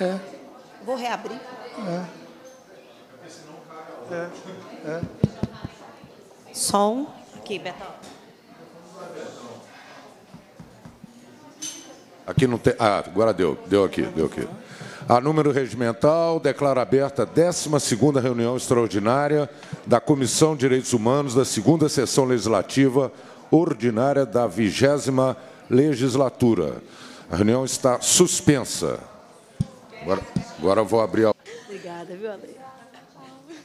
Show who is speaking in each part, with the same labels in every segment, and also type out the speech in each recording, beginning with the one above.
Speaker 1: É. Vou reabrir. É.
Speaker 2: É. é.
Speaker 1: Som. Aqui, Betão.
Speaker 3: Aqui não tem. Ah, agora deu. Deu aqui, deu aqui.
Speaker 4: A número regimental declara aberta a 12ª reunião extraordinária da Comissão de Direitos Humanos da 2 Sessão Legislativa Ordinária da 20 legislatura. A reunião está suspensa. Agora, agora vou abrir a.
Speaker 5: Obrigada, viu, Ale?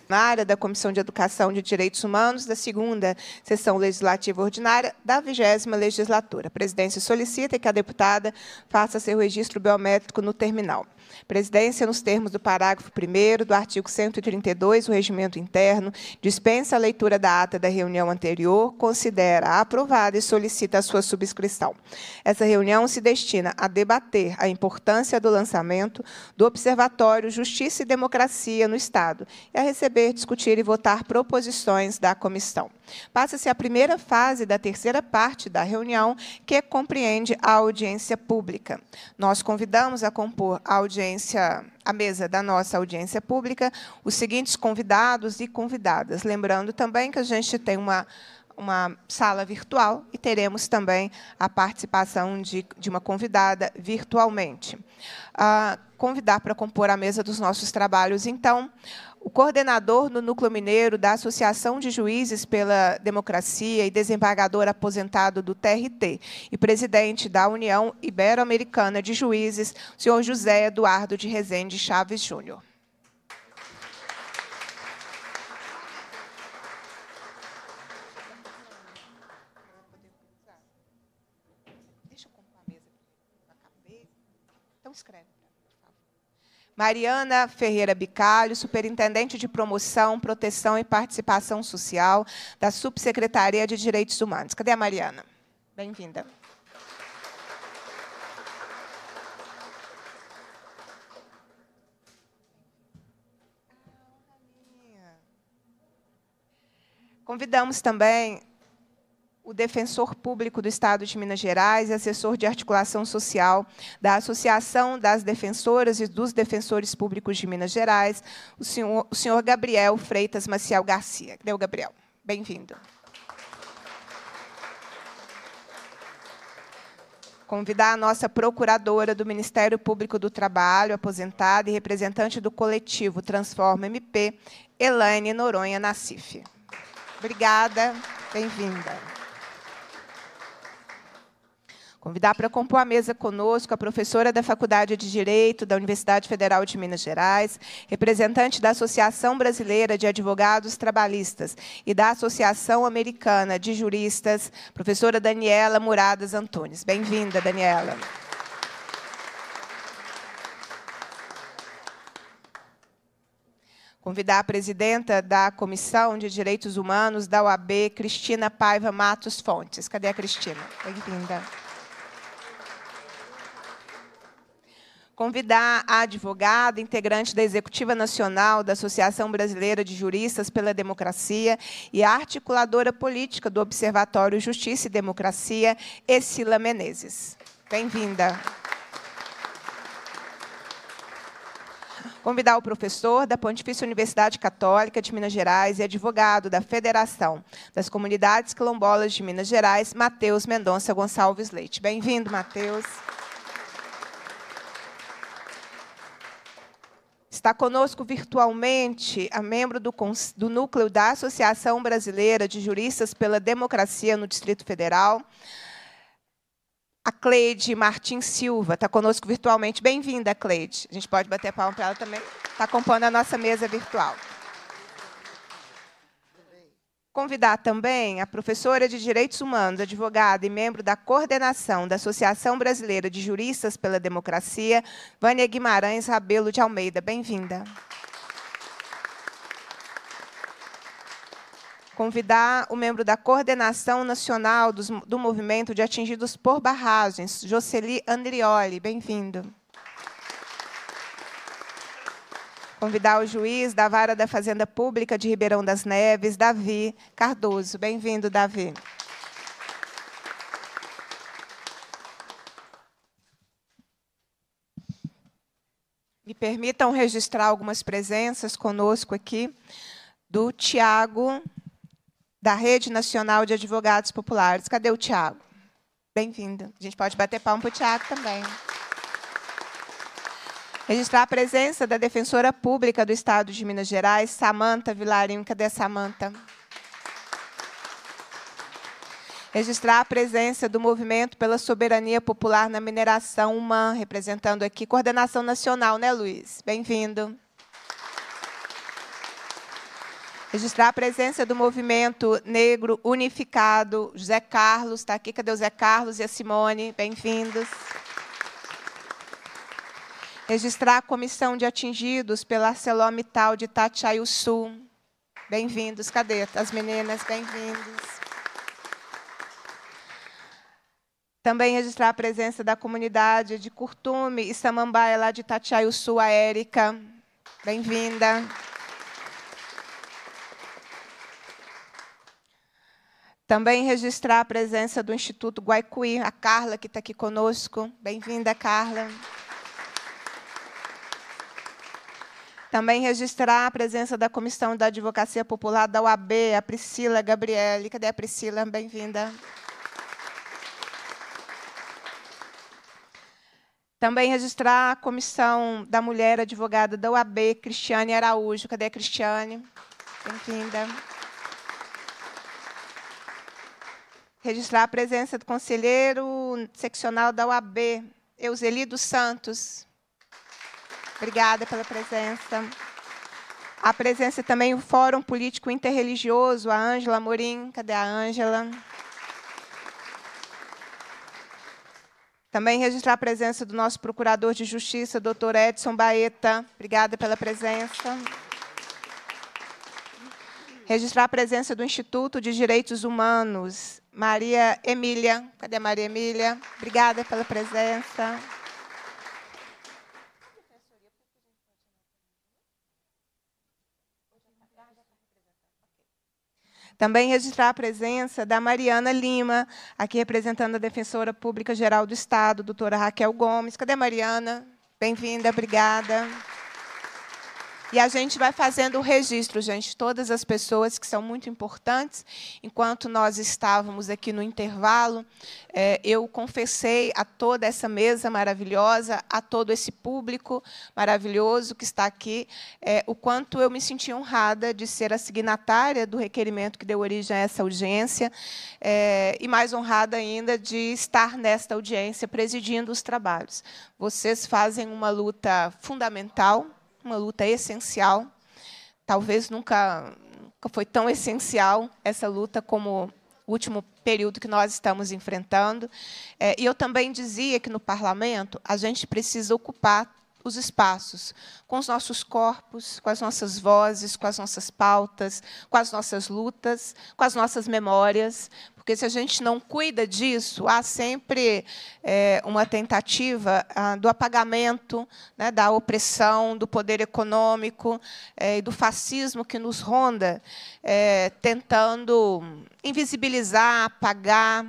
Speaker 5: Na área da Comissão de Educação de Direitos Humanos da segunda sessão legislativa ordinária da vigésima legislatura. A presidência solicita que a deputada faça seu registro biométrico no terminal. Presidência, nos termos do parágrafo 1 do artigo 132 do Regimento Interno, dispensa a leitura da ata da reunião anterior, considera aprovada e solicita a sua subscrição. Essa reunião se destina a debater a importância do lançamento do Observatório Justiça e Democracia no Estado e a receber, discutir e votar proposições da comissão. Passa-se a primeira fase da terceira parte da reunião, que compreende a audiência pública. Nós convidamos a compor a audiência a mesa da nossa audiência pública os seguintes convidados e convidadas, lembrando também que a gente tem uma uma sala virtual e teremos também a participação de, de uma convidada virtualmente. Ah, convidar para compor a mesa dos nossos trabalhos, então, o coordenador no Núcleo Mineiro da Associação de Juízes pela Democracia e desembargador aposentado do TRT e presidente da União Ibero-Americana de Juízes, o senhor José Eduardo de Rezende Chaves Júnior. Mariana Ferreira Bicalho, Superintendente de Promoção, Proteção e Participação Social da Subsecretaria de Direitos Humanos. Cadê a Mariana? Bem-vinda. Convidamos também o defensor público do Estado de Minas Gerais e assessor de articulação social da Associação das Defensoras e dos Defensores Públicos de Minas Gerais, o senhor, o senhor Gabriel Freitas Maciel Garcia. Cadê o Gabriel? Bem-vindo. Convidar a nossa procuradora do Ministério Público do Trabalho, aposentada e representante do coletivo Transforma MP, Elaine Noronha Nassif. Obrigada, bem-vinda. Convidar para compor a mesa conosco a professora da Faculdade de Direito da Universidade Federal de Minas Gerais, representante da Associação Brasileira de Advogados Trabalhistas e da Associação Americana de Juristas, professora Daniela Muradas Antunes. Bem-vinda, Daniela. Convidar a presidenta da Comissão de Direitos Humanos da OAB, Cristina Paiva Matos Fontes. Cadê a Cristina? Bem-vinda. Convidar a advogada, integrante da Executiva Nacional da Associação Brasileira de Juristas pela Democracia e articuladora política do Observatório Justiça e Democracia, Escila Menezes. Bem-vinda. convidar o professor da Pontifícia Universidade Católica de Minas Gerais e advogado da Federação das Comunidades Quilombolas de Minas Gerais, Matheus Mendonça Gonçalves Leite. Bem-vindo, Matheus. Está conosco virtualmente a membro do, do, núcleo da Associação Brasileira de Juristas pela Democracia no Distrito Federal. A Cleide Martins Silva está conosco virtualmente. Bem-vinda, Cleide. A gente pode bater palma para ela também. Está compondo a nossa mesa virtual. Convidar também a professora de Direitos Humanos, advogada e membro da coordenação da Associação Brasileira de Juristas pela Democracia, Vânia Guimarães Rabelo de Almeida. Bem-vinda. Convidar o membro da Coordenação Nacional do Movimento de Atingidos por Barragens, Jocely Andrioli. Bem-vindo. convidar o juiz da Vara da Fazenda Pública de Ribeirão das Neves, Davi Cardoso. Bem-vindo, Davi. Me permitam registrar algumas presenças conosco aqui do Tiago, da Rede Nacional de Advogados Populares. Cadê o Tiago? Bem-vindo. A gente pode bater palma para o Tiago também. Registrar a presença da Defensora Pública do Estado de Minas Gerais, Samanta Vilarinho. Cadê a Samanta? Registrar a presença do Movimento pela Soberania Popular na Mineração Humana, representando aqui Coordenação Nacional, né, Luiz? Bem-vindo. Registrar a presença do movimento negro unificado. José Carlos está aqui. Cadê o Zé Carlos e a Simone? Bem-vindos registrar a comissão de atingidos pela ArcelorMittal de Itatiaio Sul. Bem-vindos, cadê as meninas? Bem-vindos. Também registrar a presença da comunidade de Curtume e Samambaia, lá de Itatiaio Sul, a Érica. Bem-vinda. Também registrar a presença do Instituto Guaicuí, a Carla, que está aqui conosco. Bem-vinda, Carla. Carla. Também registrar a presença da Comissão da Advocacia Popular da UAB, a Priscila Gabriele. Cadê a Priscila? Bem-vinda. Também registrar a Comissão da Mulher Advogada da UAB, Cristiane Araújo. Cadê a Cristiane? Bem-vinda. Registrar a presença do conselheiro seccional da UAB, dos Santos. Obrigada pela presença. A presença também o Fórum Político Interreligioso, a Ângela Morim. Cadê a Ângela? Também registrar a presença do nosso Procurador de Justiça, Dr. Edson Baeta. Obrigada pela presença. Registrar a presença do Instituto de Direitos Humanos, Maria Emília. Cadê a Maria Emília? Obrigada pela presença. Também registrar a presença da Mariana Lima, aqui representando a Defensora Pública Geral do Estado, doutora Raquel Gomes. Cadê a Mariana? Bem-vinda, obrigada. E a gente vai fazendo o registro, gente, todas as pessoas que são muito importantes. Enquanto nós estávamos aqui no intervalo, é, eu confessei a toda essa mesa maravilhosa, a todo esse público maravilhoso que está aqui, é, o quanto eu me senti honrada de ser a signatária do requerimento que deu origem a essa audiência, é, e mais honrada ainda de estar nesta audiência presidindo os trabalhos. Vocês fazem uma luta fundamental uma luta essencial. Talvez nunca, nunca foi tão essencial essa luta como o último período que nós estamos enfrentando. É, e eu também dizia que no parlamento a gente precisa ocupar os espaços, com os nossos corpos, com as nossas vozes, com as nossas pautas, com as nossas lutas, com as nossas memórias, porque se a gente não cuida disso, há sempre é, uma tentativa ah, do apagamento, né, da opressão, do poder econômico é, e do fascismo que nos ronda, é, tentando invisibilizar, apagar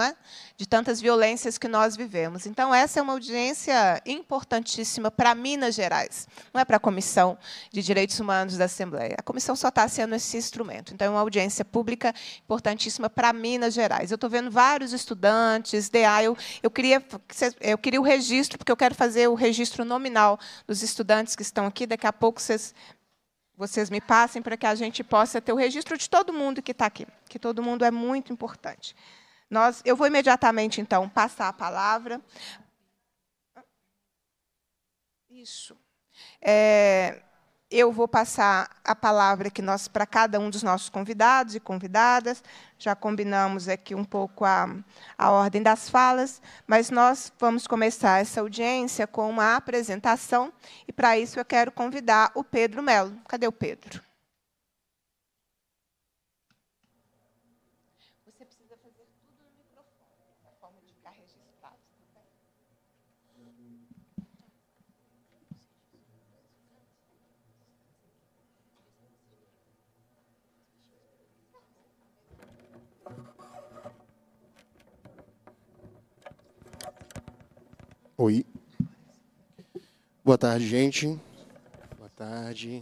Speaker 5: é? de tantas violências que nós vivemos. Então, essa é uma audiência importantíssima para Minas Gerais, não é para a Comissão de Direitos Humanos da Assembleia. A comissão só está sendo esse instrumento. Então, é uma audiência pública importantíssima para Minas Gerais. Eu estou vendo vários estudantes, DA, eu, eu, queria, eu queria o registro, porque eu quero fazer o registro nominal dos estudantes que estão aqui. Daqui a pouco vocês vocês me passem para que a gente possa ter o registro de todo mundo que está aqui, que todo mundo é muito importante. Nós, eu vou imediatamente, então, passar a palavra. Isso. É, eu vou passar a palavra que nós para cada um dos nossos convidados e convidadas. Já combinamos aqui um pouco a, a ordem das falas, mas nós vamos começar essa audiência com uma apresentação e para isso eu quero convidar o Pedro Melo. Cadê o Pedro?
Speaker 4: Oi. Boa tarde, gente. Boa tarde.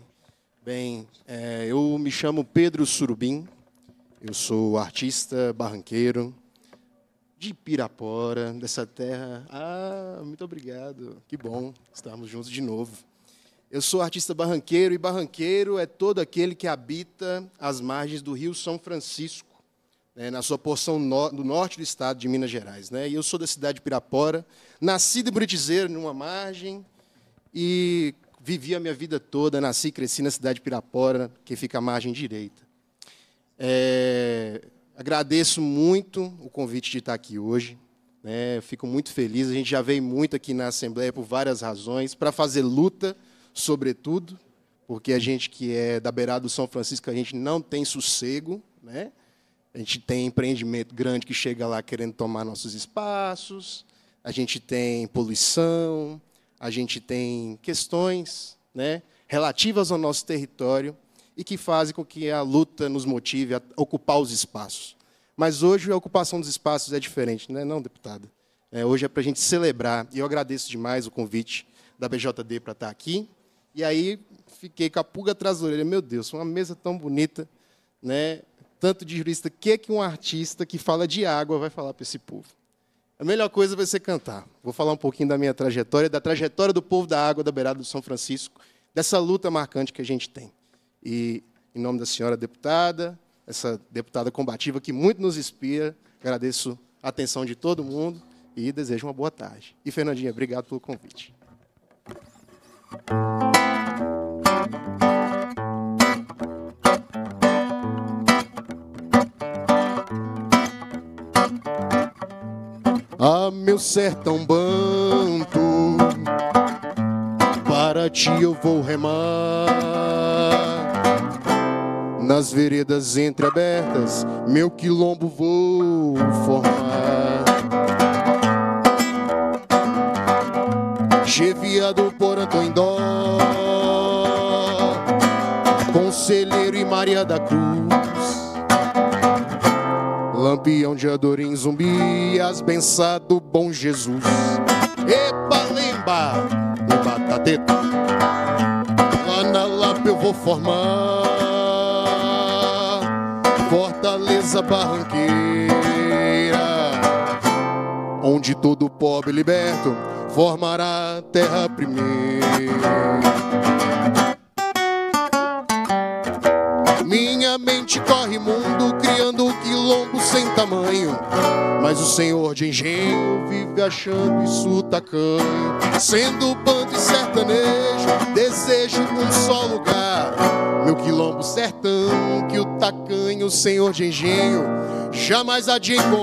Speaker 4: Bem, é, eu me chamo Pedro Surubim, eu sou artista barranqueiro de Pirapora, dessa terra. Ah, muito obrigado, que bom estarmos juntos de novo. Eu sou artista barranqueiro e barranqueiro é todo aquele que habita as margens do Rio São Francisco né, na sua porção no, do norte do estado de Minas Gerais. Né? E eu sou da cidade de Pirapora, nascido em Buritizeiro, numa margem, e vivi a minha vida toda, nasci e cresci na cidade de Pirapora, que fica à margem direita. É, agradeço muito o convite de estar aqui hoje. Né? Fico muito feliz. A gente já veio muito aqui na Assembleia por várias razões, para fazer luta, sobretudo, porque a gente que é da beirada do São Francisco, a gente não tem sossego. Né? A gente tem empreendimento grande que chega lá querendo tomar nossos espaços, a gente tem poluição, a gente tem questões né, relativas ao nosso território e que fazem com que a luta nos motive a ocupar os espaços. Mas hoje a ocupação dos espaços é diferente, né, não é não, deputada? É, hoje é para a gente celebrar, e eu agradeço demais o convite da BJD para estar tá aqui. E aí fiquei com a pulga atrás da orelha, meu Deus, uma mesa tão bonita, né? tanto de jurista, o que, é que um artista que fala de água vai falar para esse povo? A melhor coisa vai ser cantar. Vou falar um pouquinho da minha trajetória, da trajetória do povo da água da beirada do São Francisco, dessa luta marcante que a gente tem. E, em nome da senhora deputada, essa deputada combativa que muito nos inspira, agradeço a atenção de todo mundo e desejo uma boa tarde. E, Fernandinha, obrigado pelo convite. Ah, meu sertão banto, para ti eu vou remar. Nas veredas entreabertas, meu quilombo vou formar. Cheviado por Dó, Conselheiro e Maria da Cruz. Lampião de Adorim Zumbi, as bençá bom Jesus. Epa, limba, o batateta. Lá na Lapa eu vou formar Fortaleza Barranqueira, onde todo pobre liberto formará a terra primeira. Minha mente corre mundo longo sem tamanho. Mas o senhor de engenho vive achando isso tacanho. Sendo bando e sertanejo, desejo um só lugar. Meu quilombo sertão, que o tacanho, o senhor de engenho, jamais há de encontrar.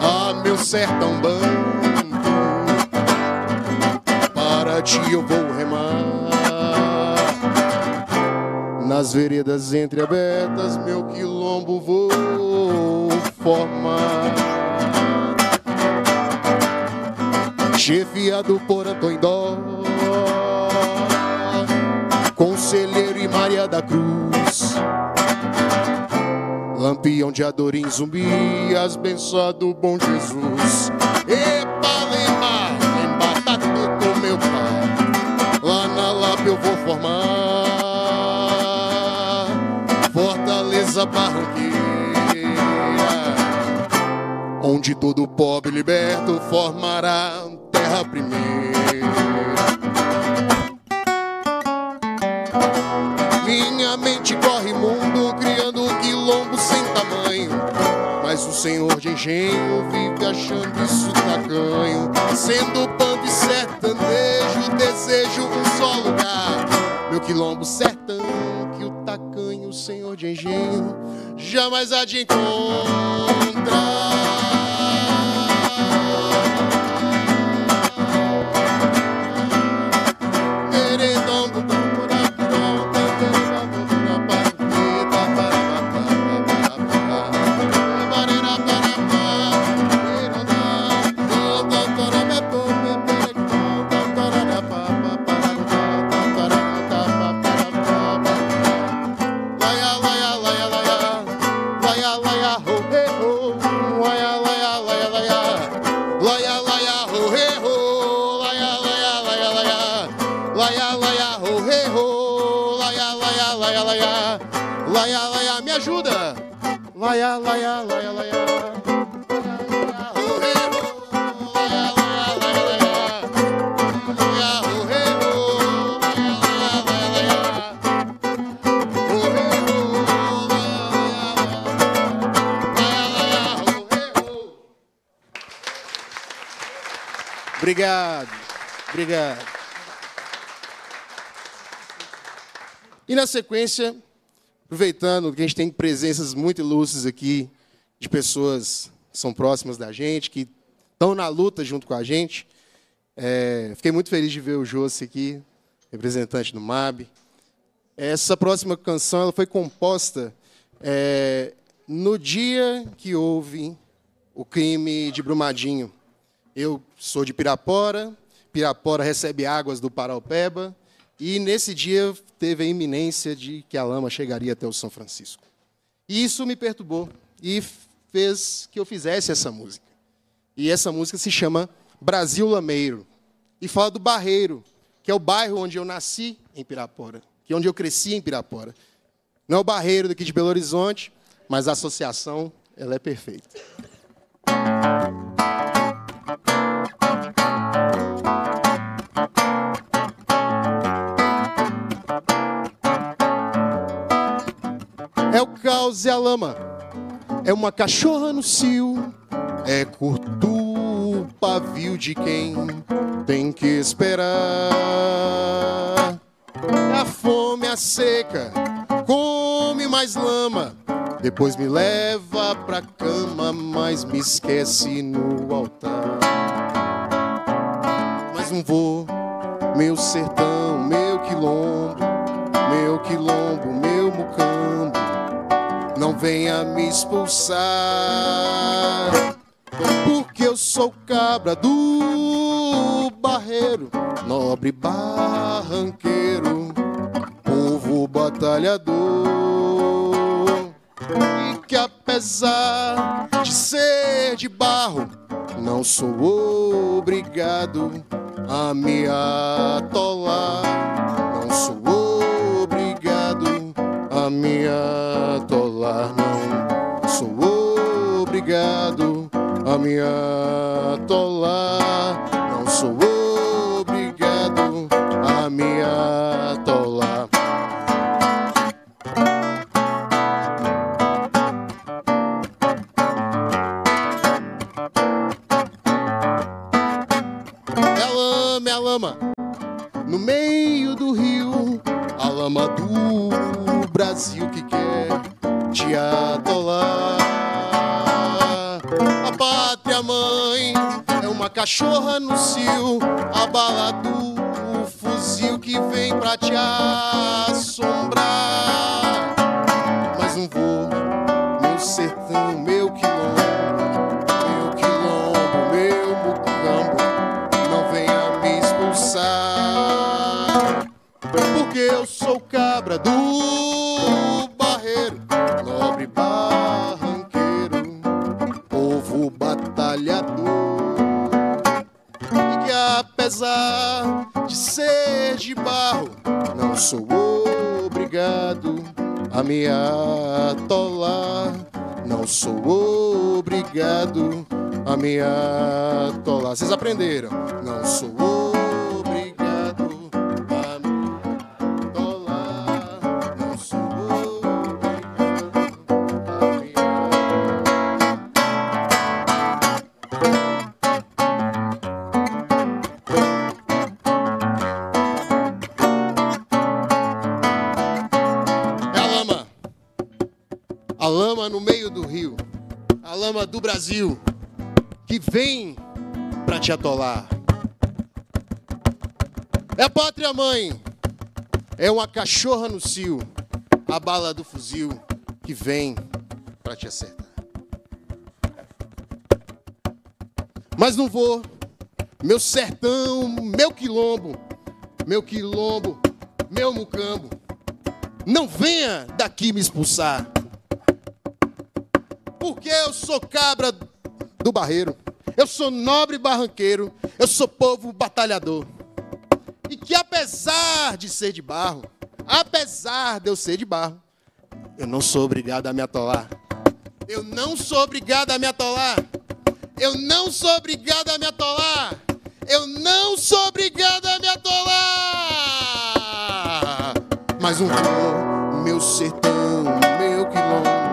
Speaker 4: Ah, sertão bom. ti eu vou remar. Nas veredas entreabertas, meu quilombo vou formar. Chefiado por Antônio Dó, Conselheiro e Maria da Cruz. Lampião de Adorim Zumbi, as do bom Jesus. Eu eu vou formar Fortaleza Barranqueira Onde todo pobre liberto formará terra primeira senhor de engenho vive achando isso tacanho. Tá Sendo pão e sertanejo, desejo um só lugar. Meu quilombo sertão, que o tacanho, senhor de engenho, jamais há de encontrar. Obrigado. E na sequência, aproveitando que a gente tem presenças muito ilustres aqui, de pessoas que são próximas da gente, que estão na luta junto com a gente. É, fiquei muito feliz de ver o Josi aqui, representante do MAB. Essa próxima canção ela foi composta é, no dia que houve o crime de Brumadinho. Eu sou de Pirapora, Pirapora recebe águas do Paraupeba, e nesse dia teve a iminência de que a lama chegaria até o São Francisco. E isso me perturbou e fez que eu fizesse essa música. E essa música se chama Brasil Lameiro e fala do Barreiro, que é o bairro onde eu nasci em Pirapora, que é onde eu cresci em Pirapora. Não é o Barreiro daqui de Belo Horizonte, mas a associação ela é perfeita. caos e a lama. É uma cachorra no cio, é curto o pavio de quem tem que esperar. É a fome, a seca, come mais lama. Depois me leva pra cama, mas me esquece no altar. Mas não vou, meu sertão, meu quilombo, meu quilombo, venha me expulsar, porque eu sou cabra do barreiro, nobre barranqueiro, povo batalhador, e que apesar de ser de barro, não sou obrigado a me atolar, não sou obrigado me atolar, não sou obrigado a me atolar, não sou obrigado Brasil que quer te atolar. A pátria mãe é uma cachorra no cio, a bala do fuzil que vem pra te assombrar. apesar de ser de barro, não sou obrigado a me atolar. Não sou obrigado a me atolar. Vocês aprenderam? Não sou obrigado no meio do rio, a lama do Brasil, que vem para te atolar. É pátria mãe, é uma cachorra no cio, a bala do fuzil que vem para te acertar. Mas não vou, meu sertão, meu quilombo, meu quilombo, meu mucambo, não venha daqui me expulsar porque eu sou cabra do barreiro. Eu sou nobre barranqueiro. Eu sou povo batalhador. E que apesar de ser de barro, apesar de eu ser de barro, eu não sou obrigado a me atolar. Eu não sou obrigado a me atolar. Eu não sou obrigado a me atolar. Eu não sou obrigado a me atolar. Mais um amor, meu sertão, meu quilombo.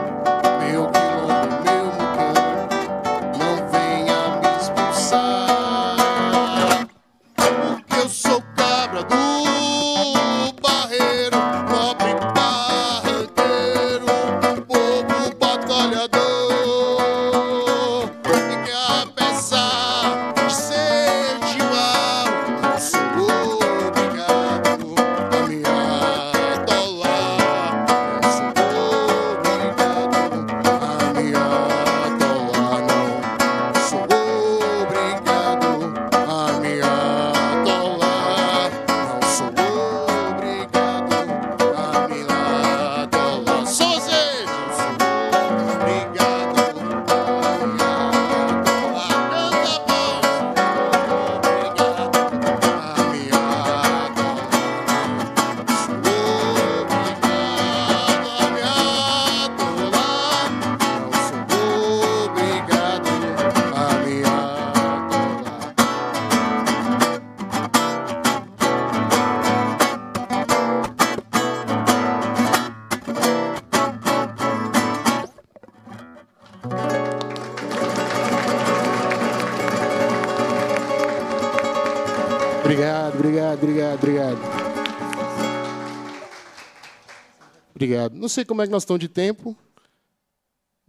Speaker 4: sei como é que nós estamos de tempo,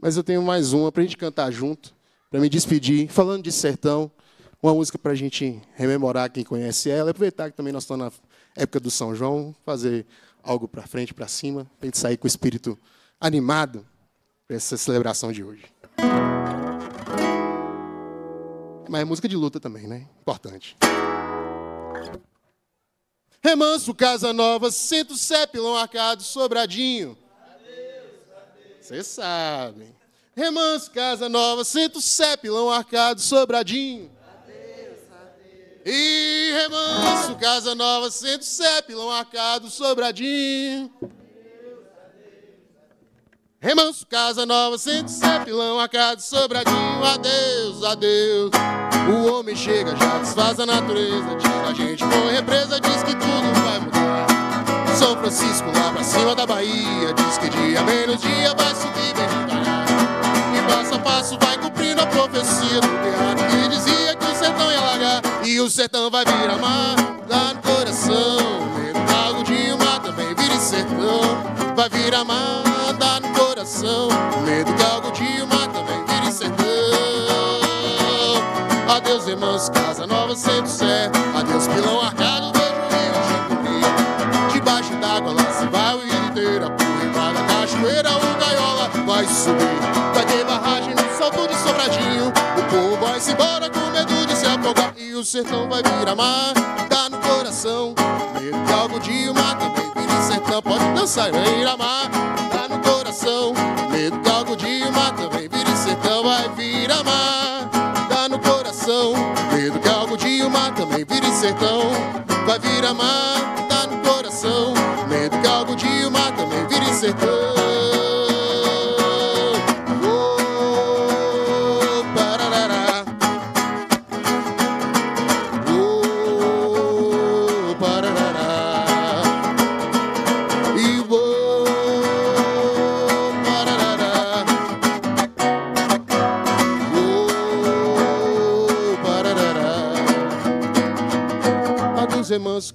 Speaker 4: mas eu tenho mais uma para a gente cantar junto, para me despedir. Falando de sertão, uma música para a gente rememorar quem conhece ela. Aproveitar que também nós estamos na época do São João, fazer algo para frente, para cima, para a gente sair com o espírito animado para essa celebração de hoje. Mas é música de luta também, né? Importante. Remanso, Casa Nova, Centro Sepilão Arcado, Sobradinho. Vocês sabem. remanso casa nova, centro, sepilão arcado, sobradinho. Adeus, E remanso, casa nova, centro, sepilão arcado, sobradinho. Adeus, remanso, casa nova, centro, sepilão arcado, sobradinho. Adeus, adeus. O homem chega, já desfaz a natureza, tira a gente com represa, diz que tudo são Francisco lá pra cima da Bahia Diz que dia menos dia vai subir bem E passo a passo vai cumprindo a profecia do teatro Que dizia que o sertão ia largar E o sertão vai virar mar lá no coração dia de mar também vira sertão Vai virar mar no coração Medo que algo de mar também vire sertão Adeus irmãs, casa nova sempre certo Adeus pilão arcado vai subir. Vai ter barragem no salto de sobradinho. O povo vai se embora com medo de se afogar. E o sertão vai virar mar, tá no coração. Medo que algum dia uma também vire sertão pode dançar e virar mar, tá no coração. Medo que algum dia uma também vire sertão, vai virar mar, tá no coração. Medo que algum dia uma também vire sertão, vai virar mar, tá no coração. Medo que algum dia uma também sertão.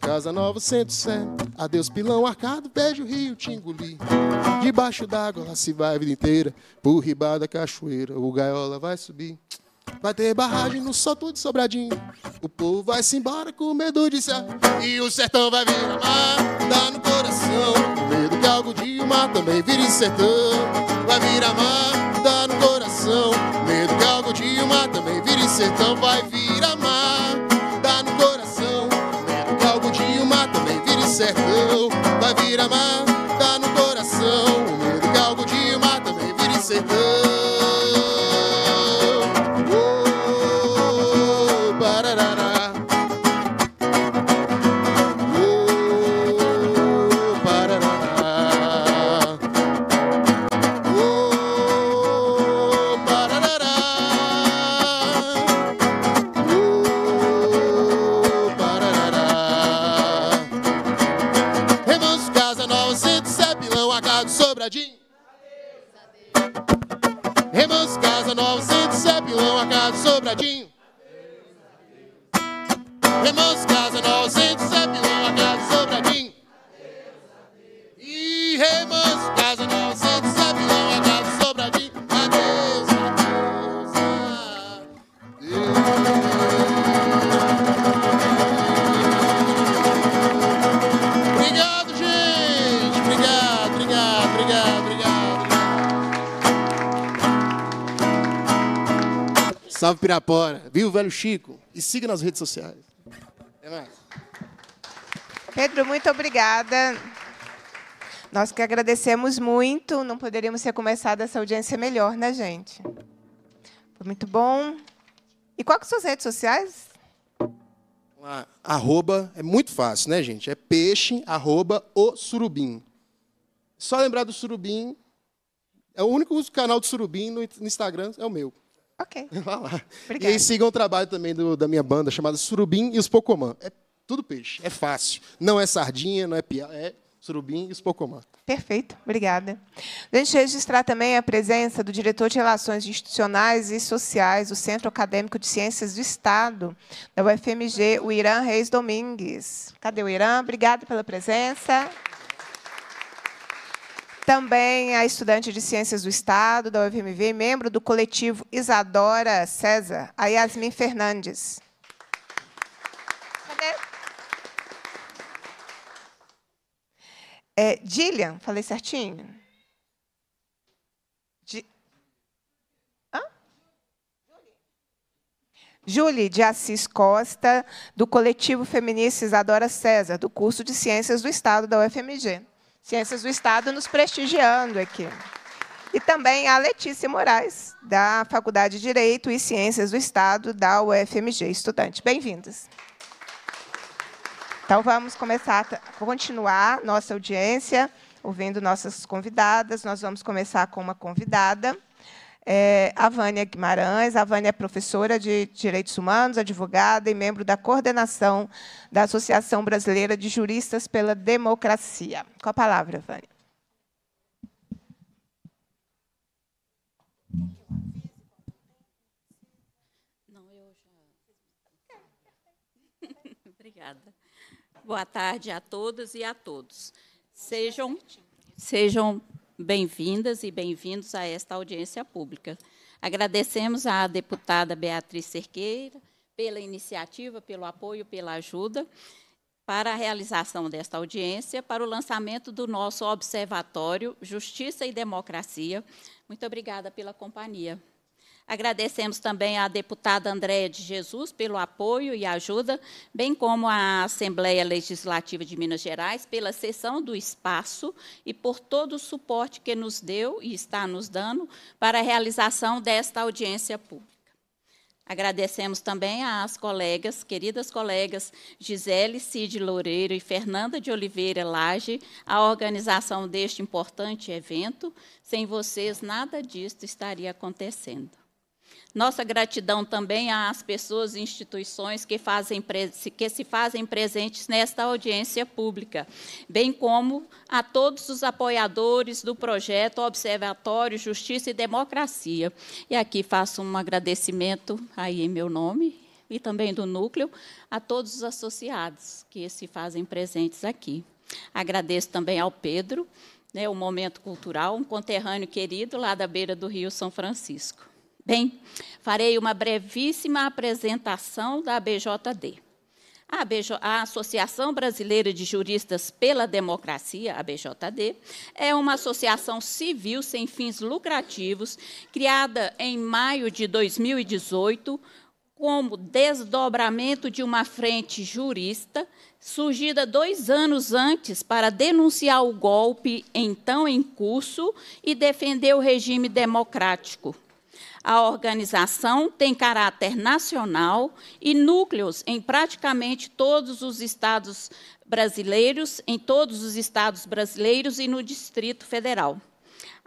Speaker 4: Casa nova, 907. Adeus, pilão arcado, beijo, rio, te engoli. Debaixo d'água, lá se vai a vida inteira. Por riba da cachoeira, o gaiola vai subir. Vai ter barragem no sol, tudo sobradinho. O povo vai se embora com medo de ser. E o sertão vai virar mar, dá no coração. Com medo que algo de mar também vire sertão. Vai virar mar, dá no coração. Com medo que algo de mar também vire sertão. Vai virar mar. sertão, vai virar mar, no coração. O medo que algo de mar também vira sertão. Salve Pirapora. Viu, velho Chico? E siga nas redes sociais.
Speaker 5: Até mais. Pedro, muito obrigada. Nós que agradecemos muito. Não poderíamos ter começado essa audiência melhor, né, gente? Foi muito bom. E quais são as redes sociais?
Speaker 4: arroba, é muito fácil, né, gente? É peixe, arroba, o surubim. Só lembrar do surubim. É o único canal do surubim no Instagram, é o meu. Ok. Vai lá. Obrigada. E aí sigam o trabalho também do, da minha banda chamada Surubim e os Pocomã. É tudo peixe, é fácil. Não é sardinha, não é piada, é surubim e os Pocomã.
Speaker 5: Perfeito, obrigada. Deixa eu registrar também a presença do diretor de Relações Institucionais e Sociais do Centro Acadêmico de Ciências do Estado, da UFMG, o Irã Reis Domingues. Cadê o Irã? Obrigada pela presença. Também a estudante de Ciências do Estado da UFMV, membro do coletivo Isadora César, a Yasmin Fernandes. Cadê? É, Gillian, falei certinho? Julie de Assis Costa, do coletivo feminista Isadora César, do curso de Ciências do Estado da UFMG. Ciências do Estado nos prestigiando aqui. E também a Letícia Moraes, da Faculdade de Direito e Ciências do Estado da UFMG, estudante. Bem-vindas. Então vamos começar a continuar nossa audiência, ouvindo nossas convidadas. Nós vamos começar com uma convidada é a Vânia Guimarães. A Vânia é professora de Direitos Humanos, advogada e membro da coordenação da Associação Brasileira de Juristas pela Democracia. Com a palavra, Vânia.
Speaker 6: Obrigada. Boa tarde a todas e a todos. Sejam, sejam bem-vindas e bem-vindos a esta audiência pública. Agradecemos à deputada Beatriz Cerqueira pela iniciativa, pelo apoio, pela ajuda para a realização desta audiência, para o lançamento do nosso Observatório Justiça e Democracia. Muito obrigada pela companhia. Agradecemos também à deputada Andréa de Jesus pelo apoio e ajuda, bem como à Assembleia Legislativa de Minas Gerais pela cessão do espaço e por todo o suporte que nos deu e está nos dando para a realização desta audiência pública. Agradecemos também às colegas, queridas colegas Gisele Cid Loureiro e Fernanda de Oliveira Lage, a organização deste importante evento. Sem vocês, nada disto estaria acontecendo. Nossa gratidão também às pessoas e instituições que, fazem, que se fazem presentes nesta audiência pública, bem como a todos os apoiadores do projeto Observatório Justiça e Democracia. E aqui faço um agradecimento aí em meu nome e também do núcleo a todos os associados que se fazem presentes aqui. Agradeço também ao Pedro, né, o momento cultural, um conterrâneo querido lá da beira do Rio São Francisco. Bem, farei uma brevíssima apresentação da ABJD. A, ABJ, a Associação Brasileira de Juristas pela Democracia, ABJD, é uma associação civil sem fins lucrativos, criada em maio de 2018 como desdobramento de uma frente jurista surgida dois anos antes para denunciar o golpe então em curso e defender o regime democrático a organização tem caráter nacional e núcleos em praticamente todos os estados brasileiros, em todos os estados brasileiros e no Distrito Federal.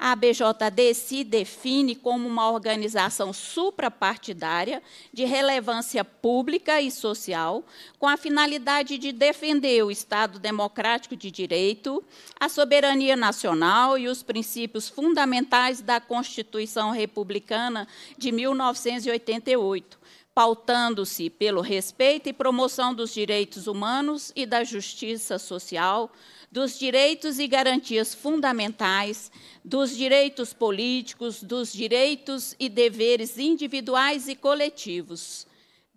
Speaker 6: A ABJD se define como uma organização suprapartidária de relevância pública e social, com a finalidade de defender o Estado democrático de direito, a soberania nacional e os princípios fundamentais da Constituição Republicana de 1988 pautando-se pelo respeito e promoção dos direitos humanos e da justiça social, dos direitos e garantias fundamentais, dos direitos políticos, dos direitos e deveres individuais e coletivos,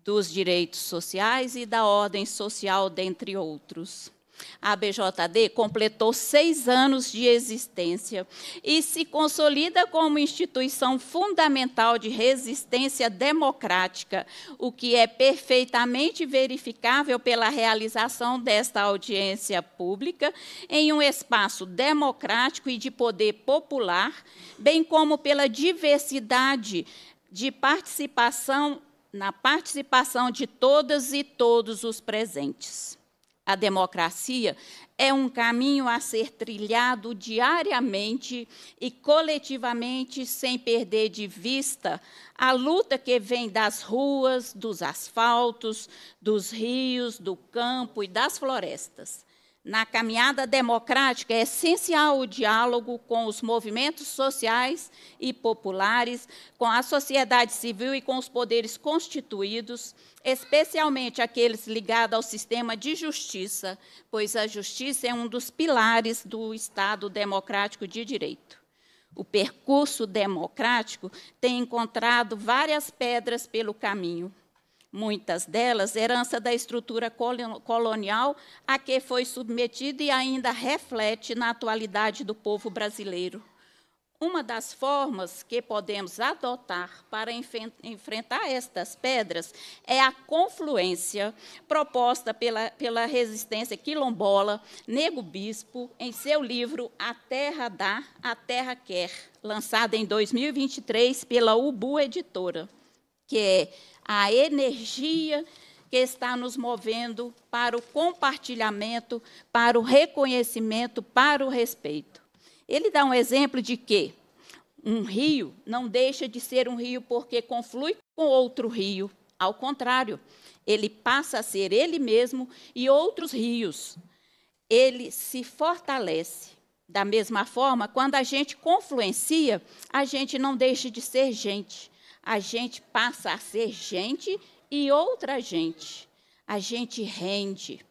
Speaker 6: dos direitos sociais e da ordem social, dentre outros. A BJD completou seis anos de existência e se consolida como instituição fundamental de resistência democrática, o que é perfeitamente verificável pela realização desta audiência pública em um espaço democrático e de poder popular, bem como pela diversidade de participação na participação de todas e todos os presentes a democracia é um caminho a ser trilhado diariamente e coletivamente, sem perder de vista a luta que vem das ruas, dos asfaltos, dos rios, do campo e das florestas na caminhada democrática é essencial o diálogo com os movimentos sociais e populares, com a sociedade civil e com os poderes constituídos, especialmente aqueles ligados ao sistema de justiça, pois a justiça é um dos pilares do Estado democrático de direito. O percurso democrático tem encontrado várias pedras pelo caminho muitas delas, herança da estrutura colonial a que foi submetido e ainda reflete na atualidade do povo brasileiro. Uma das formas que podemos adotar para enfrentar estas pedras é a confluência proposta pela, pela resistência quilombola Nego Bispo em seu livro A Terra Dá, A Terra Quer, lançado em 2023 pela Ubu Editora, que é a energia que está nos movendo para o compartilhamento, para o reconhecimento, para o respeito. Ele dá um exemplo de que um rio não deixa de ser um rio porque conflui com outro rio. Ao contrário, ele passa a ser ele mesmo e outros rios. Ele se fortalece. Da mesma forma, quando a gente confluencia, a gente não deixa de ser gente a gente passa a ser gente e outra gente. A gente rende.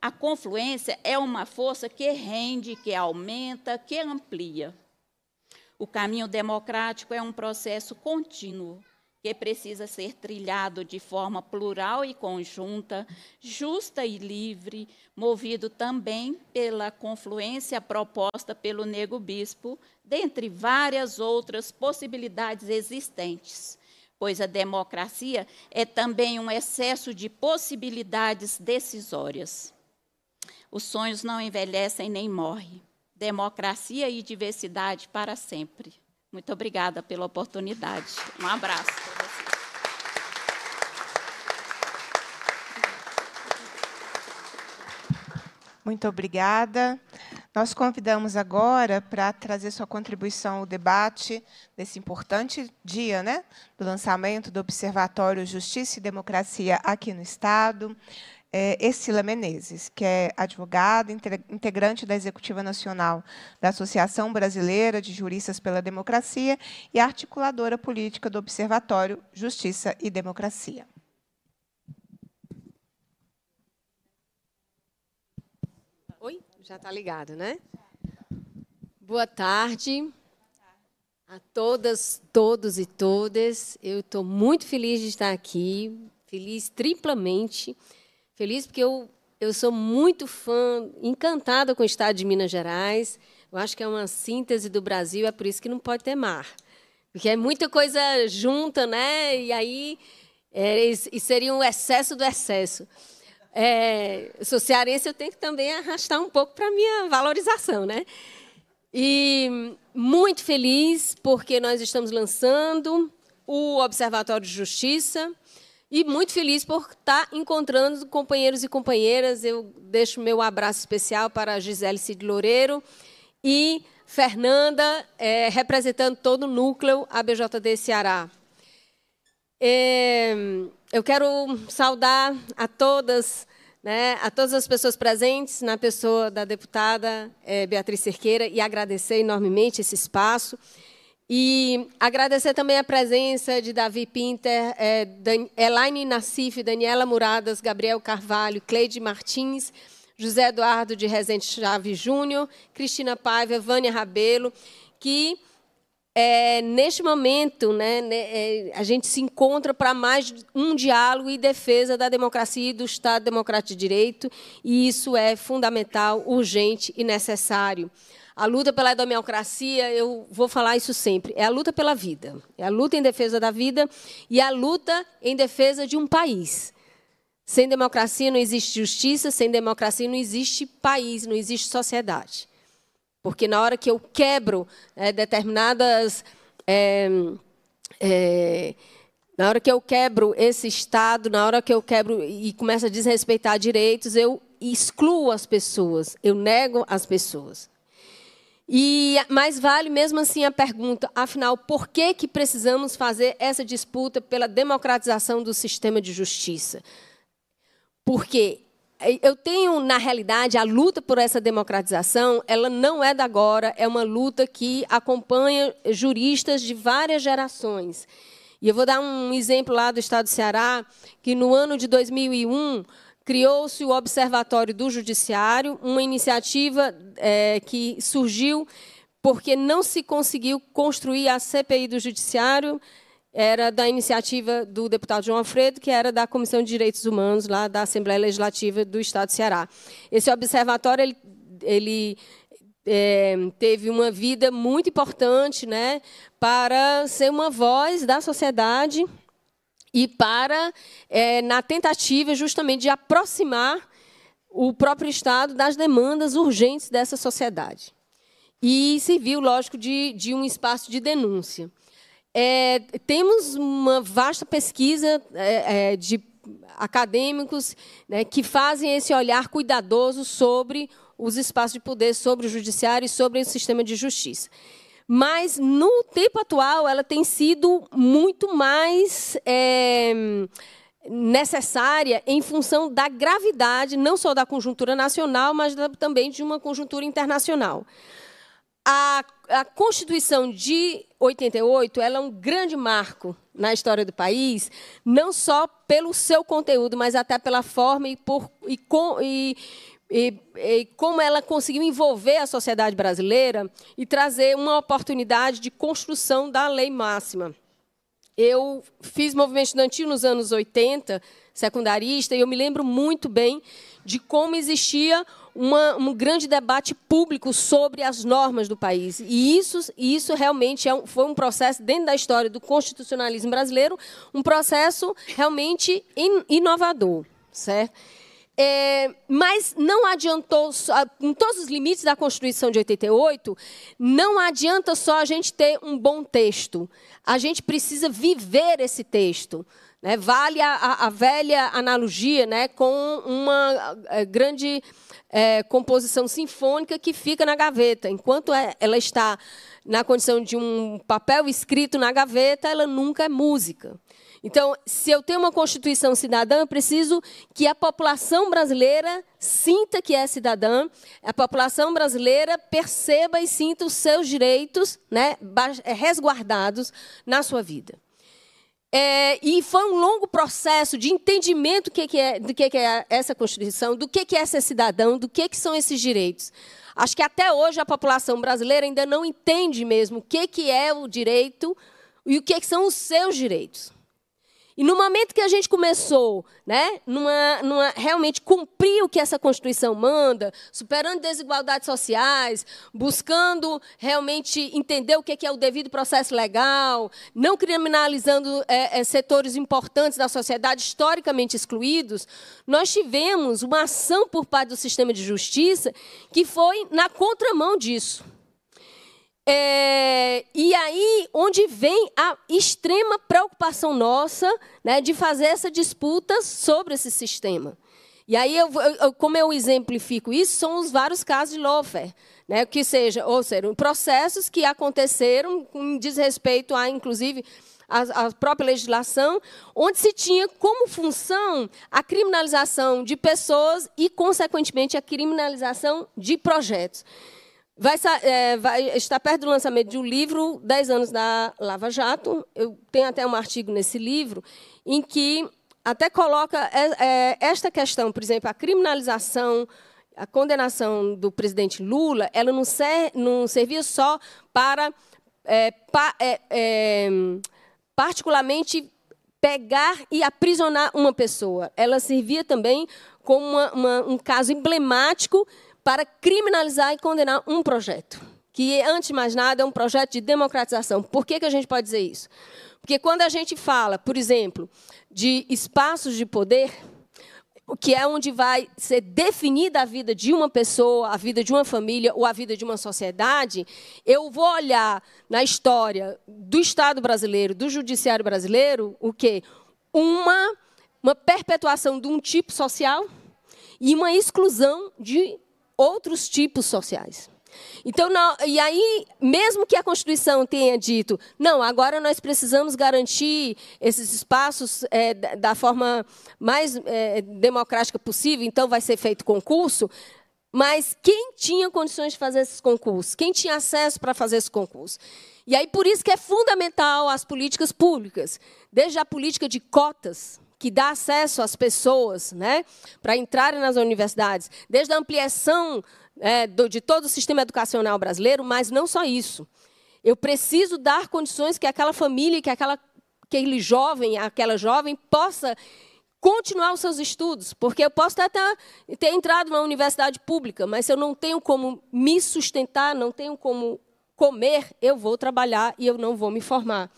Speaker 6: A confluência é uma força que rende, que aumenta, que amplia. O caminho democrático é um processo contínuo que precisa ser trilhado de forma plural e conjunta, justa e livre, movido também pela confluência proposta pelo nego bispo, dentre várias outras possibilidades existentes. Pois a democracia é também um excesso de possibilidades decisórias. Os sonhos não envelhecem nem morrem. Democracia e diversidade para sempre. Muito obrigada pela
Speaker 5: oportunidade.
Speaker 6: Um abraço para vocês.
Speaker 5: Muito obrigada. Nós convidamos agora para trazer sua contribuição ao debate desse importante dia, né, do lançamento do Observatório Justiça e Democracia aqui no Estado é, Escila Menezes, que é advogada, integrante da Executiva Nacional da Associação Brasileira de Juristas pela Democracia e articuladora política do Observatório Justiça e Democracia.
Speaker 7: Oi, já está ligado, né? Boa tarde a todas, todos e todas. Eu estou muito feliz de estar aqui, feliz triplamente feliz porque eu, eu sou muito fã, encantada com o estado de Minas Gerais. Eu acho que é uma síntese do Brasil, é por isso que não pode ter mar. Porque é muita coisa junta, né? E aí é, e seria um excesso do excesso. É, sou cearense, eu tenho que também arrastar um pouco para a minha valorização, né? E muito feliz porque nós estamos lançando o Observatório de Justiça, e muito feliz por estar encontrando companheiros e companheiras. Eu deixo meu abraço especial para Gisele Cid Loureiro e Fernanda, é, representando todo o núcleo ABJD Ceará. É, eu quero saudar a todas, né, a todas as pessoas presentes, na pessoa da deputada é, Beatriz Cerqueira, e agradecer enormemente esse espaço. E agradecer também a presença de Davi Pinter, é, Dan, Elaine Nassif, Daniela Muradas, Gabriel Carvalho, Cleide Martins, José Eduardo de Rezende Chaves Júnior, Cristina Paiva, Vânia Rabelo, que é, neste momento né, né é, a gente se encontra para mais um diálogo e defesa da democracia e do Estado Democrático de Direito, e isso é fundamental, urgente e necessário. A luta pela democracia, eu vou falar isso sempre, é a luta pela vida, é a luta em defesa da vida e a luta em defesa de um país. Sem democracia não existe justiça, sem democracia não existe país, não existe sociedade. Porque na hora que eu quebro é, determinadas. É, é, na hora que eu quebro esse Estado, na hora que eu quebro e começo a desrespeitar direitos, eu excluo as pessoas, eu nego as pessoas. E mais vale mesmo assim a pergunta, afinal, por que que precisamos fazer essa disputa pela democratização do sistema de justiça? Porque é, eu tenho, na realidade, a luta por essa democratização, ela não é da agora, é uma luta que acompanha juristas de várias gerações. E eu vou dar um exemplo lá do estado do Ceará, que no ano de 2001, criou-se o Observatório do Judiciário, uma iniciativa é, que surgiu porque não se conseguiu construir a CPI do Judiciário, era da iniciativa do deputado João Alfredo, que era da Comissão de Direitos Humanos, lá da Assembleia Legislativa do Estado do Ceará. Esse observatório ele, ele é, teve uma vida muito importante né, para ser uma voz da sociedade e para, é, na tentativa justamente de aproximar o próprio Estado das demandas urgentes dessa sociedade. E serviu, lógico, de, de um espaço de denúncia. É, temos uma vasta pesquisa é, é de acadêmicos né, que fazem esse olhar cuidadoso sobre os espaços de poder, sobre o judiciário e sobre o sistema de justiça. Mas no tempo atual ela tem sido muito mais é, necessária em função da gravidade, não só da conjuntura nacional, mas também de uma conjuntura internacional. A, a, Constituição de 88 ela é um grande marco na história do país, não só pelo seu conteúdo, mas até pela forma e, por, e, com, e, e, e, como ela conseguiu envolver a sociedade brasileira e trazer uma oportunidade de construção da lei máxima. Eu fiz movimento estudantil nos anos 80, secundarista, e eu me lembro muito bem de como existia uma, um grande debate público sobre as normas do país. E isso, isso realmente é um, foi um processo, dentro da história do constitucionalismo brasileiro, um processo realmente in, inovador. Certo? É, mas não adiantou, ah, com todos os limites da Constituição de 88, não adianta só a gente ter um bom texto. A gente precisa viver esse texto. Né? Vale a, a, a, velha analogia né? com uma eh, grande é, composição sinfônica que fica na gaveta. Enquanto é, ela está na condição de um papel escrito na gaveta, ela nunca é música. Então, se eu tenho uma Constituição cidadã, eu preciso que a população brasileira sinta que é cidadã, a população brasileira perceba e sinta os seus direitos né, eh, resguardados na sua vida. É, e foi um longo processo de entendimento do que, é, do que, que é essa Constituição, do que, que é ser cidadão, do que, que são esses direitos. Acho que até hoje a população brasileira ainda não entende mesmo o que, que é o direito e o que, que são os seus direitos. E no momento que a gente começou, né, numa, numa, realmente cumprir o que essa Constituição manda, superando desigualdades sociais, buscando realmente entender o é que é o devido processo legal, não criminalizando é, é, setores importantes da sociedade historicamente excluídos, nós tivemos uma ação por parte do sistema de justiça que foi na contramão disso. É, e aí, onde vem a extrema preocupação nossa né, de fazer essa disputa sobre esse sistema. E aí, eu, eu, como eu exemplifico isso, são os vários casos de lawfare, né, que seja, ou seja, processos que aconteceram com desrespeito a, inclusive, a, a própria legislação, onde se tinha como função a criminalização de pessoas e, consequentemente, a criminalização de projetos. Vai, é, vai estar perto do lançamento de um livro, 10 anos da Lava Jato. Eu tenho até um artigo nesse livro, em que até coloca é, esta questão, por exemplo, a criminalização, a condenação do presidente Lula, ela não, ser, não servia só para, é, pa, é, é particularmente, pegar e aprisionar uma pessoa. Ela servia também como uma, uma, um caso emblemático para criminalizar e condenar um projeto, que, antes de mais nada, é um projeto de democratização. Por que, que a gente pode dizer isso? Porque quando a gente fala, por exemplo, de espaços de poder, o que é onde vai ser definida a vida de uma pessoa, a vida de uma família ou a vida de uma sociedade, eu vou olhar na história do Estado brasileiro, do judiciário brasileiro, o quê? Uma, uma perpetuação de um tipo social e uma exclusão de outros tipos sociais. Então, não, e aí, mesmo que a Constituição tenha dito, não, agora nós precisamos garantir esses espaços é, da, forma mais é, democrática possível, então vai ser feito concurso, mas quem tinha condições de fazer esses concursos? Quem tinha acesso para fazer esse concurso? E aí, por isso que é fundamental as políticas públicas, desde a política de cotas, que dá acesso às pessoas né, para entrarem nas universidades, desde a ampliação é, do, de todo o sistema educacional brasileiro, mas não só isso. Eu preciso dar condições que aquela família, que aquela, aquele jovem, aquela jovem possa continuar os seus estudos, porque eu posso até ter entrado numa universidade pública, mas se eu não tenho como me sustentar, não tenho como comer, eu vou trabalhar e eu não vou me formar.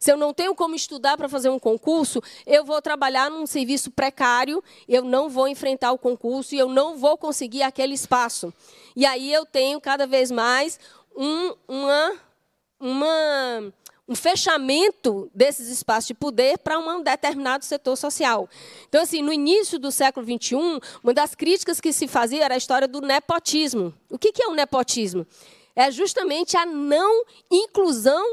Speaker 7: Se eu não tenho como estudar para fazer um concurso, eu vou trabalhar num serviço precário, eu não vou enfrentar o concurso e eu não vou conseguir aquele espaço. E aí eu tenho cada vez mais um, uma, uma, um fechamento desses espaços de poder para um determinado setor social. Então, assim, no início do século XXI, uma das críticas que se fazia era a história do nepotismo. O que é o nepotismo? É justamente a não inclusão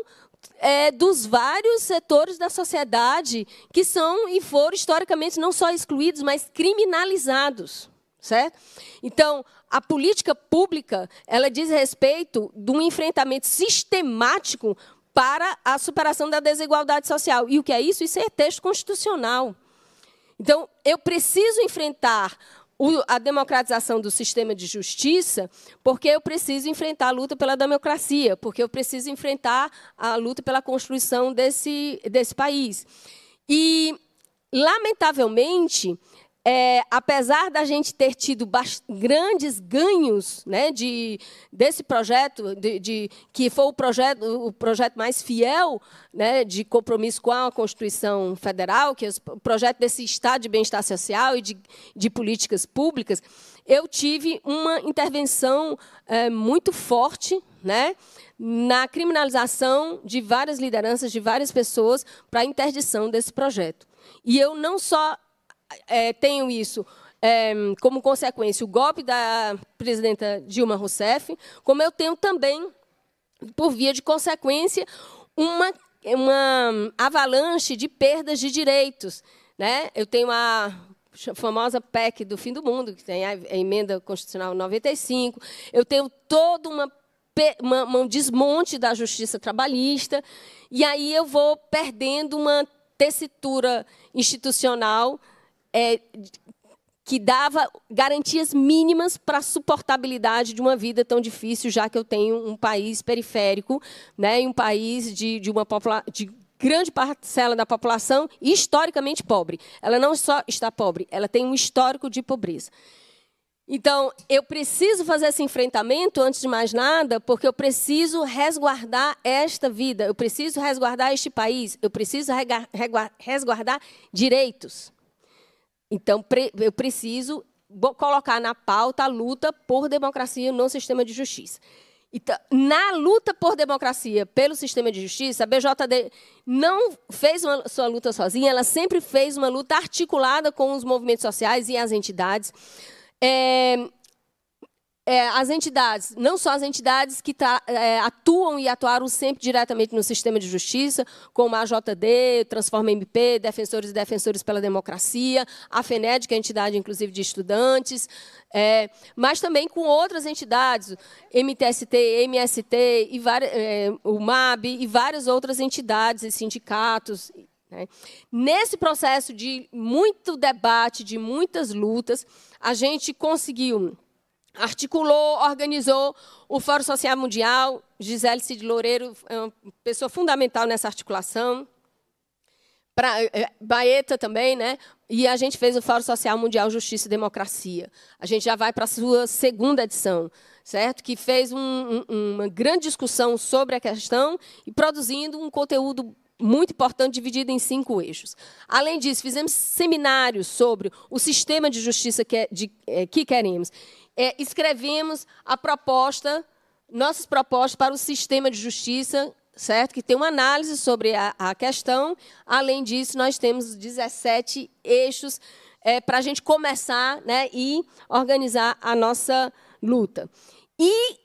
Speaker 7: é, dos vários setores da sociedade que são e foram historicamente não só excluídos, mas criminalizados. Certo? Então, a política pública ela diz respeito de um enfrentamento sistemático para a superação da desigualdade social. E o que é isso? Isso é texto constitucional. Então, eu preciso enfrentar a democratização do sistema de justiça, porque eu preciso enfrentar a luta pela democracia, porque eu preciso enfrentar a luta pela construção desse, desse país. E, lamentavelmente, é, apesar da gente ter tido grandes ganhos né, de, desse projeto, de, de, que foi o projeto, o projeto mais fiel né, de compromisso com a Constituição Federal, que é o projeto desse Estado de Bem-Estar Social e de, de políticas públicas, eu tive uma intervenção é, muito forte né, na criminalização de várias lideranças, de várias pessoas, para a interdição desse projeto. E eu não só é, isso é, como consequência o golpe da presidenta Dilma Rousseff, como eu tenho também, por via de consequência, uma, uma avalanche de perdas de direitos. Né? Eu tenho a famosa PEC do fim do mundo, que tem a emenda constitucional 95, eu tenho toda uma, um desmonte da justiça trabalhista, e aí eu vou perdendo uma tessitura institucional é, que dava garantias mínimas para a suportabilidade de uma vida tão difícil, já que eu tenho um país periférico, né, um país de, de uma grande parcela da população historicamente pobre. Ela não só está pobre, ela tem um histórico de pobreza. Então, eu preciso fazer esse enfrentamento antes de mais nada, porque eu preciso resguardar esta vida, eu preciso resguardar este país, eu preciso resguardar direitos. Então, eu preciso colocar na pauta a luta por democracia no sistema de justiça. Então, na luta por democracia pelo sistema de justiça, a BJD não fez uma, sua luta sozinha, ela sempre fez uma luta articulada com os movimentos sociais e as entidades. É, é, as entidades, não só as entidades que tá, é, atuam e atuaram sempre diretamente no sistema de justiça, como a AJD, Transforma MP, Defensores e Defensores pela Democracia, a FENED, que é a entidade, inclusive, de estudantes, é, mas também com outras entidades, MTST, MST, e é, o MAB e várias outras entidades e sindicatos, né. Nesse processo de muito debate, de muitas lutas, a gente conseguiu articulou, organizou o Fórum Social Mundial. Gisele Cid Loureiro é uma pessoa fundamental nessa articulação. Pra, é, é, Baeta também, né? E a gente fez o Fórum Social Mundial Justiça e Democracia. A gente já vai para a sua segunda edição, certo? Que fez um, um, uma grande discussão sobre a questão e produzindo um conteúdo muito importante, dividido em cinco eixos. Além disso, fizemos seminários sobre o sistema de justiça que, é, de, é, que queremos é, escrevemos a proposta, nossas propostas para o sistema de justiça, certo? Que tem uma análise sobre a, a questão. Além disso, nós temos 17 eixos é, para a gente começar né, e organizar a nossa luta. E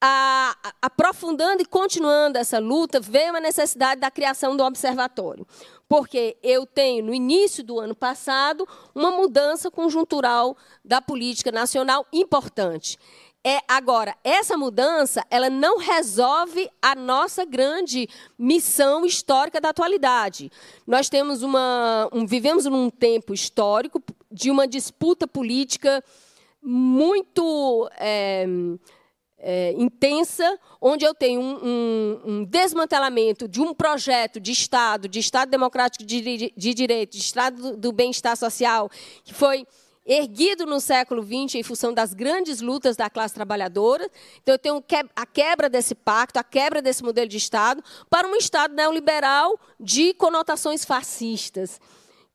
Speaker 7: a, aprofundando e continuando essa luta, veio a necessidade da criação do observatório porque eu tenho, no início do ano passado, uma mudança conjuntural da política nacional importante. É, agora, essa mudança, ela não resolve a nossa grande missão histórica da atualidade. Nós temos uma, um, vivemos num tempo histórico de uma disputa política muito é, é, intensa, onde eu tenho um, um, um, desmantelamento de um projeto de Estado, de Estado democrático de, de direito, de Estado do, do bem-estar social, que foi erguido no século XX em função das grandes lutas da classe trabalhadora. Então, eu tenho a quebra desse pacto, a quebra desse modelo de Estado, para um Estado neoliberal de conotações fascistas.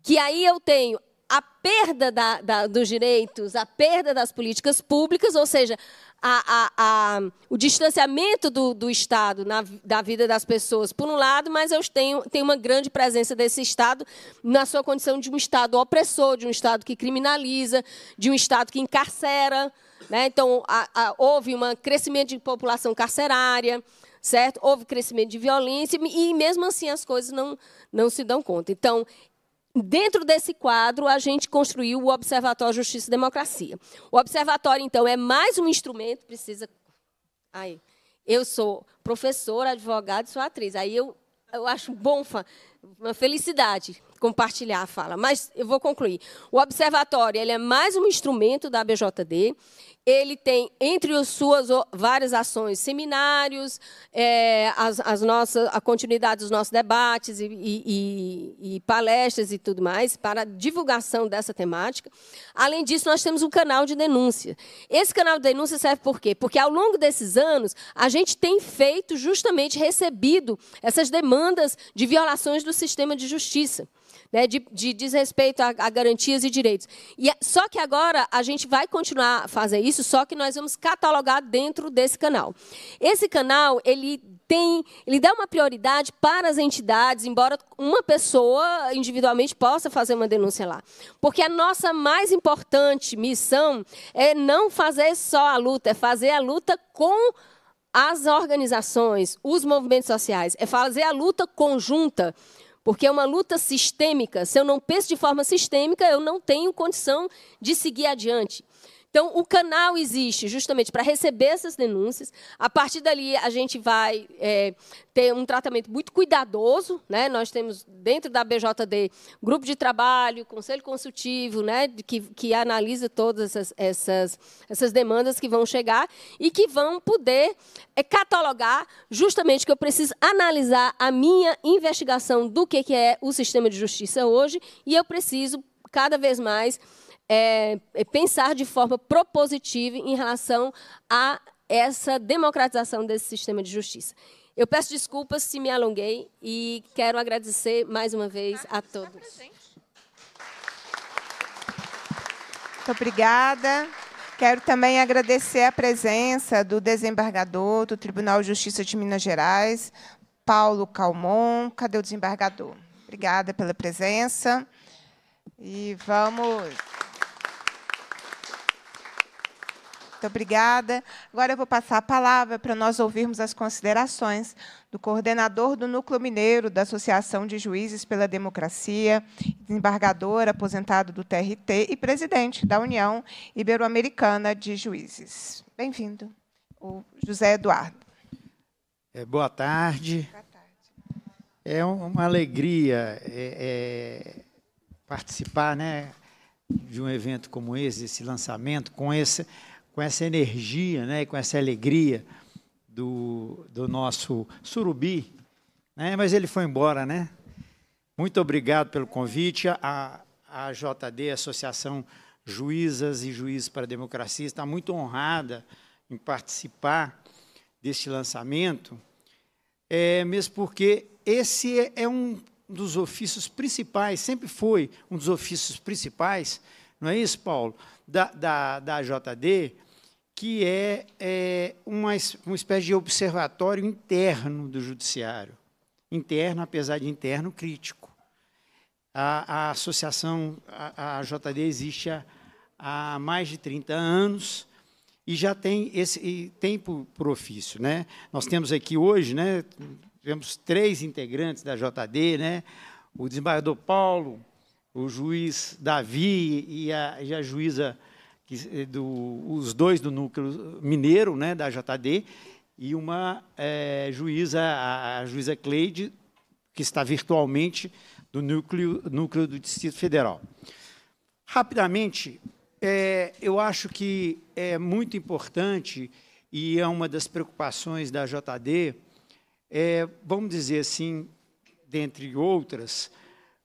Speaker 7: Que aí eu tenho a perda da, da, dos direitos, a perda das políticas públicas, ou seja, a, a, a, o distanciamento do, do Estado na, da vida das pessoas, por um lado, mas eu tenho, tenho uma grande presença desse Estado na sua condição de um Estado opressor, de um Estado que criminaliza, de um Estado que encarcera. Né? Então, houve um crescimento de população carcerária, certo? houve crescimento de violência, e mesmo assim as coisas não, não se dão conta. Então, Dentro desse quadro, a gente construiu o Observatório Justiça e Democracia. O observatório, então, é mais um instrumento, precisa. Aí, eu sou professora, advogada, sou atriz. Aí eu, eu acho bom, uma felicidade compartilhar a fala, mas eu vou concluir. O observatório, ele é mais um instrumento da BJD ele tem, entre as suas várias ações, seminários, é, as, as, nossas, a continuidade dos nossos debates e, e, e, palestras e tudo mais, para divulgação dessa temática. Além disso, nós temos um canal de denúncia. Esse canal de denúncia serve por quê? Porque, ao longo desses anos, a gente tem feito, justamente, recebido essas demandas de violações do sistema de justiça. Né, de, de desrespeito a, a, garantias e direitos. E, só que agora a gente vai continuar a fazer isso só que nós vamos catalogar dentro desse canal. Esse canal, ele tem, ele dá uma prioridade para as entidades, embora uma pessoa individualmente possa fazer uma denúncia lá. Porque a nossa mais importante missão é não fazer só a luta, é fazer a luta com as organizações, os movimentos sociais, é fazer a luta conjunta, porque é uma luta sistêmica. Se eu não penso de forma sistêmica, eu não tenho condição de seguir adiante. Então, o canal existe justamente para receber essas denúncias. A partir dali, a gente vai é, ter um tratamento muito cuidadoso. Né? Nós temos, dentro da BJD, grupo de trabalho, conselho consultivo, né? que, que analisa todas essas, essas, essas demandas que vão chegar e que vão poder é, catalogar justamente que eu preciso analisar a minha investigação do que, que é o sistema de justiça hoje e eu preciso, cada vez mais, é, é, pensar de forma propositiva em relação a essa democratização desse sistema de justiça. Eu peço desculpas se me alonguei e quero agradecer mais uma vez tá, a todos. Muito
Speaker 5: obrigada. Quero também agradecer a presença do desembargador do Tribunal de Justiça de Minas Gerais, Paulo Calmon. Cadê o desembargador? Obrigada pela presença. E vamos. Muito obrigada. Agora eu vou passar a palavra para nós ouvirmos as considerações do coordenador do Núcleo Mineiro da Associação de Juízes pela Democracia, desembargador aposentado do TRT e presidente da União Ibero-Americana de Juízes. Bem-vindo, o
Speaker 8: José Eduardo. É, boa tarde. É uma alegria é, é, participar, né? de um evento como esse, esse lançamento, com essa, com essa energia, né, com essa alegria do, do nosso Surubi, né, mas ele foi embora, né? Muito obrigado pelo convite. A, a JD, a Associação Juízas e Juízes para a Democracia, está muito honrada em participar deste lançamento, é, mesmo porque esse é, é um dos ofícios principais, sempre foi um dos ofícios principais, não é isso, Paulo? Da, da, da JD, que é, é uma, uma espécie de observatório interno do judiciário. Interno, apesar de interno, crítico. A, a associação, a, a, JD existe há, há mais de 30 anos, e já tem esse tempo por, por, ofício, né? Nós temos aqui hoje, né? Temos três integrantes da JD, né? O desembargador Paulo, o juiz Davi e a, e a juíza que, eh, do, os dois do núcleo mineiro, né, da JD, e uma é, juíza, a, juíza Cleide, que está virtualmente do núcleo, núcleo do Distrito Federal. Rapidamente, é, eu acho que é muito importante, e é uma das preocupações da JD, é, vamos dizer assim, dentre outras,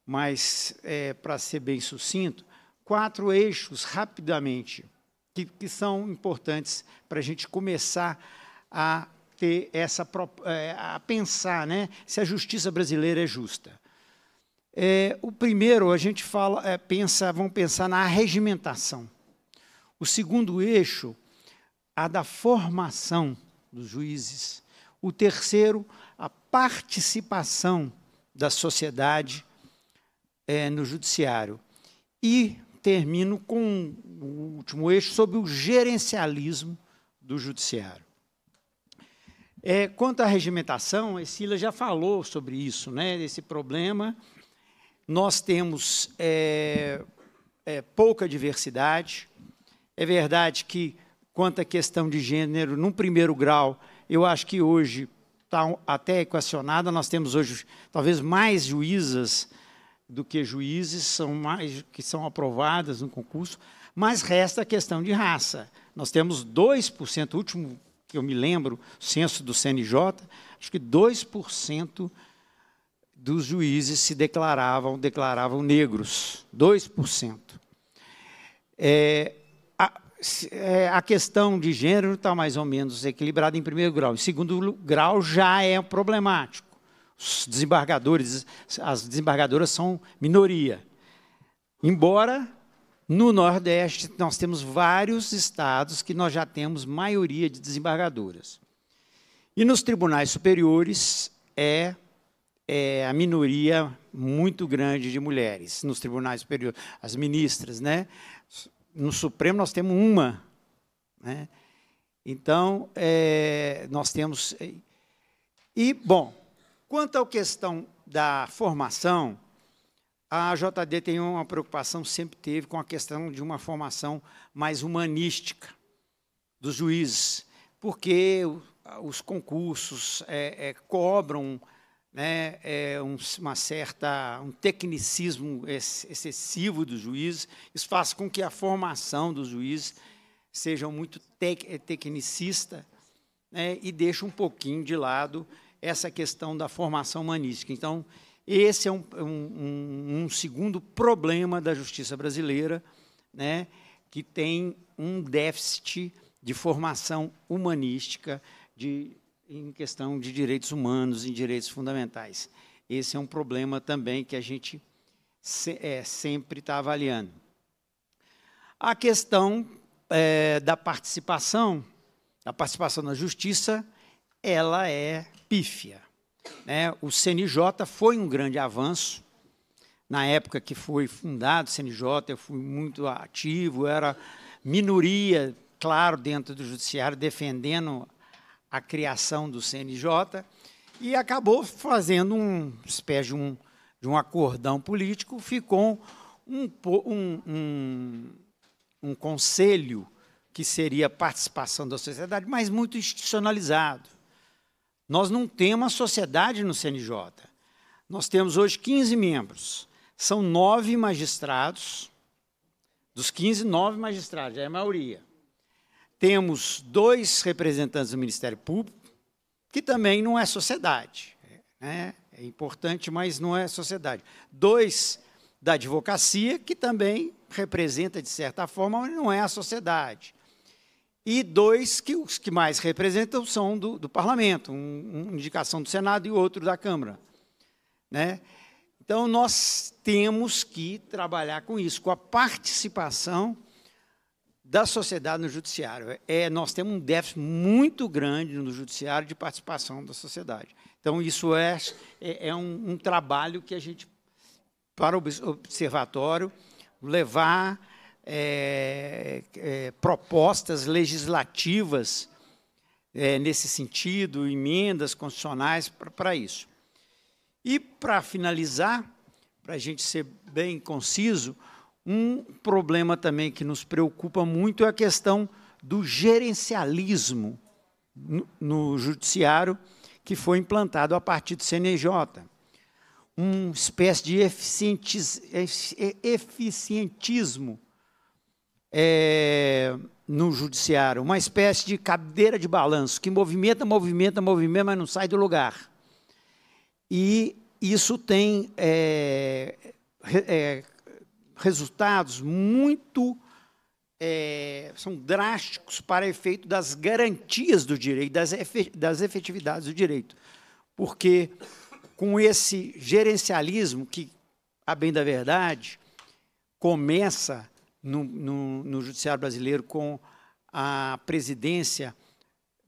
Speaker 8: mas para ser bem sucinto, quatro eixos rapidamente que, que são importantes para a gente começar a ter essa é, a pensar, né, se a justiça brasileira é justa. É, o primeiro a gente fala, é, pensa, vamos pensar na regimentação. O segundo eixo, a da formação dos juízes. O terceiro, a participação da sociedade é, no judiciário. E termino com o último eixo sobre o gerencialismo do judiciário. É, quanto à regimentação, a Sila já falou sobre isso, né, Esse problema. Nós temos é, é, pouca diversidade. É verdade que, quanto à questão de gênero, num primeiro grau, eu acho que hoje está até equacionada. Nós temos hoje, talvez, mais juízas do que juízes são mais que são aprovadas no concurso, mas resta a questão de raça. Nós temos 2%, o último que eu me lembro, censo do CNJ, acho que 2% dos juízes se declaravam, declaravam negros, 2%. É, a, é, a questão de gênero está mais ou menos equilibrada em primeiro grau. Em segundo grau já é problemático os desembargadores, as desembargadoras são minoria. Embora no Nordeste nós temos vários estados que nós já temos maioria de desembargadoras. E nos tribunais superiores é, é a minoria muito grande de mulheres nos tribunais superiores, as ministras, né? No Supremo nós temos uma, né? Então, é, nós temos. E, bom, Quanto à questão da formação, a JD tem uma preocupação, sempre teve, com a questão de uma formação mais humanística dos juízes, porque os concursos é, é, cobram né, é, um, uma certa, um tecnicismo ex excessivo dos juízes, isso faz com que a formação dos juízes seja muito tec é, tecnicista né, e deixe um pouquinho de lado essa questão da formação humanística. Então, esse é um, um, um segundo problema da justiça brasileira, né, que tem um déficit de formação humanística de, em questão de direitos humanos e direitos fundamentais. Esse é um problema também que a gente se, é, sempre está avaliando. A questão é, da participação, da participação na justiça, ela é pífia. Né? O CNJ foi um grande avanço. Na época que foi fundado o CNJ, eu fui muito ativo, era minoria, claro, dentro do judiciário, defendendo a criação do CNJ, e acabou fazendo um espécie de um, de um acordão político, ficou um, um, um, um conselho que seria participação da sociedade, mas muito institucionalizado. Nós não temos uma sociedade no CNJ. Nós temos hoje 15 membros. São nove magistrados. Dos 15, nove magistrados, é a maioria. Temos dois representantes do Ministério Público, que também não é sociedade. Né? É importante, mas não é sociedade. Dois da advocacia, que também representa, de certa forma, mas não é a sociedade e dois que os que mais representam são do, do parlamento, um, uma indicação do Senado e outro da Câmara. Né? Então, nós temos que trabalhar com isso, com a participação da sociedade no judiciário. É, nós temos um déficit muito grande no judiciário de participação da sociedade. Então, isso é, é, é um, um trabalho que a gente, para o observatório, levar é, é, propostas legislativas é, nesse sentido, emendas constitucionais para isso. E, para finalizar, para a gente ser bem conciso, um problema também que nos preocupa muito é a questão do gerencialismo no, no judiciário que foi implantado a partir do CNJ. Uma espécie de eficientismo é, no judiciário, uma espécie de cadeira de balanço que movimenta, movimenta, movimenta, mas não sai do lugar. E isso tem é, é, resultados muito é, são drásticos para efeito das garantias do direito, das, efetividades do direito. Porque com esse gerencialismo que, a bem da verdade, começa no, no, no Judiciário Brasileiro com a presidência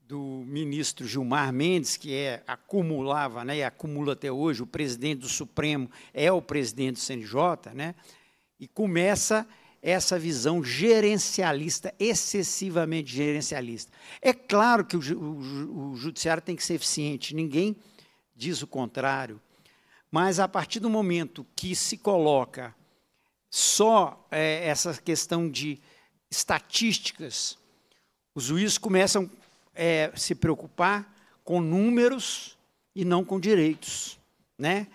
Speaker 8: do ministro Gilmar Mendes, que é, acumulava né, e acumula até hoje, o presidente do Supremo é o presidente do CNJ, né, e começa essa visão gerencialista, excessivamente gerencialista. É claro que o, o, o judiciário tem que ser eficiente, ninguém diz o contrário, mas a partir do momento que se coloca só é, essa questão de estatísticas. Os juízes começam a é, se preocupar com números e não com direitos, né?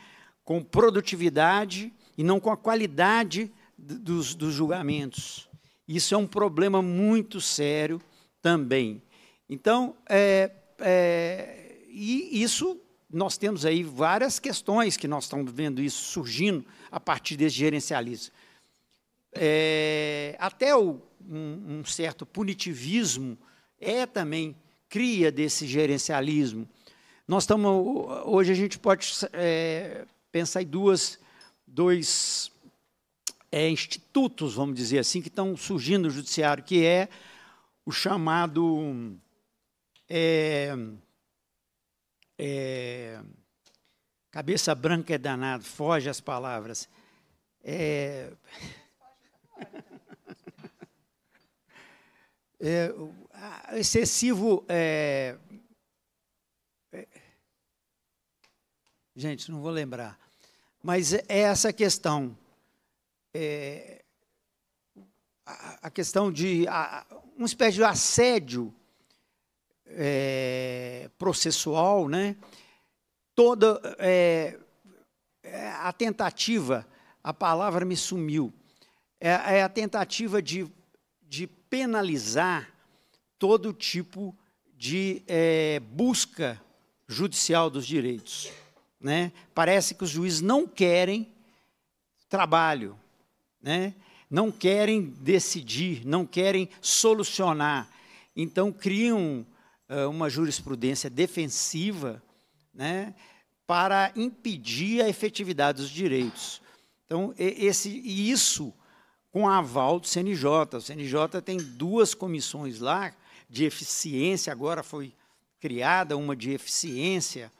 Speaker 8: com produtividade e não com a qualidade dos, dos julgamentos. Isso é um problema muito sério também. Então, é, é, e isso nós temos aí várias questões que nós estamos vendo isso surgindo a partir desse gerencialismo é, até o, um, um certo punitivismo é também cria desse gerencialismo. Nós estamos hoje a gente pode é, pensar em duas, dois é, institutos, vamos dizer assim, que estão surgindo no judiciário, que é o chamado é, é, cabeça branca é danado, foge as palavras. É, é, excessivo. É, é, gente, não vou lembrar. Mas é essa questão. É, a, a questão de a, uma espécie de assédio é, processual, né? toda é, é a tentativa, a palavra me sumiu, é, é a tentativa de, de penalizar todo tipo de é, busca judicial dos direitos. Né? Parece que os juízes não querem trabalho, né? não querem decidir, não querem solucionar. Então, criam uh, uma jurisprudência defensiva né? para impedir a efetividade dos direitos. Então, esse, e isso com aval do CNJ. O CNJ tem duas comissões lá de eficiência, agora foi criada uma de eficiência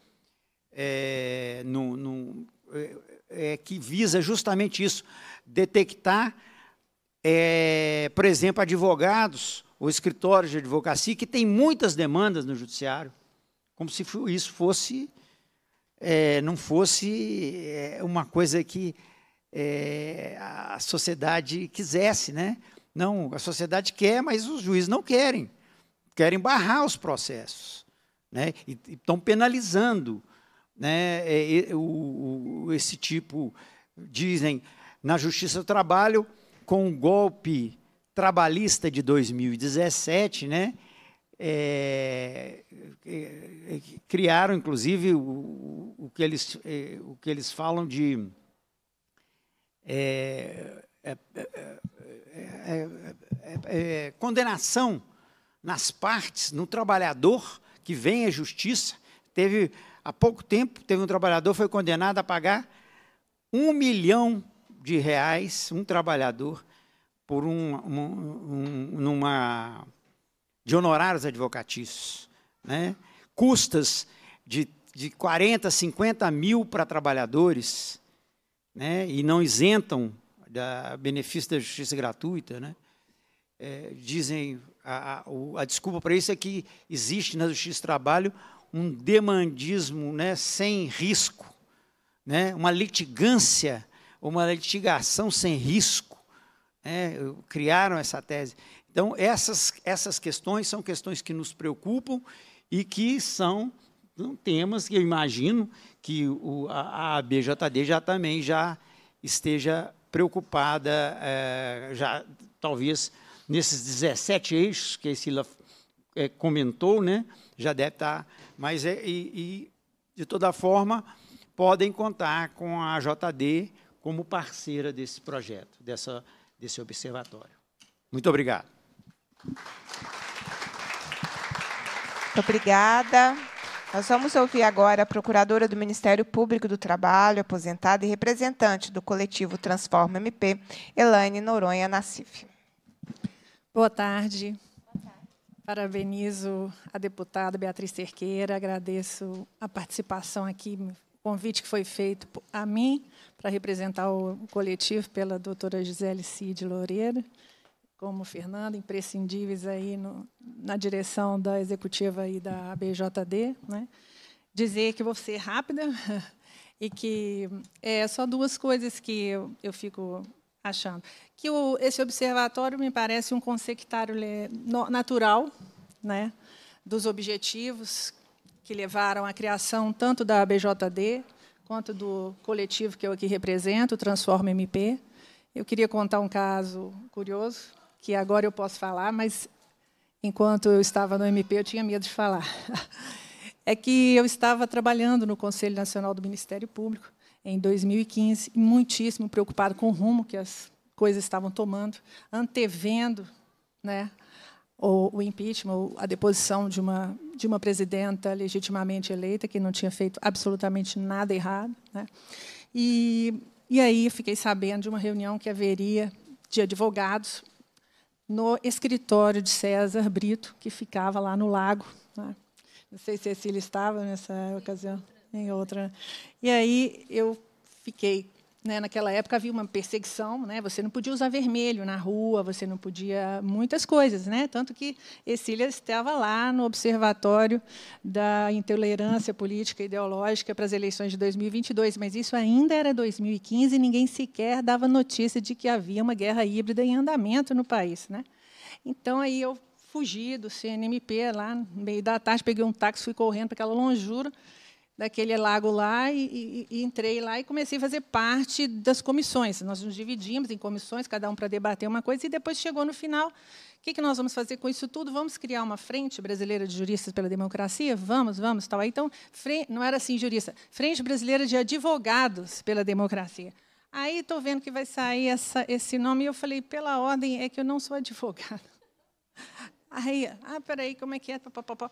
Speaker 8: é, no, no, é, é, que visa justamente isso, detectar, é, por exemplo, advogados ou escritórios de advocacia que têm muitas demandas no judiciário, como se isso fosse é, não fosse é, uma coisa que é, a sociedade quisesse, né? Não, a sociedade quer, mas os juízes não querem. Querem barrar os processos, né? E estão penalizando, né? É, o, o, esse tipo, dizem na Justiça do Trabalho com o golpe trabalhista de 2017, né? É, é, é, criaram inclusive o, o que eles o que eles falam de é é, é, é, é, condenação nas partes, no trabalhador que vem à justiça. Teve há pouco tempo, teve um trabalhador foi condenado a pagar um milhão de reais, um trabalhador, por um, um, um numa, de honorários advocatícios, né? custas de, de 40, 50 mil para trabalhadores, né, e não isentam da benefício da justiça gratuita, né, é, dizem a, a, a desculpa para isso é que existe na justiça do trabalho um demandismo né, sem risco, né, uma litigância, uma litigação sem risco. Né, criaram essa tese. Então, essas, essas questões são questões que nos preocupam e que são temas que eu imagino que o, a, a já também já esteja preocupada, é, já talvez nesses 17 eixos que a Sila é, comentou, né, já deve estar, tá, mas é, e, e, de toda forma podem contar com a JD como parceira desse projeto, dessa, desse observatório. Muito obrigado. Muito
Speaker 5: obrigada. Nós vamos ouvir agora a procuradora do Ministério Público do Trabalho, aposentada e representante do coletivo Transforma MP, Elaine Noronha Nassif.
Speaker 9: Boa tarde. Parabenizo a deputada Beatriz Cerqueira, agradeço a participação aqui, o convite que foi feito a mim para representar o coletivo pela doutora Gisele Cid Loureiro como Fernando, imprescindíveis aí no, na direção da executiva e da ABJD, né? dizer que vou ser rápida e que é só duas coisas que eu, eu fico achando. Que o, esse observatório me parece um consectário natural né, dos objetivos que levaram à criação tanto da ABJD quanto do coletivo que eu aqui represento, Transforma MP. Eu queria contar um caso curioso que agora eu posso falar, mas enquanto eu estava no MP eu tinha medo de falar. É que eu estava trabalhando no Conselho Nacional do Ministério Público em 2015, muitíssimo preocupado com o rumo que as coisas estavam tomando, antevendo, né, o, o impeachment, a deposição de uma de uma presidenta legitimamente eleita que não tinha feito absolutamente nada errado, né? E e aí fiquei sabendo de uma reunião que haveria de advogados no escritório de César Brito, que ficava lá no lago. Né? Não sei se Cecília estava nessa ocasião, em outra. E aí eu fiquei né, naquela época havia uma perseguição, né, você não podia usar vermelho na rua, você não podia muitas coisas, né, tanto que Cecília estava lá no Observatório da Intolerância Política e Ideológica para as eleições de 2022, mas isso ainda era 2015 e ninguém sequer dava notícia de que havia uma guerra híbrida em andamento no país. Né. Então, aí eu fugi do CNMP lá no meio da tarde, peguei um táxi, fui correndo para aquela longura, daquele lago lá e, e, e, entrei lá e comecei a fazer parte das comissões. Nós nos dividimos em comissões, cada um para debater uma coisa, e depois chegou no final, o que, que nós vamos fazer com isso tudo? Vamos criar uma frente brasileira de juristas pela democracia? Vamos, vamos, tal. Então, frente, não era assim jurista, frente brasileira de advogados pela democracia. Aí estou vendo que vai sair essa, esse nome e eu falei, pela ordem, é que eu não sou advogada. Aí, ah, peraí, como é que é?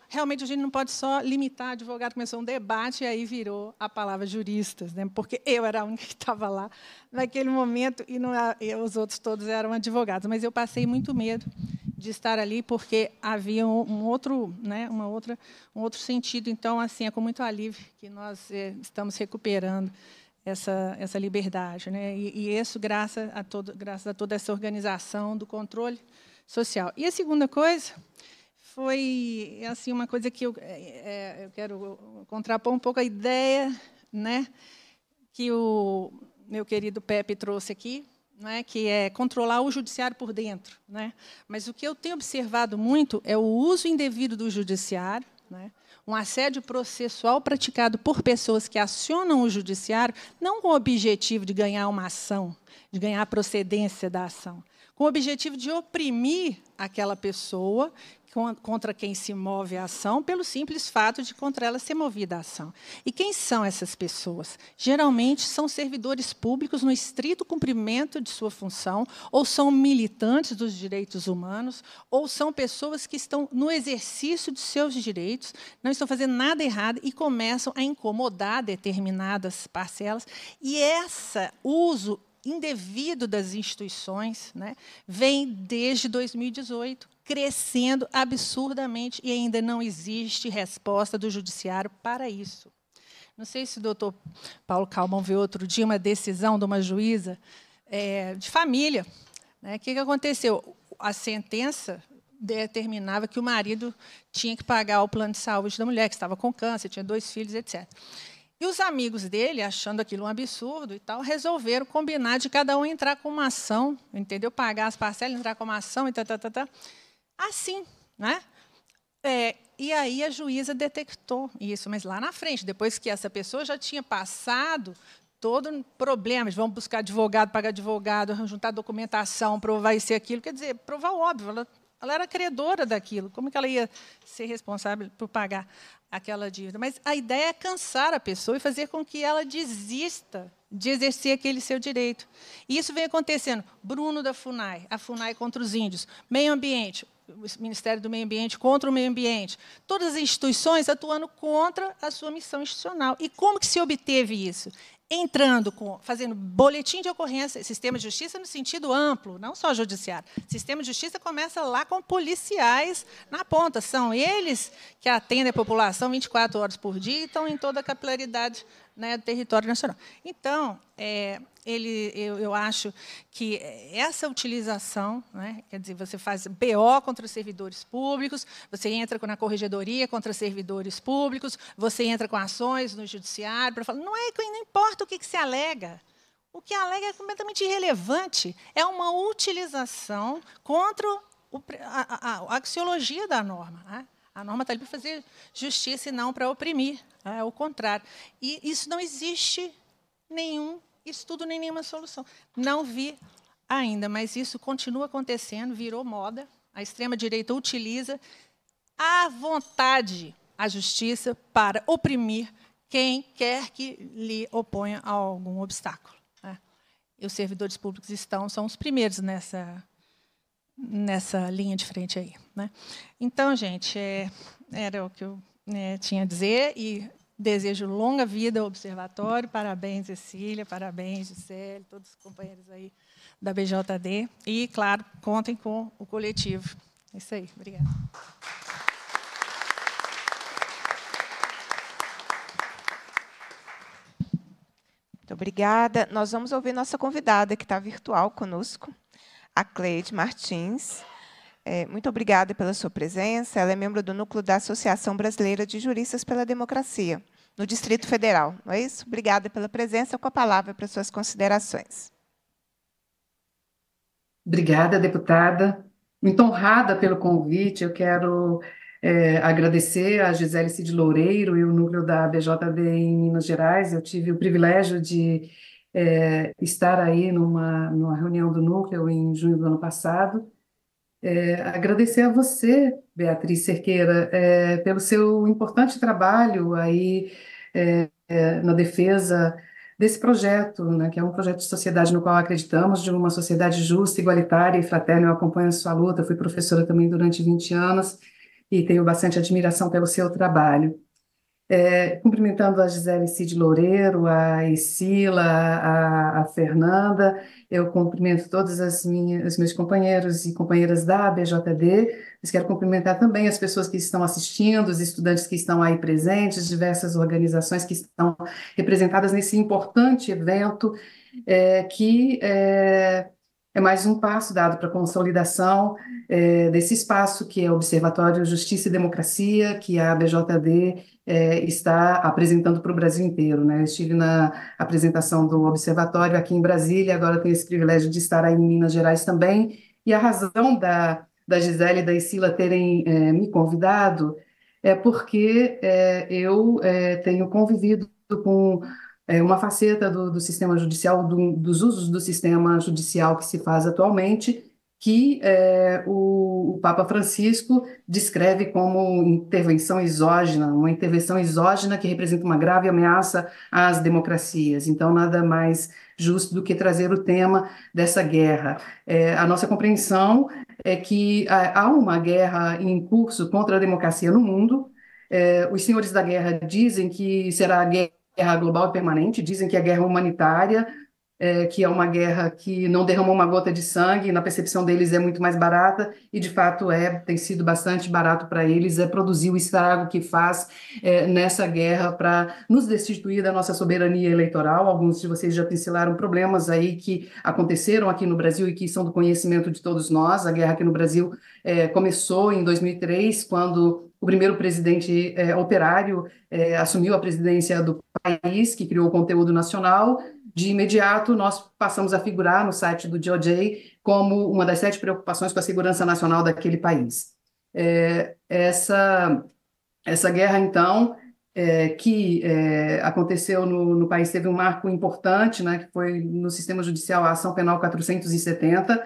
Speaker 9: Realmente a gente não pode só limitar advogado. Começou um debate e aí virou a palavra juristas, né? porque eu era a única que estava lá naquele momento e, não, é, e os outros todos eram advogados. Mas eu passei muito medo de estar ali porque havia um outro, né, uma outra, um outro sentido. Então, assim, é com muito alívio que nós eh, estamos recuperando essa, essa liberdade, né? E, e isso graças a todo, graças a toda essa organização do controle social. E a segunda coisa foi é assim uma coisa que eu, é, é, eu quero contrapor um pouco a ideia, né, que o meu querido Pepe trouxe aqui, é que é controlar o judiciário por dentro, né. Mas o que eu tenho observado muito é o uso indevido do judiciário, né, um assédio processual praticado por pessoas que acionam o judiciário não com o objetivo de ganhar uma ação, de ganhar a procedência da ação, com o objetivo de oprimir aquela pessoa contra quem se move a ação pelo simples fato de contra ela ser movida a ação. E quem são essas pessoas? Geralmente são servidores públicos no estrito cumprimento de sua função, ou são militantes dos direitos humanos, ou são pessoas que estão no exercício de seus direitos, não estão fazendo nada errado e começam a incomodar determinadas parcelas. E esse uso indevido das instituições, né, vem desde 2018 crescendo absurdamente e ainda não existe resposta do judiciário para isso. Não sei se o doutor Paulo Calmon viu outro dia uma decisão de uma juíza é, de família. Né, o que, que aconteceu? A sentença determinava que o marido tinha que pagar o plano de saúde da mulher, que estava com câncer, tinha dois filhos, etc. E os amigos dele, achando aquilo um absurdo e tal, resolveram combinar de cada um entrar com uma ação, entendeu? Pagar as parcelas, entrar com uma ação e tal, tá, tal, tá, tal, tá, tal. Assim, né? É, e aí a juíza detectou isso, mas lá na frente, depois que essa pessoa já tinha passado todo problema, vamos buscar advogado, pagar advogado, juntar documentação, provar isso e aquilo, quer dizer, provar o óbvio, ela ela era credora daquilo. Como é que ela ia ser responsável por pagar aquela dívida? Mas a ideia é cansar a pessoa e fazer com que ela desista de exercer aquele seu direito. E isso vem acontecendo. Bruno da FUNAI, a FUNAI contra os índios, meio ambiente, o Ministério do Meio Ambiente contra o meio ambiente, todas as instituições atuando contra a sua missão institucional. E como que se obteve isso? entrando, com, fazendo boletim de ocorrência, sistema de justiça no sentido amplo, não só judiciário. Sistema de justiça começa lá com policiais na ponta. São eles que atendem a população 24 horas por dia e estão em toda a capilaridade né, do território nacional. Então, é, ele, eu, eu, acho que essa utilização, né, quer dizer, você faz BO contra servidores públicos, você entra na corregedoria contra servidores públicos, você entra com ações no judiciário para falar, não é que não importa o que, que se alega. O que alega é completamente irrelevante. É uma utilização contra o, a, a, a axiologia da norma. Né? A norma está ali para fazer justiça e não para oprimir. É o contrário. E isso não existe nenhum estudo nem nenhuma solução. Não vi ainda, mas isso continua acontecendo, virou moda. A extrema-direita utiliza à vontade a justiça para oprimir quem quer que lhe oponha a algum obstáculo. Né? E os servidores públicos estão, são os primeiros nessa, nessa linha de frente aí. Né? Então, gente, é, era o que eu né, tinha a dizer e desejo longa vida ao Observatório. Parabéns, Cecília, parabéns, Gisele, todos os companheiros aí da BJD. E, claro, contem com o
Speaker 5: coletivo. É isso aí, obrigada. Muito obrigada. Nós vamos ouvir nossa convidada, que está virtual conosco, a Cleide Martins. É, muito obrigada pela sua presença. Ela é membro do núcleo da Associação Brasileira de Juristas pela Democracia, no Distrito Federal. Não é isso? Obrigada pela presença. Com a palavra para suas considerações.
Speaker 10: Obrigada, deputada. Muito honrada pelo convite. Eu quero é, agradecer a Gisele Cid Loureiro e o núcleo da BJD em Minas Gerais. Eu tive o privilégio de é, estar aí numa, numa reunião do núcleo em junho do ano passado é, agradecer a você, Beatriz Cerqueira, é, pelo seu importante trabalho aí é, é, na defesa desse projeto, né, que é um projeto de sociedade no qual acreditamos, de uma sociedade justa, igualitária e fraterna. Eu acompanho a sua luta, fui professora também durante 20 anos e tenho bastante admiração pelo seu trabalho. É, cumprimentando a Gisele Cid Loureiro, a Isila, a, a, Fernanda, eu cumprimento todos as minhas, os meus companheiros e companheiras da ABJD, mas quero cumprimentar também as pessoas que estão assistindo, os estudantes que estão aí presentes, diversas organizações que estão representadas nesse importante evento, é, que é, é, mais um passo dado para a consolidação desse espaço que é o Observatório Justiça e Democracia, que a ABJD é, está apresentando para o Brasil inteiro. Né? estive na apresentação do Observatório aqui em Brasília, agora tenho esse privilégio de estar aí em Minas Gerais também, e a razão da, da Gisele e da Isila terem é, me convidado é porque é, eu é, tenho convivido com é, uma faceta do, do sistema judicial, do, dos usos do sistema judicial que se faz atualmente, que é, o, o, Papa Francisco descreve como intervenção exógena, uma intervenção exógena que representa uma grave ameaça às democracias. Então, nada mais justo do que trazer o tema dessa guerra. É, a nossa compreensão é que é, há uma guerra em curso contra a democracia no mundo. É, os senhores da guerra dizem que será a guerra global e permanente, dizem que é a guerra humanitária é, que é uma guerra que não derramou uma gota de sangue, na percepção deles é muito mais barata, e de fato é, tem sido bastante barato para eles, é produzir o estrago que faz é, nessa guerra para nos destituir da nossa soberania eleitoral. Alguns de vocês já pincelaram problemas aí que aconteceram aqui no Brasil e que são do conhecimento de todos nós. A guerra aqui no Brasil é, começou em 2003, quando o primeiro presidente é, operário é, assumiu a presidência do país, que criou o conteúdo nacional, de imediato, nós passamos a figurar no site do DOJ como uma das sete preocupações com a segurança nacional daquele país. É, essa, essa guerra, então, é, que é, aconteceu no, no, país teve um marco importante, né, que foi no sistema judicial a ação penal 470,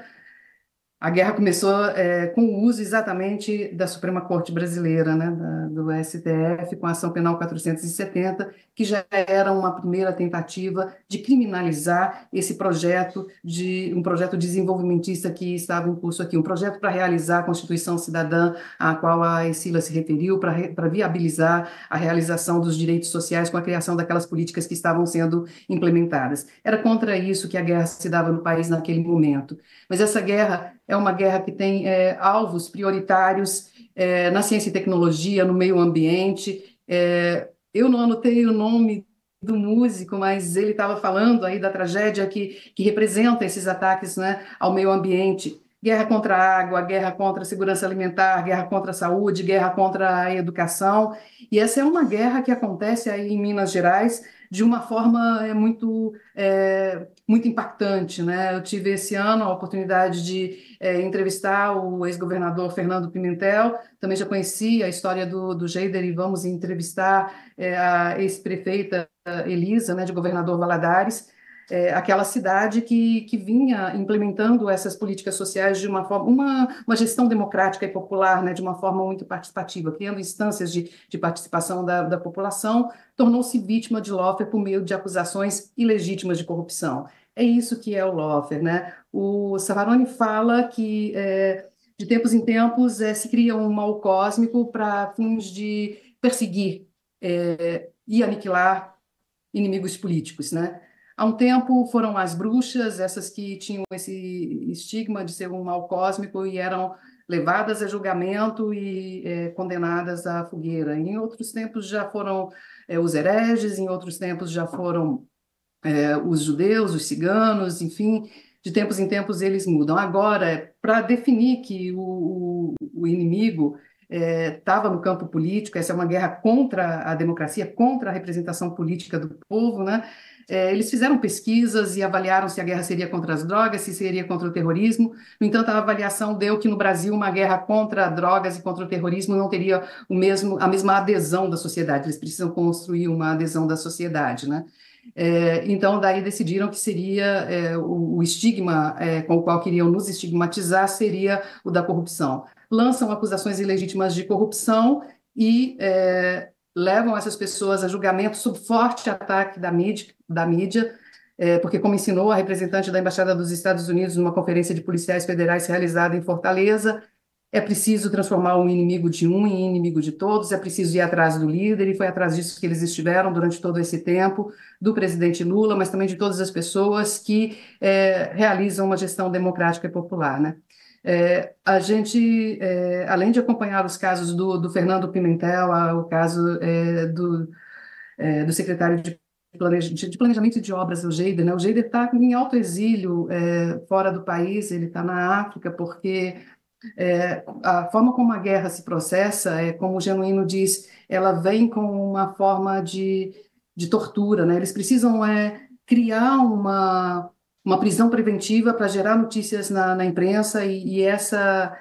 Speaker 10: a guerra começou é, com o uso exatamente da Suprema Corte Brasileira, né, da, do STF, com a Ação Penal 470, que já era uma primeira tentativa de criminalizar esse projeto, de um projeto desenvolvimentista que estava em curso aqui, um projeto para realizar a Constituição Cidadã, a qual a Isila se referiu, para, para viabilizar a realização dos direitos sociais com a criação daquelas políticas que estavam sendo implementadas. Era contra isso que a guerra se dava no país naquele momento. Mas essa guerra é uma guerra que tem é, alvos prioritários é, na ciência e tecnologia, no meio ambiente. É, eu não anotei o nome do músico, mas ele estava falando aí da tragédia que, que representa esses ataques né, ao meio ambiente. Guerra contra a água, guerra contra a segurança alimentar, guerra contra a saúde, guerra contra a educação. E essa é uma guerra que acontece aí em Minas Gerais de uma forma é, muito é, muito impactante. Né? Eu tive esse ano a oportunidade de é, entrevistar o ex-governador Fernando Pimentel, também já conheci a história do, do Geider e vamos entrevistar é, a ex-prefeita Elisa, né, de governador Valadares, é, aquela cidade que, que vinha implementando essas políticas sociais de uma forma, uma, uma gestão democrática e popular, né, de uma forma muito participativa, criando instâncias de, de participação da, da população, tornou-se vítima de lofer por meio de acusações ilegítimas de corrupção. É isso que é o Lofer, né? O Savarone fala que é, de tempos em tempos é, se cria um mal cósmico para fins de perseguir é, e aniquilar inimigos políticos, né? Há um tempo foram as bruxas, essas que tinham esse estigma de ser um mal cósmico e eram levadas a julgamento e é, condenadas à fogueira. Em outros tempos já foram é, os hereges, em outros tempos já foram é, os judeus, os ciganos, enfim, de tempos em tempos eles mudam. Agora, é para definir que o, o, o inimigo estava é, no campo político, essa é uma guerra contra a democracia, contra a representação política do povo, né? É, eles fizeram pesquisas e avaliaram se a guerra seria contra as drogas, se seria contra o terrorismo. No entanto, a avaliação deu que no Brasil uma guerra contra drogas e contra o terrorismo não teria o mesmo, a mesma adesão da sociedade. Eles precisam construir uma adesão da sociedade, né? É, então, daí decidiram que seria é, o, o, estigma é, com o qual queriam nos estigmatizar seria o da corrupção. Lançam acusações ilegítimas de corrupção e é, levam essas pessoas a julgamento sob forte ataque da mídia, da mídia é, porque, como ensinou a representante da Embaixada dos Estados Unidos numa conferência de policiais federais realizada em Fortaleza, é preciso transformar um inimigo de um em inimigo de todos, é preciso ir atrás do líder, e foi atrás disso que eles estiveram durante todo esse tempo, do presidente Lula, mas também de todas as pessoas que é, realizam uma gestão democrática e popular. Né? É, a gente, é, além de acompanhar os casos do, do Fernando Pimentel, o caso é, do, é, do secretário de de planejamento de obras, o Geider, né? O Geider está em alto exílio é, fora do país, ele está na África, porque é, a forma como a guerra se processa, é, como o Genuíno diz, ela vem com uma forma de, de tortura. Né? Eles precisam é, criar uma, uma prisão preventiva para gerar notícias na, na imprensa e, e essa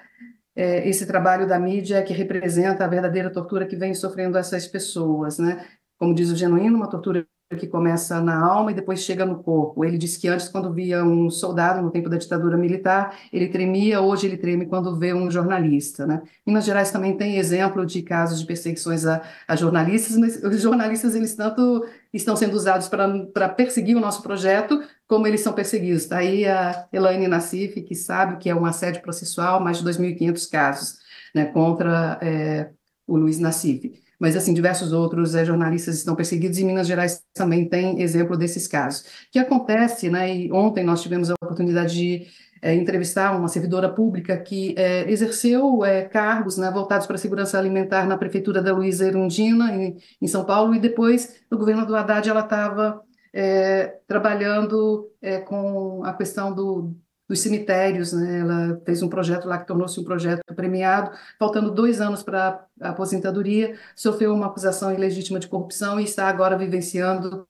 Speaker 10: é, esse trabalho da mídia é que representa a verdadeira tortura que vem sofrendo essas pessoas, né? Como diz o genuíno, uma tortura que começa na alma e depois chega no corpo. Ele disse que antes, quando via um soldado no tempo da ditadura militar, ele tremia, hoje ele treme quando vê um jornalista. Né? Minas Gerais também tem exemplo de casos de perseguições a, a jornalistas, mas os jornalistas, eles tanto estão sendo usados para perseguir o nosso projeto, como eles são perseguidos. Está aí a Elaine Nassif, que sabe que é um assédio processual, mais de 2.500 casos né, contra é, o Luiz Nassif mas assim, diversos outros é, jornalistas estão perseguidos, e Minas Gerais também tem exemplo desses casos. O que acontece, né, e ontem nós tivemos a oportunidade de é, entrevistar uma servidora pública que é, exerceu é, cargos né, voltados para a segurança alimentar na prefeitura da Luiza Erundina, em, em São Paulo, e depois, no governo do Haddad, ela estava trabalhando com a questão do, dos cemitérios, né? Ela fez um projeto lá que tornou-se um projeto premiado, faltando dois anos para a aposentadoria, sofreu uma acusação ilegítima de corrupção e está agora vivenciando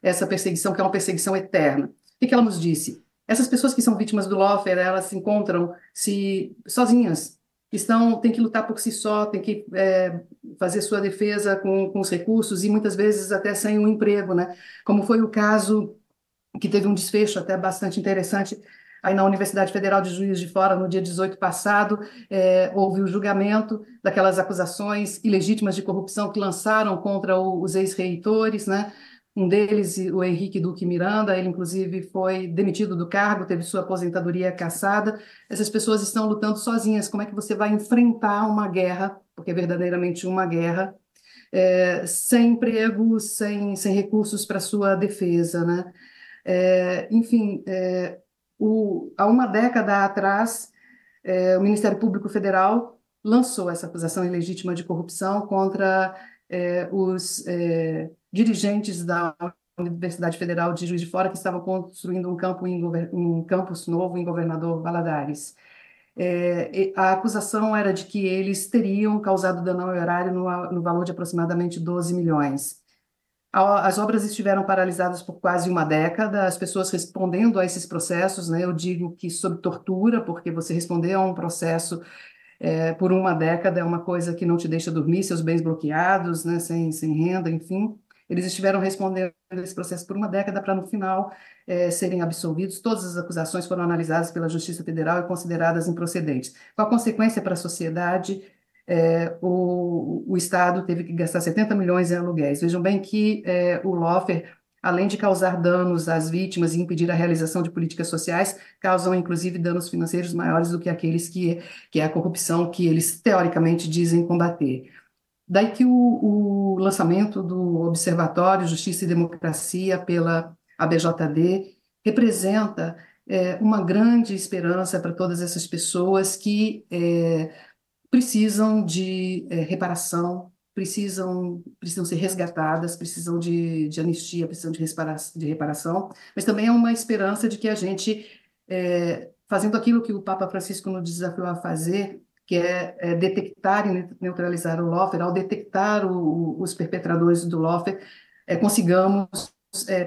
Speaker 10: essa perseguição, que é uma perseguição eterna. O que ela nos disse? Essas pessoas que são vítimas do lawfare, elas se encontram se sozinhas, estão tem que lutar por si só, tem que é, fazer sua defesa com, com os recursos e muitas vezes até sem um emprego, né? Como foi o caso que teve um desfecho até bastante interessante Aí na Universidade Federal de Juiz de Fora, no dia 18 passado, é, houve o julgamento daquelas acusações ilegítimas de corrupção que lançaram contra o, os ex-reitores, né? Um deles, o Henrique Duque Miranda, ele inclusive foi demitido do cargo, teve sua aposentadoria cassada. Essas pessoas estão lutando sozinhas. Como é que você vai enfrentar uma guerra, porque é verdadeiramente uma guerra, é, sem emprego, sem, sem recursos para sua defesa, né? É, enfim, é, o, há uma década atrás, é, o Ministério Público Federal lançou essa acusação ilegítima de corrupção contra é, os é, dirigentes da Universidade Federal de Juiz de Fora, que estavam construindo um, campo em, um campus novo em Governador Valadares. a acusação era de que eles teriam causado dano ao horário no, no valor de aproximadamente 12 milhões. As obras estiveram paralisadas por quase uma década, as pessoas respondendo a esses processos, né? eu digo que sob tortura, porque você responder a um processo é, por uma década é uma coisa que não te deixa dormir, seus bens bloqueados, né? sem, sem renda, enfim. Eles estiveram respondendo a esse processo por uma década para, no final, é, serem absolvidos. Todas as acusações foram analisadas pela Justiça Federal e consideradas improcedentes, Qual a consequência para a sociedade é, o, o Estado teve que gastar 70 milhões em aluguéis. Vejam bem que é, o Loffer, além de causar danos às vítimas e impedir a realização de políticas sociais, causam inclusive danos financeiros maiores do que aqueles que, que é a corrupção que eles teoricamente dizem combater. Daí que o, o lançamento do Observatório Justiça e Democracia pela ABJD representa é, uma grande esperança para todas essas pessoas que é, precisam de é, reparação, precisam, precisam ser resgatadas, precisam de, de anistia, precisam de, de reparação, mas também é uma esperança de que a gente, é, fazendo aquilo que o Papa Francisco nos desafiou a fazer, que é, é detectar e neutralizar o lofer, ao detectar o, o, os perpetradores do lofer, é, eh, consigamos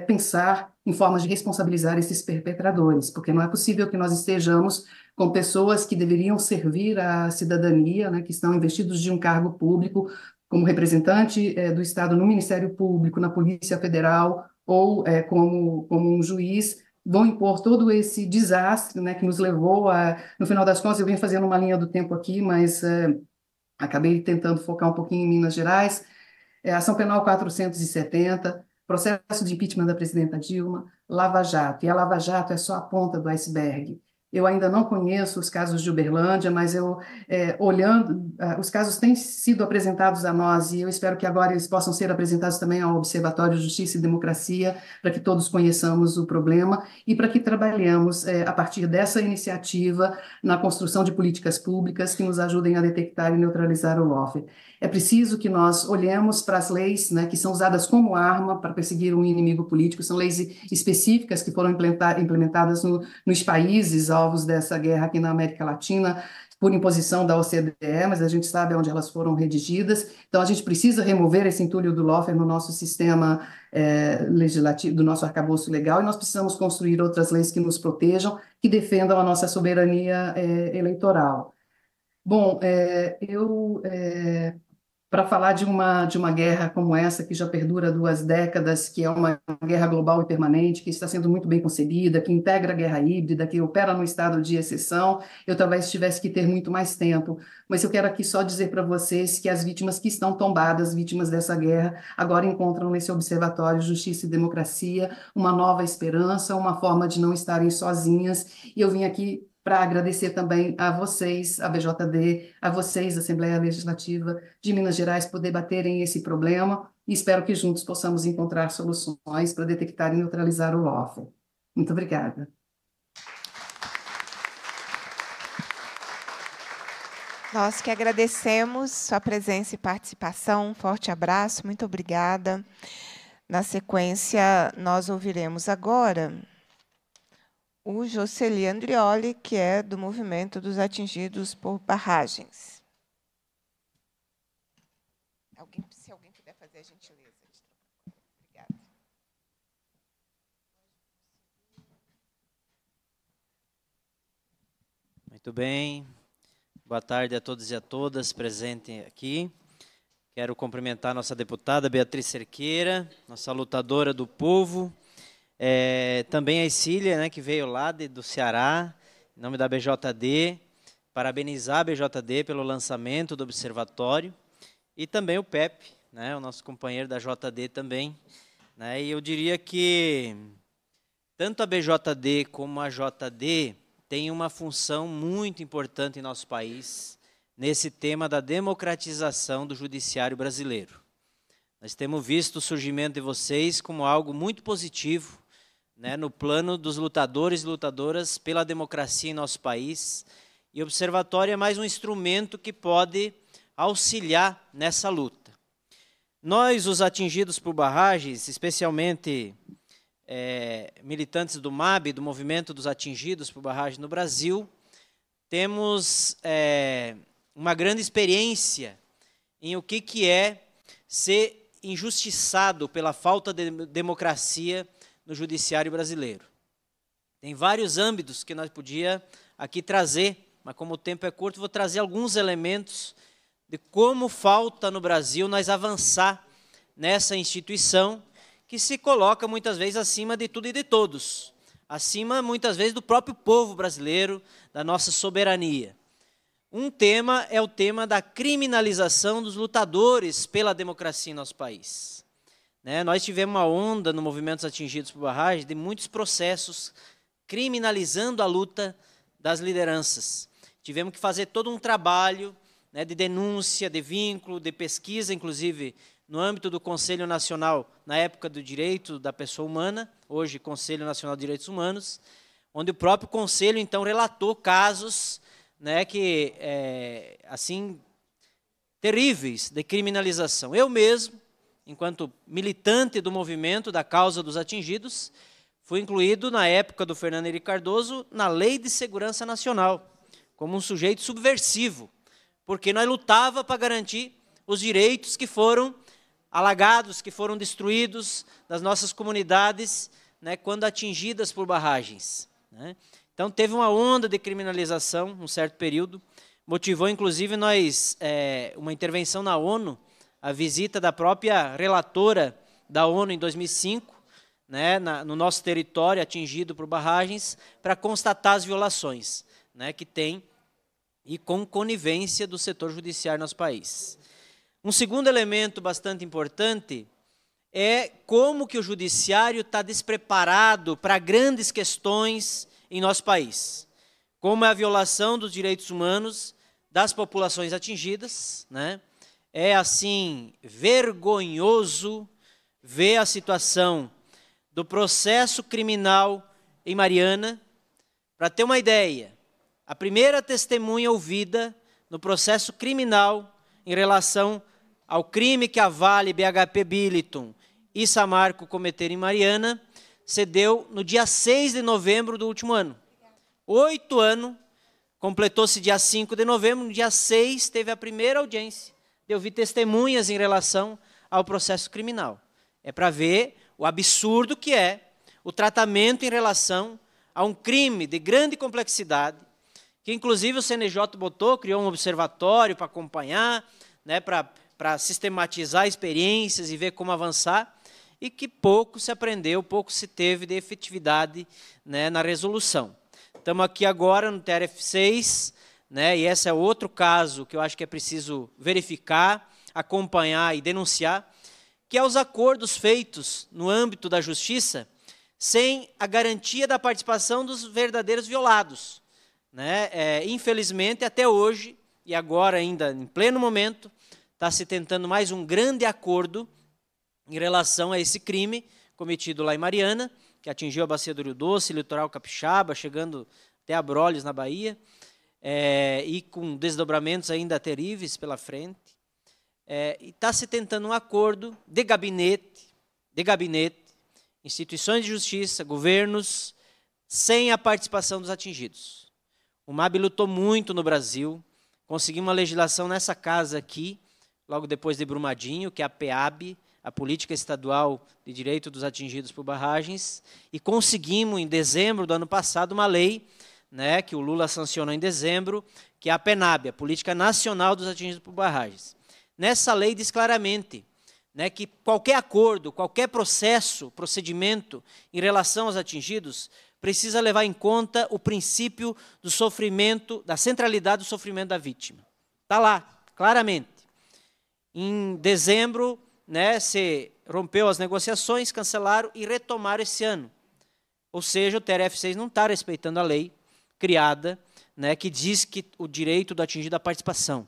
Speaker 10: pensar em formas de responsabilizar esses perpetradores, porque não é possível que nós estejamos com pessoas que deveriam servir à cidadania, né, que estão investidos de um cargo público, como representante é, do Estado no Ministério Público, na Polícia Federal ou é, como, como um juiz, vão impor todo esse desastre né, que nos levou a. No final das contas, eu venho fazendo uma linha do tempo aqui, mas é, acabei tentando focar um pouquinho em Minas Gerais. É, ação Penal 470, processo de impeachment da presidenta Dilma, Lava Jato. E a Lava Jato é só a ponta do iceberg. Eu ainda não conheço os casos de Uberlândia, mas eu, é, olhando, ah, os casos têm sido apresentados a nós e eu espero que agora eles possam ser apresentados também ao Observatório Justiça e Democracia, para que todos conheçamos o problema e para que trabalhemos é, a partir dessa iniciativa na construção de políticas públicas que nos ajudem a detectar e neutralizar o lawfare. É preciso que nós olhemos para as leis né, que são usadas como arma para perseguir um inimigo político, são leis específicas que foram implementadas no, nos países alvos dessa guerra aqui na América Latina, por imposição da OCDE, mas a gente sabe onde elas foram redigidas. Então, a gente precisa remover esse entulho do Loffer no nosso sistema é, legislativo, do nosso arcabouço legal, e nós precisamos construir outras leis que nos protejam, que defendam a nossa soberania é, eleitoral. Bom, é, eu para falar de uma, de uma guerra como essa, que já perdura duas décadas, que é uma guerra global e permanente, que está sendo muito bem concebida, que integra a guerra híbrida, que opera no estado de exceção, eu talvez tivesse que ter muito mais tempo. Mas eu quero aqui só dizer para vocês que as vítimas que estão tombadas, vítimas dessa guerra, agora encontram nesse Observatório Justiça e Democracia uma nova esperança, uma forma de não estarem sozinhas. E eu vim aqui para agradecer também a vocês, a BJD, a vocês, a Assembleia Legislativa de Minas Gerais, por debaterem esse problema e espero que juntos possamos encontrar soluções para detectar e neutralizar o lawfare. Muito obrigada.
Speaker 5: Nós que agradecemos sua presença e participação. Um forte abraço, muito obrigada. Na sequência, nós ouviremos agora o Jocely Andrioli, que é do movimento dos atingidos por barragens. Alguém, se alguém puder fazer a gentileza.
Speaker 11: Obrigada. Muito bem. Boa tarde a todos e a todas presentes aqui. Quero cumprimentar nossa deputada Beatriz Cerqueira, nossa lutadora do povo, é, também a Cília, né, que veio lá de, do Ceará, em nome da BJD, parabenizar a BJD pelo lançamento do observatório. E também o Pepe, né, o nosso companheiro da JD também. Né, e eu diria que tanto a BJD como a JD têm uma função muito importante em nosso país nesse tema da democratização do judiciário brasileiro. Nós temos visto o surgimento de vocês como algo muito positivo né, no plano dos lutadores e lutadoras pela democracia em nosso país. E o observatório é mais um instrumento que pode auxiliar nessa luta. Nós, os atingidos por barragens, especialmente é, militantes do MAB, do Movimento dos Atingidos por Barragem no Brasil, temos é, uma grande experiência em o que, que é ser injustiçado pela falta de democracia no judiciário brasileiro. Tem vários âmbitos que nós podia aqui trazer, mas como o tempo é curto, vou trazer alguns elementos de como falta no Brasil nós avançar nessa instituição que se coloca muitas vezes acima de tudo e de todos, acima muitas vezes do próprio povo brasileiro, da nossa soberania. Um tema é o tema da criminalização dos lutadores pela democracia em nosso país. Né? Nós tivemos uma onda no Movimentos Atingidos por Barragem de muitos processos criminalizando a luta das lideranças. Tivemos que fazer todo um trabalho né, de denúncia, de vínculo, de pesquisa, inclusive no âmbito do Conselho Nacional, na época do Direito da Pessoa Humana, hoje Conselho Nacional de Direitos Humanos, onde o próprio Conselho, então, relatou casos né, que, é, assim, terríveis de criminalização. Eu mesmo, enquanto militante do movimento da causa dos atingidos, foi incluído na época do Fernando Henrique Cardoso na Lei de Segurança Nacional, como um sujeito subversivo, porque nós lutava para garantir os direitos que foram alagados, que foram destruídos nas nossas comunidades, né, quando atingidas por barragens. Né? Então teve uma onda de criminalização, um certo período, motivou inclusive nós é, uma intervenção na ONU a visita da própria relatora da ONU em 2005, né, na, no nosso território atingido por barragens, para constatar as violações né, que tem e com conivência do setor judiciário no nosso país. Um segundo elemento bastante importante é como que o judiciário está despreparado para grandes questões em nosso país, como é a violação dos direitos humanos das populações atingidas, né? é assim vergonhoso ver a situação do processo criminal em Mariana. Para ter uma ideia, a primeira testemunha ouvida no processo criminal em relação ao crime que a Vale, BHP Billiton e Samarco cometeram em Mariana cedeu no dia 6 de novembro do último ano. Oito anos, completou-se dia 5 de novembro, no dia 6 teve a primeira audiência. Eu vi testemunhas em relação ao processo criminal. É para ver o absurdo que é o tratamento em relação a um crime de grande complexidade, que inclusive o CNJ botou, criou um observatório para acompanhar, né, para, para sistematizar experiências e ver como avançar, e que pouco se aprendeu, pouco se teve de efetividade né, na resolução. Estamos aqui agora no TRF 6, né? E esse é outro caso que eu acho que é preciso verificar, acompanhar e denunciar, que é os acordos feitos no âmbito da justiça sem a garantia da participação dos verdadeiros violados. Né? É, infelizmente, até hoje, e agora ainda em pleno momento, está se tentando mais um grande acordo em relação a esse crime cometido lá em Mariana, que atingiu a bacia do Rio Doce, litoral capixaba, chegando até Broles, na Bahia é, e com desdobramentos ainda terríveis pela frente. É, e está se tentando um acordo de gabinete, de gabinete, instituições de justiça, governos, sem a participação dos atingidos. O MAB lutou muito no Brasil, conseguiu uma legislação nessa casa aqui, logo depois de Brumadinho, que é a PEAB, a Política Estadual de Direito dos Atingidos por Barragens, e conseguimos, em dezembro do ano passado, uma lei né, que o Lula sancionou em dezembro, que é a PENAB, a Política Nacional dos Atingidos por Barragens. Nessa lei diz claramente né, que qualquer acordo, qualquer processo, procedimento em relação aos atingidos precisa levar em conta o princípio do sofrimento, da centralidade do sofrimento da vítima. Está lá, claramente. Em dezembro, né, se rompeu as negociações, cancelaram e retomaram esse ano. Ou seja, o TRF6 não está respeitando a lei criada, né, que diz que o direito do atingido à participação,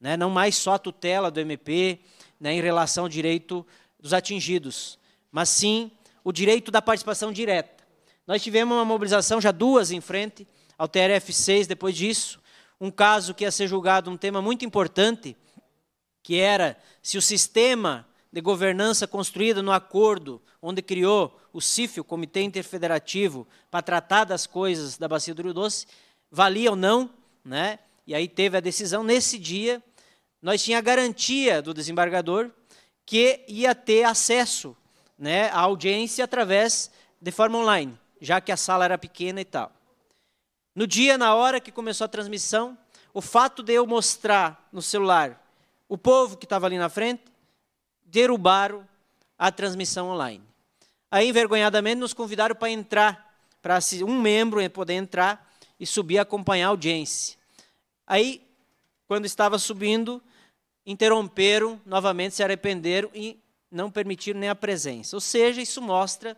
Speaker 11: né, não mais só a tutela do MP né, em relação ao direito dos atingidos, mas sim o direito da participação direta. Nós tivemos uma mobilização, já duas em frente, ao TRF6 depois disso, um caso que ia ser julgado um tema muito importante, que era se o sistema de governança construída no acordo onde criou o CIF, o Comitê Interfederativo, para tratar das coisas da Bacia do Rio Doce, valia ou não, né? e aí teve a decisão. Nesse dia, nós tínhamos a garantia do desembargador que ia ter acesso né, à audiência através de forma online, já que a sala era pequena e tal. No dia, na hora que começou a transmissão, o fato de eu mostrar no celular o povo que estava ali na frente, derrubaram a transmissão online. Aí, envergonhadamente, nos convidaram para entrar, para um membro poder entrar e subir acompanhar a audiência. Aí, quando estava subindo, interromperam, novamente se arrependeram e não permitiram nem a presença. Ou seja, isso mostra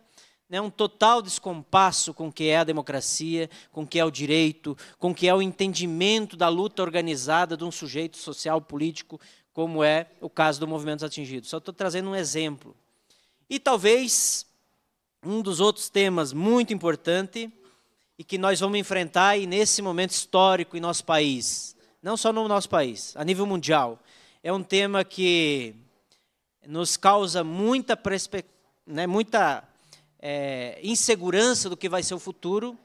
Speaker 11: né, um total descompasso com o que é a democracia, com o que é o direito, com o que é o entendimento da luta organizada de um sujeito social político como é o caso do movimento Atingidos. Só estou trazendo um exemplo. E talvez um dos outros temas muito importante e que nós vamos enfrentar e nesse momento histórico em nosso país, não só no nosso país, a nível mundial, é um tema que nos causa muita, né, muita é, insegurança do que vai ser o futuro,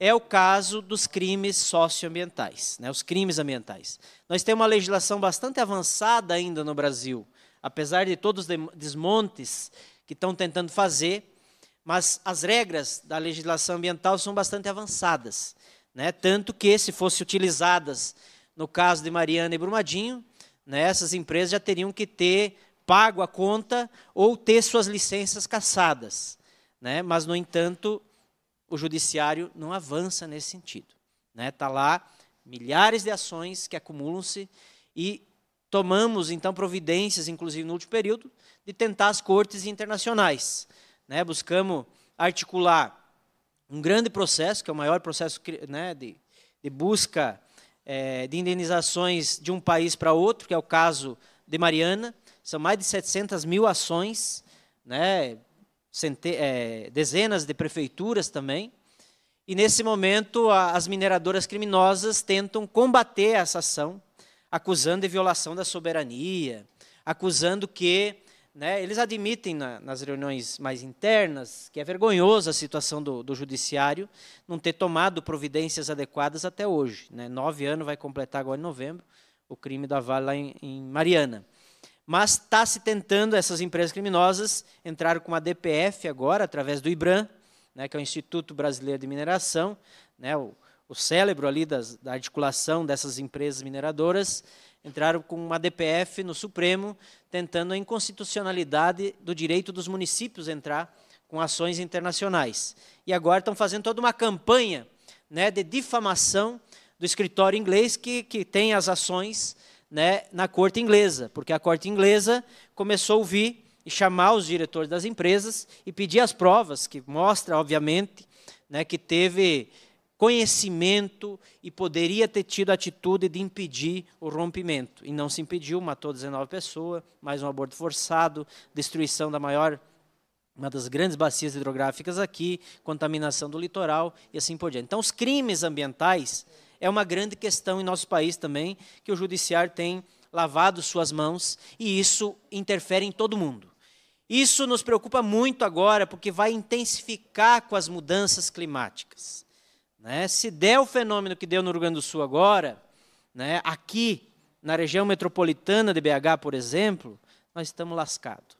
Speaker 11: é o caso dos crimes socioambientais, né, os crimes ambientais. Nós temos uma legislação bastante avançada ainda no Brasil, apesar de todos os desmontes que estão tentando fazer, mas as regras da legislação ambiental são bastante avançadas. Né, tanto que, se fossem utilizadas no caso de Mariana e Brumadinho, né, essas empresas já teriam que ter pago a conta ou ter suas licenças cassadas. Né, mas, no entanto, o judiciário não avança nesse sentido. Está né? Tá lá milhares de ações que acumulam-se e tomamos, então, providências, inclusive no último período, de tentar as cortes internacionais. Né? Buscamos articular um grande processo, que é o maior processo né, de, de, busca é, de indenizações de um país para outro, que é o caso de Mariana. São mais de 700 mil ações, né, é, dezenas de prefeituras também. E nesse momento, a, as mineradoras criminosas tentam combater essa ação, acusando de violação da soberania, acusando que. Né, eles admitem na, nas reuniões mais internas que é vergonhosa a situação do, do judiciário não ter tomado providências adequadas até hoje. Né, nove anos vai completar agora em novembro o crime da Vale lá em, em Mariana mas está se tentando, essas empresas criminosas entraram com a DPF agora, através do IBRAM, né, que é o Instituto Brasileiro de Mineração, né, o, o cérebro ali das, da articulação dessas empresas mineradoras, entraram com uma DPF no Supremo, tentando a inconstitucionalidade do direito dos municípios entrar com ações internacionais. E agora estão fazendo toda uma campanha né, de difamação do escritório inglês que, que tem as ações né, na corte inglesa, porque a corte inglesa começou a ouvir e chamar os diretores das empresas e pedir as provas, que mostra, obviamente, né, que teve conhecimento e poderia ter tido a atitude de impedir o rompimento. E não se impediu, matou 19 pessoas, mais um aborto forçado, destruição da maior, uma das grandes bacias hidrográficas aqui, contaminação do litoral e assim por diante. Então, os crimes ambientais é uma grande questão em nosso país também, que o judiciário tem lavado suas mãos e isso interfere em todo mundo. Isso nos preocupa muito agora, porque vai intensificar com as mudanças climáticas. Né? Se der o fenômeno que deu no Rio Grande do Sul agora, né, aqui na região metropolitana de BH, por exemplo, nós estamos lascados.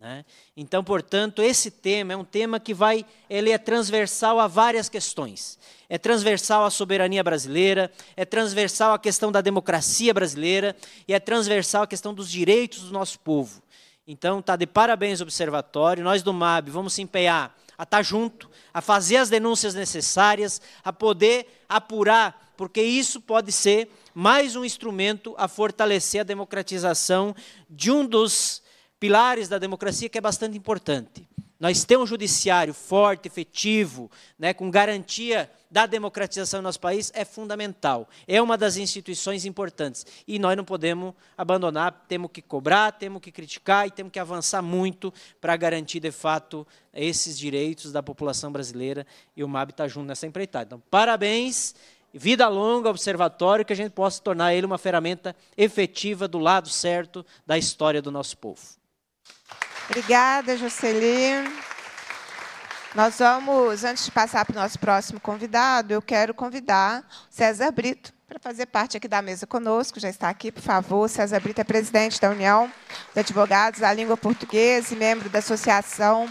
Speaker 11: Né? Então, portanto, esse tema é um tema que vai, ele é transversal a várias questões. É transversal à soberania brasileira, é transversal à questão da democracia brasileira e é transversal à questão dos direitos do nosso povo. Então, tá de parabéns observatório. Nós do MAB vamos se empenhar a estar tá junto, a fazer as denúncias necessárias, a poder apurar, porque isso pode ser mais um instrumento a fortalecer a democratização de um dos pilares da democracia que é bastante importante. Nós temos um judiciário forte, efetivo, né, com garantia da democratização do nosso país é fundamental. É uma das instituições importantes. E nós não podemos abandonar, temos que cobrar, temos que criticar e temos que avançar muito para garantir, de fato, esses direitos da população brasileira. E o MAB está junto nessa empreitada. Então, parabéns vida longa observatório, que a gente possa tornar ele uma ferramenta efetiva do lado certo da história do nosso povo.
Speaker 5: Obrigada, Juscelino. Nós vamos, antes de passar para o nosso próximo convidado, eu quero convidar César Brito para fazer parte aqui da mesa conosco. Já está aqui, por favor. César Brito é presidente da União dos Advogados da Língua Portuguesa e membro da Associação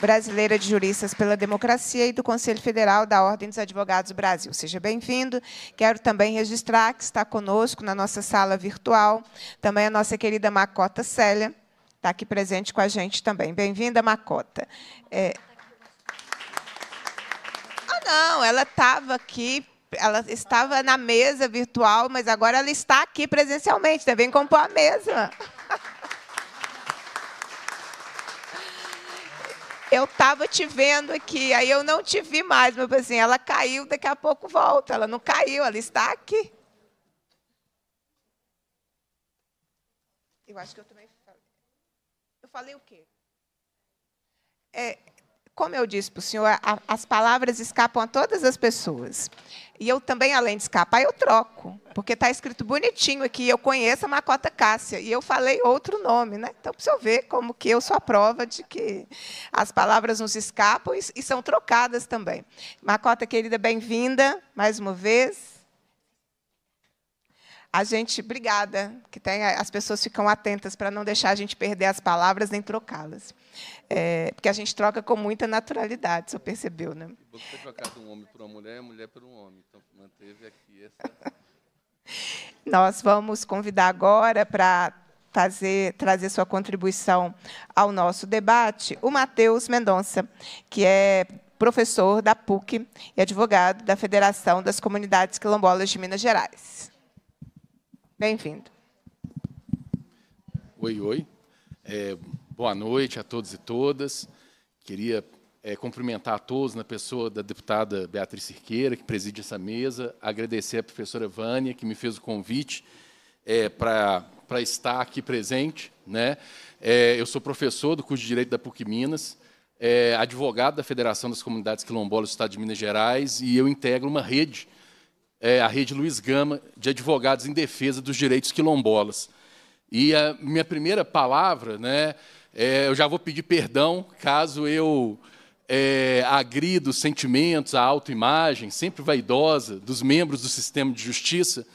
Speaker 5: Brasileira de Juristas pela Democracia e do Conselho Federal da Ordem dos Advogados do Brasil. Seja bem-vindo. Quero também registrar que está conosco na nossa sala virtual também a nossa querida Macota Célia, está aqui presente com a gente também. Bem-vinda, Macota. É... Ah, não, ela estava aqui ela estava na mesa virtual, mas agora ela está aqui presencialmente, né? vem compor a mesa. Eu estava te vendo aqui, aí eu não te vi mais, mas assim, ela caiu, daqui a pouco volta. Ela não caiu, ela está aqui. Eu acho que eu também falei o quê? É, como eu disse para o senhor, a, as palavras escapam a todas as pessoas. E eu também, além de escapar, eu troco. Porque está escrito bonitinho aqui, eu conheço a Macota Cássia, e eu falei outro nome. Né? Então, para o senhor ver como que eu sou a prova de que as palavras nos escapam e, e são trocadas também. Macota, querida, bem-vinda mais uma vez. A gente, obrigada, que tem, as pessoas ficam atentas para não deixar a gente perder as palavras nem trocá-las. É, porque a gente troca com muita naturalidade, você percebeu, né?
Speaker 12: Você bom que trocado um homem por uma mulher, mulher por um homem. Então, manteve aqui essa...
Speaker 5: Nós vamos convidar agora para fazer, trazer sua contribuição ao nosso debate o Matheus Mendonça, que é professor da PUC e advogado da Federação das Comunidades Quilombolas de Minas Gerais. Bem-vindo.
Speaker 3: Oi, oi. É, boa noite a todos e todas. Queria é, cumprimentar a todos na pessoa da deputada Beatriz Cirqueira, que preside essa mesa, agradecer à professora Vânia, que me fez o convite é, para estar aqui presente. Né? É, eu sou professor do curso de Direito da PUC Minas, é, advogado da Federação das Comunidades Quilombolas do Estado de Minas Gerais, e eu integro uma rede é, a Rede Luiz Gama de Advogados em Defesa dos Direitos Quilombolas. E a minha primeira palavra, né, é, eu já vou pedir perdão caso eu é, os sentimentos, a autoimagem, sempre vaidosa, dos membros do sistema de justiça,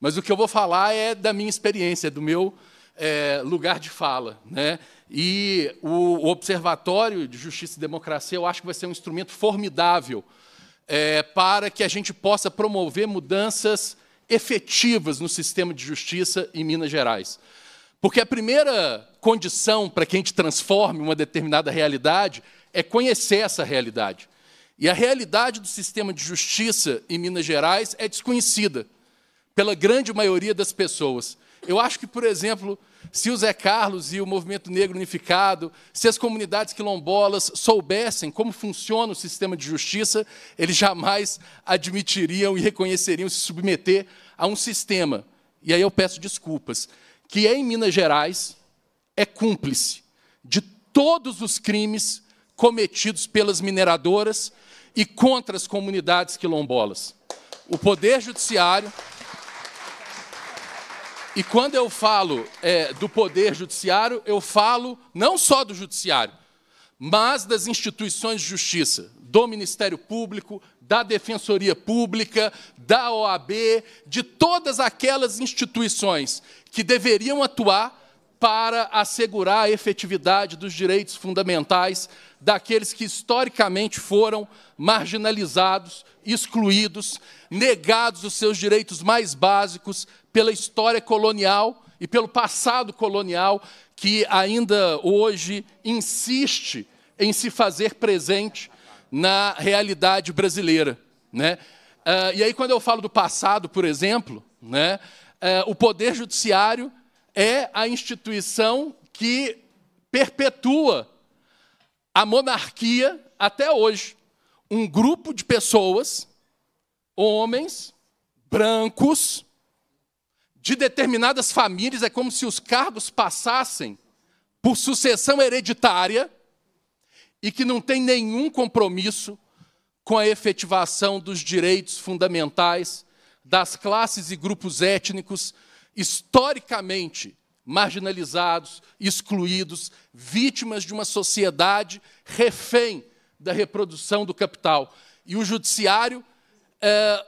Speaker 3: mas o que eu vou falar é da minha experiência, do meu é, lugar de fala. Né? E o, o Observatório de Justiça e Democracia, eu acho que vai ser um instrumento formidável é, para que a gente possa promover mudanças efetivas no sistema de justiça em Minas Gerais. Porque a primeira condição para que a gente transforme uma determinada realidade é conhecer essa realidade. E a realidade do sistema de justiça em Minas Gerais é desconhecida pela grande maioria das pessoas. Eu acho que, por exemplo, se o Zé Carlos e o Movimento Negro Unificado, se as comunidades quilombolas soubessem como funciona o sistema de justiça, eles jamais admitiriam e reconheceriam se submeter a um sistema. E aí eu peço desculpas, que em Minas Gerais é cúmplice de todos os crimes cometidos pelas mineradoras e contra as comunidades quilombolas. O poder judiciário e quando eu falo é, do poder judiciário, eu falo não só do judiciário, mas das instituições de justiça, do Ministério Público, da Defensoria Pública, da OAB, de todas aquelas instituições que deveriam atuar para assegurar a efetividade dos direitos fundamentais daqueles que historicamente foram marginalizados, excluídos, negados os seus direitos mais básicos pela história colonial e pelo passado colonial que ainda hoje insiste em se fazer presente na realidade brasileira. Né? Uh, e aí, quando eu falo do passado, por exemplo, né, uh, o Poder Judiciário é a instituição que perpetua a monarquia até hoje. Um grupo de pessoas, homens, brancos, de determinadas famílias é como se os cargos passassem por sucessão hereditária e que não tem nenhum compromisso com a efetivação dos direitos fundamentais das classes e grupos étnicos historicamente marginalizados, excluídos, vítimas de uma sociedade refém da reprodução do capital. E o judiciário é,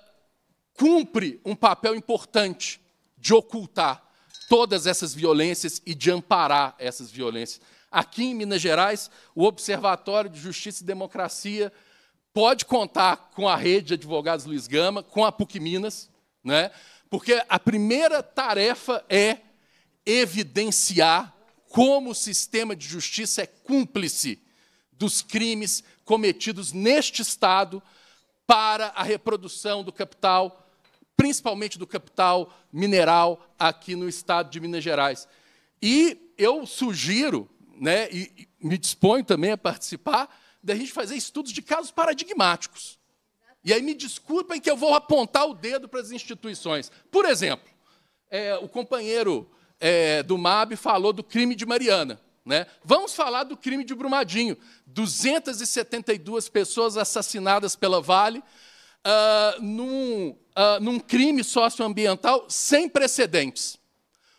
Speaker 3: cumpre um papel importante de ocultar todas essas violências e de amparar essas violências. Aqui em Minas Gerais, o Observatório de Justiça e Democracia pode contar com a rede de advogados Luiz Gama, com a PUC Minas, né? porque a primeira tarefa é evidenciar como o sistema de justiça é cúmplice dos crimes cometidos neste Estado para a reprodução do capital principalmente do capital mineral aqui no estado de Minas Gerais. E eu sugiro, né, e me disponho também a participar, da gente fazer estudos de casos paradigmáticos. E aí me desculpem que eu vou apontar o dedo para as instituições. Por exemplo, é, o companheiro é, do MAB falou do crime de Mariana. Né? Vamos falar do crime de Brumadinho. 272 pessoas assassinadas pela Vale, uh, num uh, num crime socioambiental sem precedentes.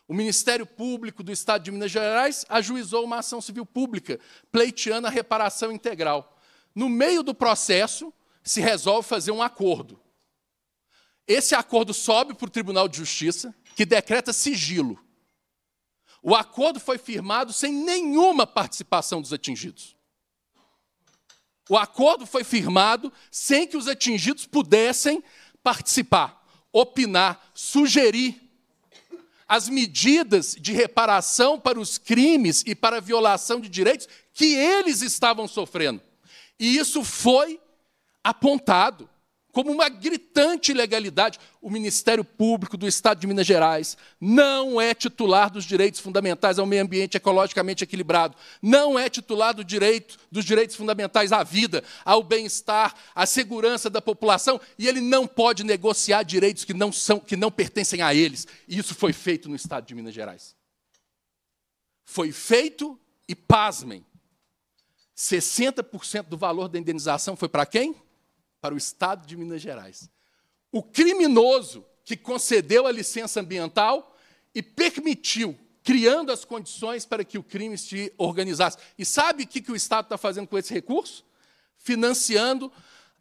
Speaker 3: O Ministério Público do Estado de Minas Gerais ajuizou uma ação civil pública pleiteando a reparação integral. No meio do processo, se resolve fazer um acordo. Esse acordo sobe para o Tribunal de Justiça, que decreta sigilo. O acordo foi firmado sem nenhuma participação dos atingidos. O acordo foi firmado sem que os atingidos pudessem participar, opinar, sugerir as medidas de reparação para os crimes e para a violação de direitos que eles estavam sofrendo. E isso foi apontado como uma gritante ilegalidade. O Ministério Público do Estado de Minas Gerais não é titular dos direitos fundamentais ao meio ambiente ecologicamente equilibrado, não é titular do direito, dos direitos fundamentais à vida, ao bem-estar, à segurança da população, e ele não pode negociar direitos que não, são, que não pertencem a eles. E isso foi feito no Estado de Minas Gerais. Foi feito e, pasmem, 60% do valor da indenização foi para quem? para o Estado de Minas Gerais. O criminoso que concedeu a licença ambiental e permitiu, criando as condições para que o crime se organizasse. E sabe o que o Estado está fazendo com esse recurso? Financiando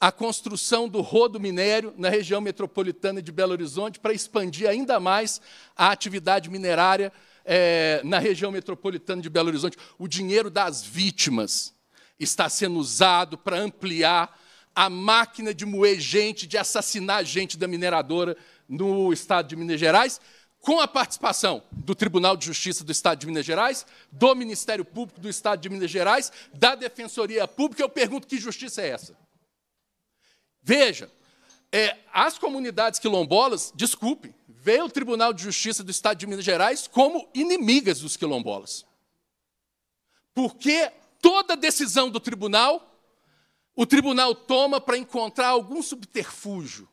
Speaker 3: a construção do rodo minério na região metropolitana de Belo Horizonte para expandir ainda mais a atividade minerária é, na região metropolitana de Belo Horizonte. O dinheiro das vítimas está sendo usado para ampliar a máquina de moer gente, de assassinar gente da mineradora no estado de Minas Gerais, com a participação do Tribunal de Justiça do Estado de Minas Gerais, do Ministério Público do Estado de Minas Gerais, da Defensoria Pública. Eu pergunto que justiça é essa? Veja, é, as comunidades quilombolas, desculpe, vê o Tribunal de Justiça do Estado de Minas Gerais como inimigas dos quilombolas. Porque toda decisão do tribunal o tribunal toma para encontrar algum subterfúgio,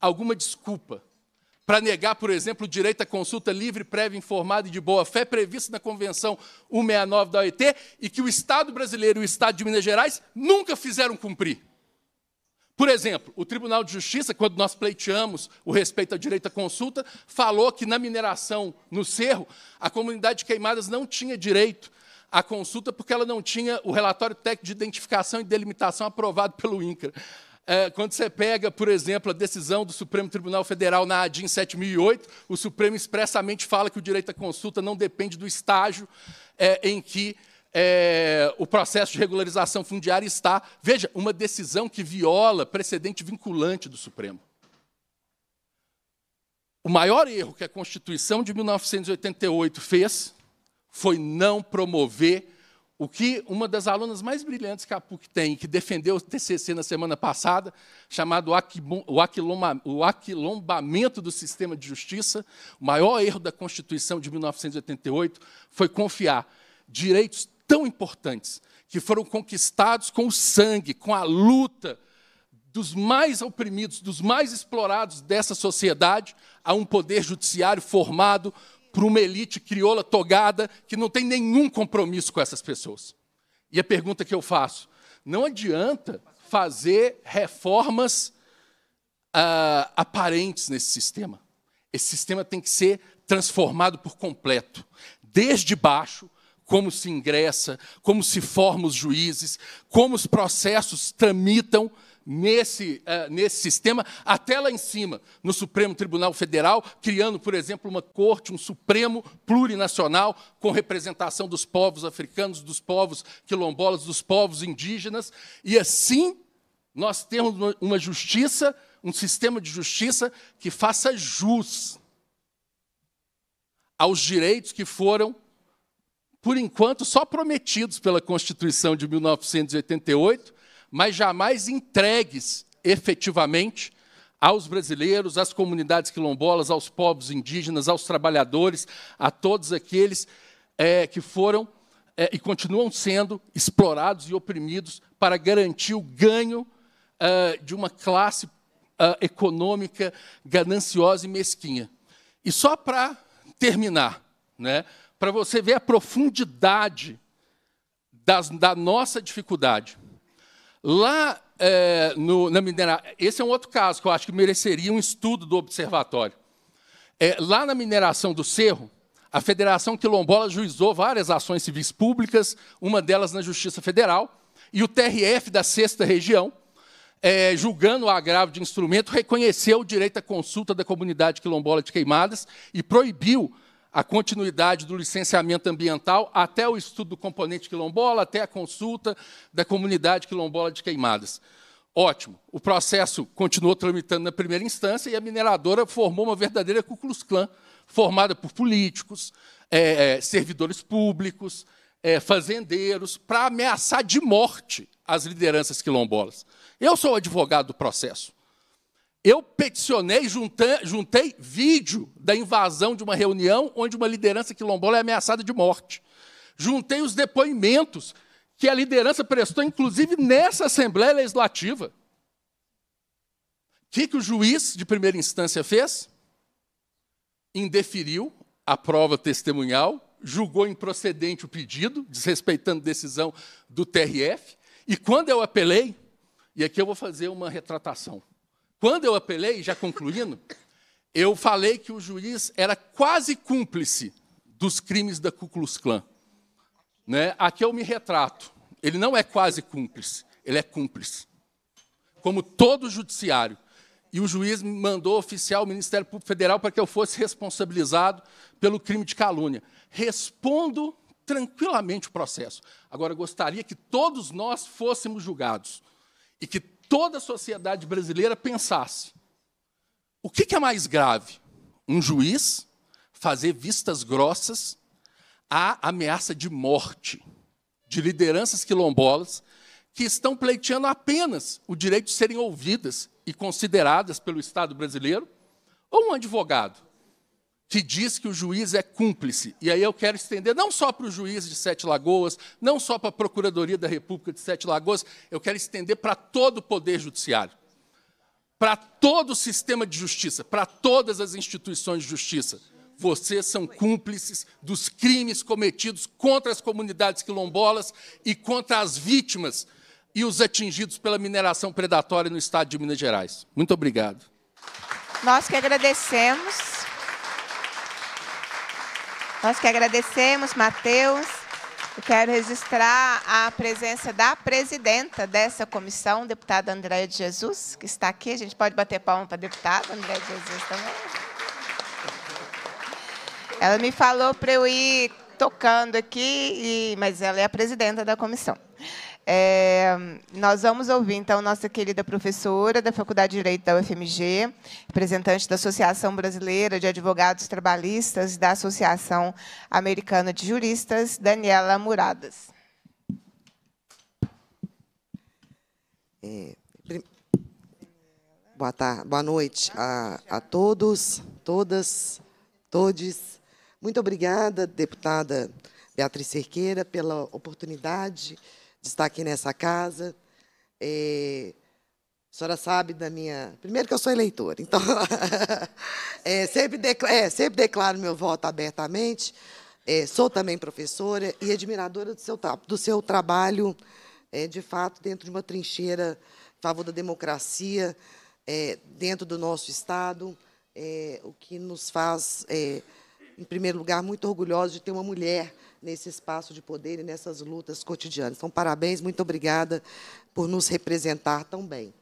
Speaker 3: alguma desculpa, para negar, por exemplo, o direito à consulta livre, prévia, informada e de boa fé previsto na Convenção 169 da OIT e que o Estado brasileiro e o Estado de Minas Gerais nunca fizeram cumprir. Por exemplo, o Tribunal de Justiça, quando nós pleiteamos o respeito ao direito à consulta, falou que na mineração no cerro, a comunidade de queimadas não tinha direito a consulta porque ela não tinha o relatório técnico de identificação e delimitação aprovado pelo INCRA. É, quando você pega, por exemplo, a decisão do Supremo Tribunal Federal na ADIM 7008, o Supremo expressamente fala que o direito à consulta não depende do estágio é, em que é, o processo de regularização fundiária está. Veja, uma decisão que viola precedente vinculante do Supremo. O maior erro que a Constituição de 1988 fez foi não promover o que uma das alunas mais brilhantes que a PUC tem, que defendeu o TCC na semana passada, chamado o aquilombamento do sistema de justiça, o maior erro da Constituição de 1988 foi confiar direitos tão importantes que foram conquistados com o sangue, com a luta dos mais oprimidos, dos mais explorados dessa sociedade, a um poder judiciário formado para uma elite crioula togada que não tem nenhum compromisso com essas pessoas. E a pergunta que eu faço: não adianta fazer reformas ah, aparentes nesse sistema. Esse sistema tem que ser transformado por completo, desde baixo como se ingressa, como se formam os juízes, como os processos tramitam nesse, uh, nesse sistema, até lá em cima, no Supremo Tribunal Federal, criando, por exemplo, uma corte, um Supremo plurinacional, com representação dos povos africanos, dos povos quilombolas, dos povos indígenas, e assim nós temos uma justiça, um sistema de justiça que faça jus aos direitos que foram, por enquanto, só prometidos pela Constituição de 1988 mas jamais entregues efetivamente aos brasileiros, às comunidades quilombolas, aos povos indígenas, aos trabalhadores, a todos aqueles é, que foram é, e continuam sendo explorados e oprimidos para garantir o ganho é, de uma classe é, econômica gananciosa e mesquinha. E só para terminar, né, para você ver a profundidade das, da nossa dificuldade, Lá é, no, na mineração, esse é um outro caso que eu acho que mereceria um estudo do observatório. É, lá na mineração do Cerro, a Federação Quilombola juizou várias ações civis públicas, uma delas na Justiça Federal, e o TRF da Sexta Região, é, julgando o agravo de instrumento, reconheceu o direito à consulta da comunidade quilombola de Queimadas e proibiu a continuidade do licenciamento ambiental até o estudo do componente quilombola, até a consulta da comunidade quilombola de Queimadas. Ótimo. O processo continuou tramitando na primeira instância e a mineradora formou uma verdadeira Ku clã formada por políticos, é, é, servidores públicos, é, fazendeiros, para ameaçar de morte as lideranças quilombolas. Eu sou advogado do processo. Eu peticionei, juntei, juntei vídeo da invasão de uma reunião onde uma liderança quilombola é ameaçada de morte. Juntei os depoimentos que a liderança prestou, inclusive nessa Assembleia Legislativa. O que, que o juiz de primeira instância fez? Indeferiu a prova testemunhal, julgou improcedente o pedido, desrespeitando decisão do TRF, e quando eu apelei, e aqui eu vou fazer uma retratação quando eu apelei, já concluindo, eu falei que o juiz era quase cúmplice dos crimes da Ku Klux Klan. Né? Aqui eu me retrato. Ele não é quase cúmplice, ele é cúmplice. Como todo judiciário. E o juiz mandou oficial o Ministério Público Federal para que eu fosse responsabilizado pelo crime de calúnia. Respondo tranquilamente o processo. Agora, gostaria que todos nós fôssemos julgados e que toda a sociedade brasileira pensasse: o que, é mais grave? Um juiz fazer vistas grossas à ameaça de morte de lideranças quilombolas que estão pleiteando apenas o direito de serem ouvidas e consideradas pelo Estado brasileiro, ou um advogado que diz que o juiz é cúmplice. E aí eu quero estender não só para o juiz de Sete Lagoas, não só para a Procuradoria da República de Sete Lagoas, eu quero estender para todo o Poder Judiciário, para todo o sistema de justiça, para todas as instituições de justiça. Vocês são cúmplices dos crimes cometidos contra as comunidades quilombolas e contra as vítimas e os atingidos pela mineração predatória no estado de Minas Gerais. Muito obrigado.
Speaker 5: Nós que agradecemos. Nós que agradecemos, Matheus. quero registrar a presença da presidenta dessa comissão, deputada Andréia de Jesus, que está aqui. A gente pode bater palma para a deputada Andréia de Jesus também. Ela me falou para eu ir tocando aqui, mas ela é a presidenta da comissão. É, nós vamos ouvir, então, nossa querida professora da Faculdade de Direito da UFMG, representante da Associação Brasileira de Advogados Trabalhistas da Associação Americana de Juristas, Daniela Muradas.
Speaker 13: É, boa, tarde, boa noite a, a todos, todas, todes. Muito obrigada, deputada Beatriz Cerqueira, pela oportunidade de de estar aqui nessa casa. É, a senhora sabe da minha. Primeiro que eu sou eleitora, então. é, sempre, declaro, é, sempre declaro meu voto abertamente. É, sou também professora e admiradora do seu, do seu trabalho, é, de fato, dentro de uma trincheira em favor da democracia, é, dentro do nosso Estado, é, o que nos faz, em primeiro lugar, muito orgulhosos de ter uma mulher nesse espaço de poder e nessas lutas cotidianas. Então, parabéns, muito obrigada por nos representar tão bem.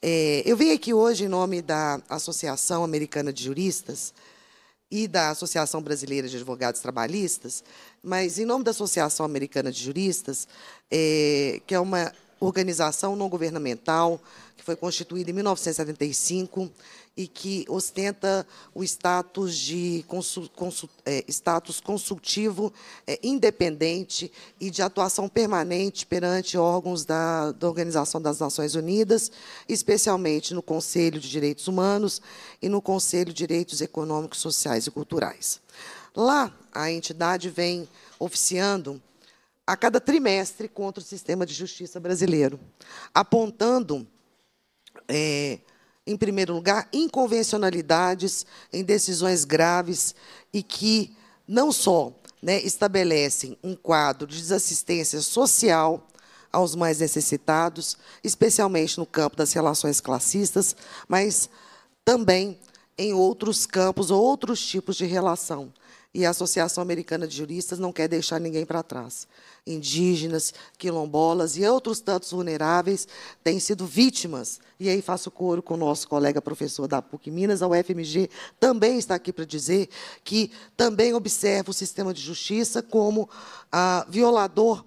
Speaker 13: É, eu vim aqui hoje em nome da Associação Americana de Juristas e da Associação Brasileira de Advogados Trabalhistas, mas em nome da Associação Americana de Juristas, é, que é uma organização não governamental que foi constituída em 1975 e que ostenta o status de consul, consul, é, status consultivo é, independente e de atuação permanente perante órgãos da, da Organização das Nações Unidas, especialmente no Conselho de Direitos Humanos e no Conselho de Direitos Econômicos, Sociais e Culturais. Lá, a entidade vem oficiando a cada trimestre contra o sistema de justiça brasileiro, apontando é, em primeiro lugar, inconvencionalidades em decisões graves e que não só né, estabelecem um quadro de desassistência social aos mais necessitados, especialmente no campo das relações classistas, mas também em outros campos, ou outros tipos de relação, e a Associação Americana de Juristas não quer deixar ninguém para trás. Indígenas, quilombolas e outros tantos vulneráveis têm sido vítimas. E aí faço coro com o nosso colega professor da PUC Minas, a UFMG também está aqui para dizer que também observa o sistema de justiça como ah, violador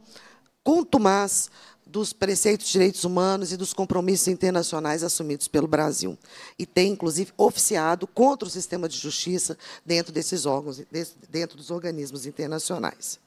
Speaker 13: contumaz dos preceitos de direitos humanos e dos compromissos internacionais assumidos pelo Brasil. E tem, inclusive, oficiado contra o sistema de justiça dentro desses órgãos, dentro dos organismos internacionais.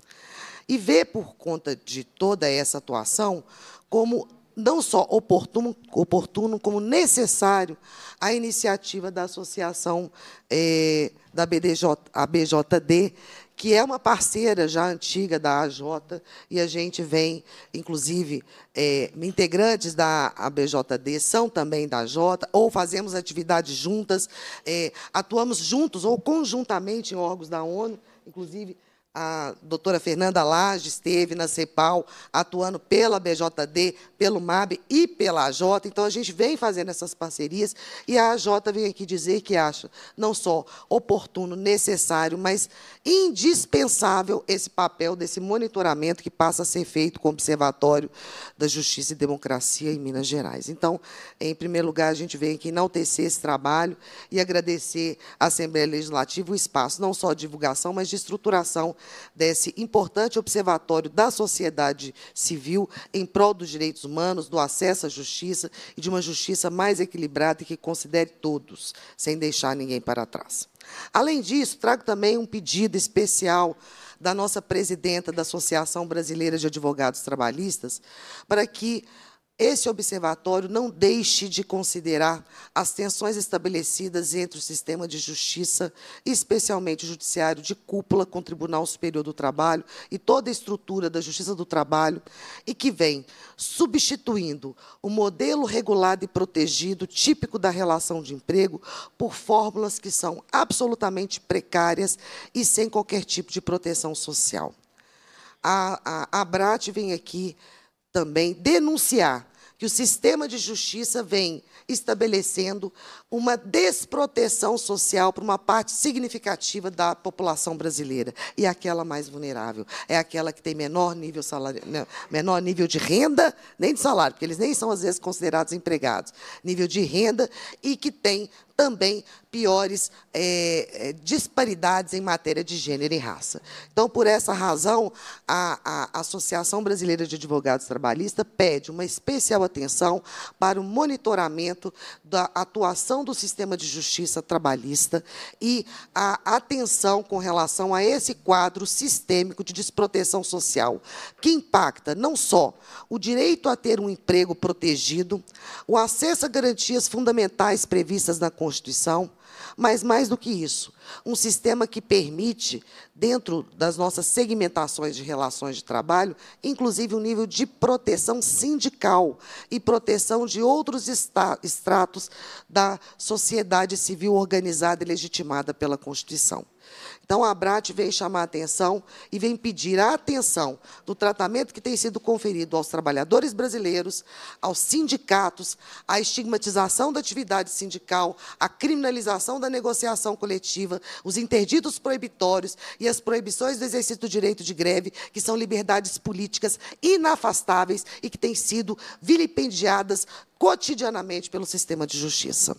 Speaker 13: E vê, por conta de toda essa atuação, como não só oportuno, oportuno como necessário a iniciativa da associação eh, da BDJ, a BJD, que é uma parceira já antiga da AJ, e a gente vem, inclusive, é, integrantes da ABJD são também da AJ, ou fazemos atividades juntas, é, atuamos juntos ou conjuntamente em órgãos da ONU, inclusive a doutora Fernanda Lage esteve na CEPAL, atuando pela BJD, pelo MAB e pela AJ. Então, a gente vem fazendo essas parcerias e a AJ vem aqui dizer que acha não só oportuno, necessário, mas indispensável esse papel desse monitoramento que passa a ser feito com o Observatório da Justiça e Democracia em Minas Gerais. Então, em primeiro lugar, a gente vem aqui enaltecer esse trabalho e agradecer à Assembleia Legislativa o espaço, não só de divulgação, mas de estruturação desse importante observatório da sociedade civil em prol dos direitos humanos, do acesso à justiça e de uma justiça mais equilibrada e que considere todos, sem deixar ninguém para trás. Além disso, trago também um pedido especial da nossa presidenta da Associação Brasileira de Advogados Trabalhistas para que esse observatório não deixe de considerar as tensões estabelecidas entre o sistema de justiça, especialmente o judiciário de cúpula com o Tribunal Superior do Trabalho e toda a estrutura da Justiça do Trabalho, e que vem substituindo o modelo regulado e protegido típico da relação de emprego por fórmulas que são absolutamente precárias e sem qualquer tipo de proteção social. A, a, a Brat vem aqui também denunciar que o sistema de justiça vem estabelecendo uma desproteção social para uma parte significativa da população brasileira. E aquela mais vulnerável é aquela que tem menor nível, salário, né, menor nível de renda, nem de salário, porque eles nem são, às vezes, considerados empregados, nível de renda, e que tem também piores é, disparidades em matéria de gênero e raça. Então, por essa razão, a, a Associação Brasileira de Advogados Trabalhistas pede uma especial atenção para o monitoramento da atuação do sistema de justiça trabalhista e a atenção com relação a esse quadro sistêmico de desproteção social, que impacta não só o direito a ter um emprego protegido, o acesso a garantias fundamentais previstas na Constituição, mas mais do que isso, um sistema que permite, dentro das nossas segmentações de relações de trabalho, inclusive um nível de proteção sindical e proteção de outros estratos da sociedade civil organizada e legitimada pela Constituição. Então, a ABRAT vem chamar a atenção e vem pedir a atenção do tratamento que tem sido conferido aos trabalhadores brasileiros, aos sindicatos, à estigmatização da atividade sindical, à criminalização da negociação coletiva, os interditos proibitórios e as proibições do exercício do direito de greve, que são liberdades políticas inafastáveis e que têm sido vilipendiadas cotidianamente pelo sistema de justiça.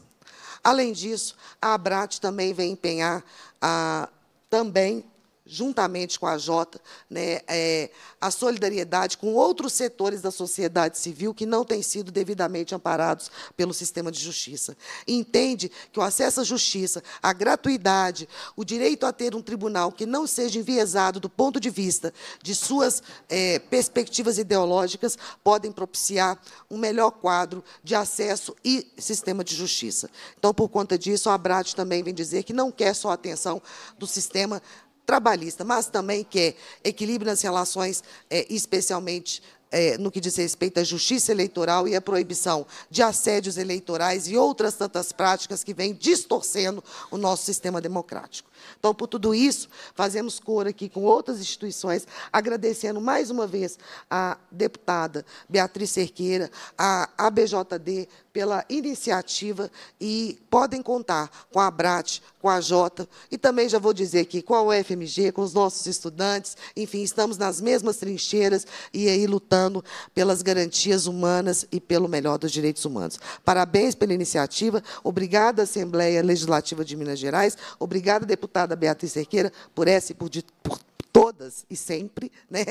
Speaker 13: Além disso, a ABRAT também vem empenhar a também juntamente com a Jota, né, é, a solidariedade com outros setores da sociedade civil que não têm sido devidamente amparados pelo sistema de justiça. Entende que o acesso à justiça, a gratuidade, o direito a ter um tribunal que não seja enviesado do ponto de vista de suas é, perspectivas ideológicas podem propiciar um melhor quadro de acesso e sistema de justiça. Então, por conta disso, a Abrat também vem dizer que não quer só a atenção do sistema trabalhista, mas também quer é equilíbrio nas relações, é, especialmente é, no que diz respeito à justiça eleitoral e à proibição de assédios eleitorais e outras tantas práticas que vêm distorcendo o nosso sistema democrático. Então, por tudo isso, fazemos cor aqui com outras instituições, agradecendo mais uma vez a deputada Beatriz Cerqueira, a ABJD, pela iniciativa e podem contar com a BRAT, com a Jota e também já vou dizer aqui com a UFMG, com os nossos estudantes, enfim, estamos nas mesmas trincheiras e aí lutando pelas garantias humanas e pelo melhor dos direitos humanos. Parabéns pela iniciativa, obrigada Assembleia Legislativa de Minas Gerais, obrigada deputada deputada Beatriz Cerqueira, por essa e por, por todas e sempre, né?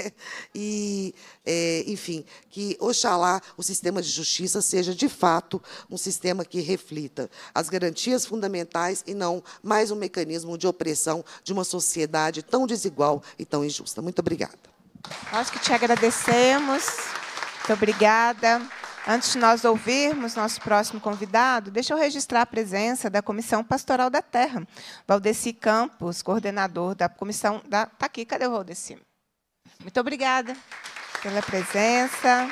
Speaker 13: E, é, enfim, que oxalá o sistema de justiça seja de fato um sistema que reflita as garantias fundamentais e não mais um mecanismo de opressão de uma sociedade tão desigual e tão injusta. Muito obrigada.
Speaker 5: Acho que te agradecemos. Muito obrigada. Antes de nós ouvirmos nosso próximo convidado, deixa eu registrar a presença da Comissão Pastoral da Terra. Valdeci Campos, coordenador da comissão da. Está aqui, cadê o Valdeci? Muito obrigada pela presença.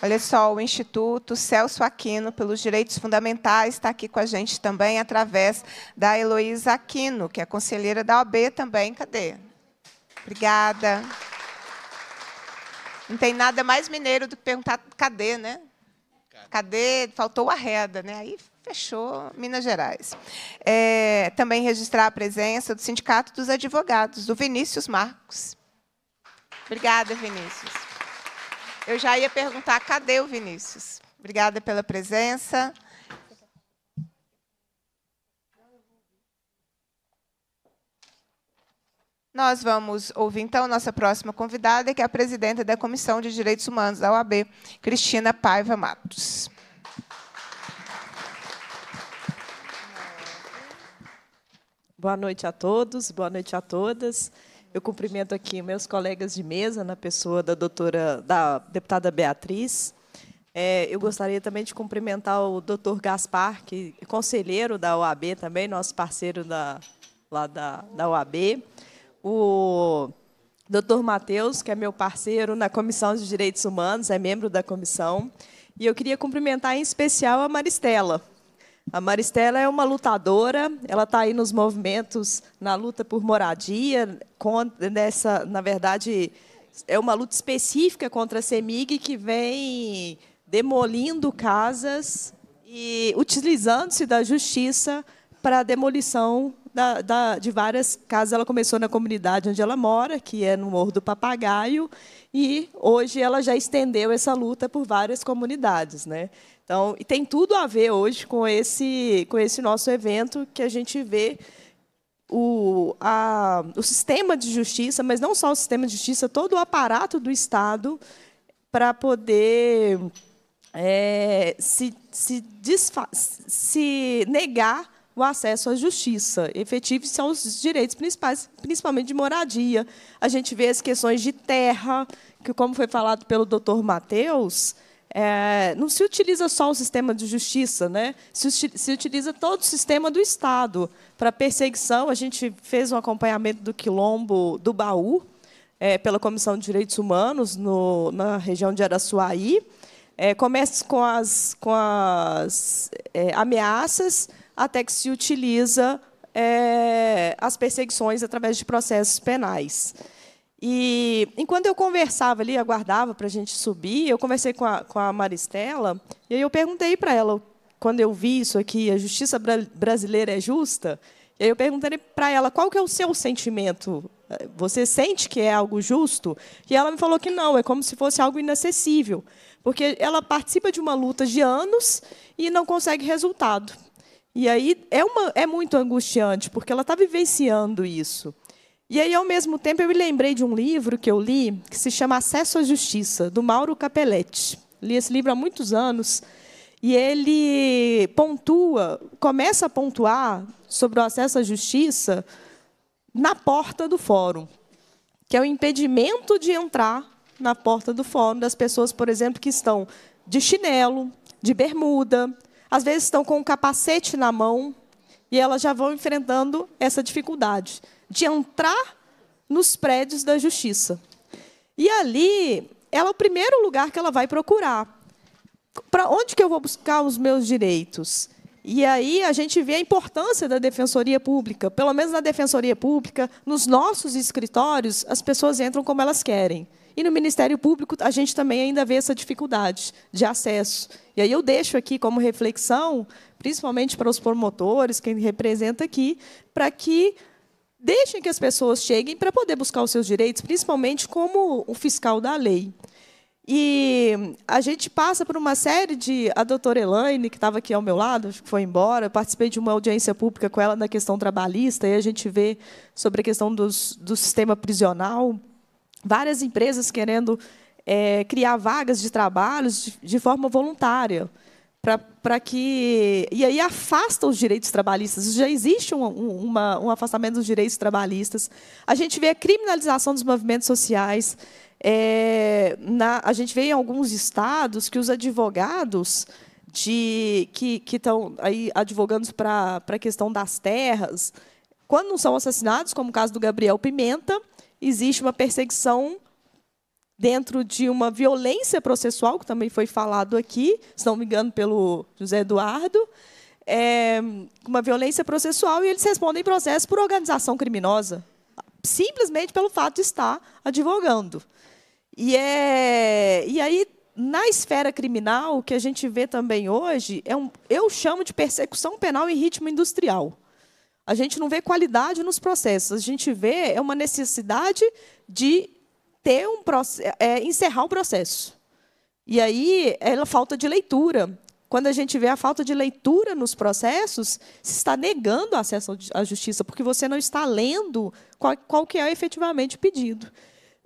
Speaker 5: Olha só, o Instituto Celso Aquino pelos Direitos Fundamentais está aqui com a gente também, através da Heloísa Aquino, que é conselheira da OAB também. Cadê? Obrigada. Não tem nada mais mineiro do que perguntar cadê, né? Cadê? Faltou a reda, né? Aí fechou Minas Gerais. É, também registrar a presença do Sindicato dos Advogados, do Vinícius Marcos. Obrigada, Vinícius. Eu já ia perguntar cadê o Vinícius. Obrigada pela presença. Nós vamos ouvir então nossa próxima convidada, que é a presidenta da Comissão de Direitos Humanos da OAB, Cristina Paiva Matos. Boa noite
Speaker 1: a todos, boa noite a todas. Eu cumprimento aqui meus colegas de mesa, na pessoa da doutora, da deputada Beatriz. É, eu gostaria também de cumprimentar o doutor Gaspar, que é conselheiro da OAB também, nosso parceiro da, lá da, da OAB o Dr. Matheus, que é meu parceiro na Comissão de Direitos Humanos, é membro da comissão. E eu queria cumprimentar em especial a Maristela. A Maristela é uma lutadora, ela está aí nos movimentos, na luta por moradia, contra, nessa, na verdade, é uma luta específica contra a CEMIG que vem demolindo casas e utilizando-se da justiça para a demolição da, da, de várias casas. Ela começou na comunidade onde ela mora, que é no Morro do Papagaio, e hoje ela já estendeu essa luta por várias comunidades. Né? Então, e tem tudo a ver hoje com esse, com esse nosso evento que a gente vê o, a, o sistema de justiça, mas não só o sistema de justiça, todo o aparato do Estado para poder é, se, se, se negar o acesso à justiça, efetivos são os direitos principais, principalmente de moradia. A gente vê as questões de terra, que, como foi falado pelo doutor Matheus, é, não se utiliza só o sistema de justiça, né? se, se utiliza todo o sistema do Estado. Para perseguição, a gente fez um acompanhamento do quilombo do Baú, é, pela Comissão de Direitos Humanos, no, na região de Araçuaí. É, começa com as, com as é, ameaças, até que se utiliza é, as perseguições através de processos penais. E enquanto eu conversava ali, aguardava para a gente subir, eu conversei com a, com a Maristela, e aí eu perguntei para ela, quando eu vi isso aqui, a justiça brasileira é justa? E aí eu perguntei para ela, qual que é o seu sentimento? Você sente que é algo justo? E ela me falou que não, é como se fosse algo inacessível, porque ela participa de uma luta de anos e não consegue resultado. E aí é, uma, é muito angustiante, porque ela está vivenciando isso. E aí, ao mesmo tempo, eu me lembrei de um livro que eu li, que se chama Acesso à Justiça, do Mauro Capelletti. Li esse livro há muitos anos, e ele pontua, começa a pontuar sobre o acesso à justiça na porta do fórum, que é o impedimento de entrar na porta do fórum das pessoas, por exemplo, que estão de chinelo, de bermuda, às vezes estão com um capacete na mão e elas já vão enfrentando essa dificuldade de entrar nos prédios da justiça. E ali, ela é o primeiro lugar que ela vai procurar. Para onde que eu vou buscar os meus direitos? E aí a gente vê a importância da defensoria pública. Pelo menos na defensoria pública, nos nossos escritórios, as pessoas entram como elas querem. E no Ministério Público, a gente também ainda vê essa dificuldade de acesso. E aí eu deixo aqui como reflexão, principalmente para os promotores, quem representa aqui, para que deixem que as pessoas cheguem para poder buscar os seus direitos, principalmente como o fiscal da lei. E a gente passa por uma série de. A doutora Elaine, que estava aqui ao meu lado, foi embora, eu participei de uma audiência pública com ela na questão trabalhista, e a gente vê sobre a questão dos, do sistema prisional, várias empresas querendo é, criar vagas de trabalhos de, de forma voluntária para que. E aí afasta os direitos trabalhistas. Já existe um, um, uma, um, afastamento dos direitos trabalhistas. A gente vê a criminalização dos movimentos sociais. É, na, a gente vê em alguns estados que os advogados de, que, que estão aí advogando para a questão das terras, quando não são assassinados, como o caso do Gabriel Pimenta, existe uma perseguição dentro de uma violência processual, que também foi falado aqui, se não me engano, pelo José Eduardo, é, uma violência processual, e eles respondem em processo por organização criminosa, simplesmente pelo fato de estar advogando. E, é, e aí, na esfera criminal, o que a gente vê também hoje, é um, eu chamo de persecução penal em ritmo industrial. A gente não vê qualidade nos processos, a gente vê é uma necessidade de ter um é, é, encerrar o processo. E aí é a falta de leitura. Quando a gente vê a falta de leitura nos processos, se está negando acesso à justiça, porque você não está lendo qual, qual que é efetivamente pedido.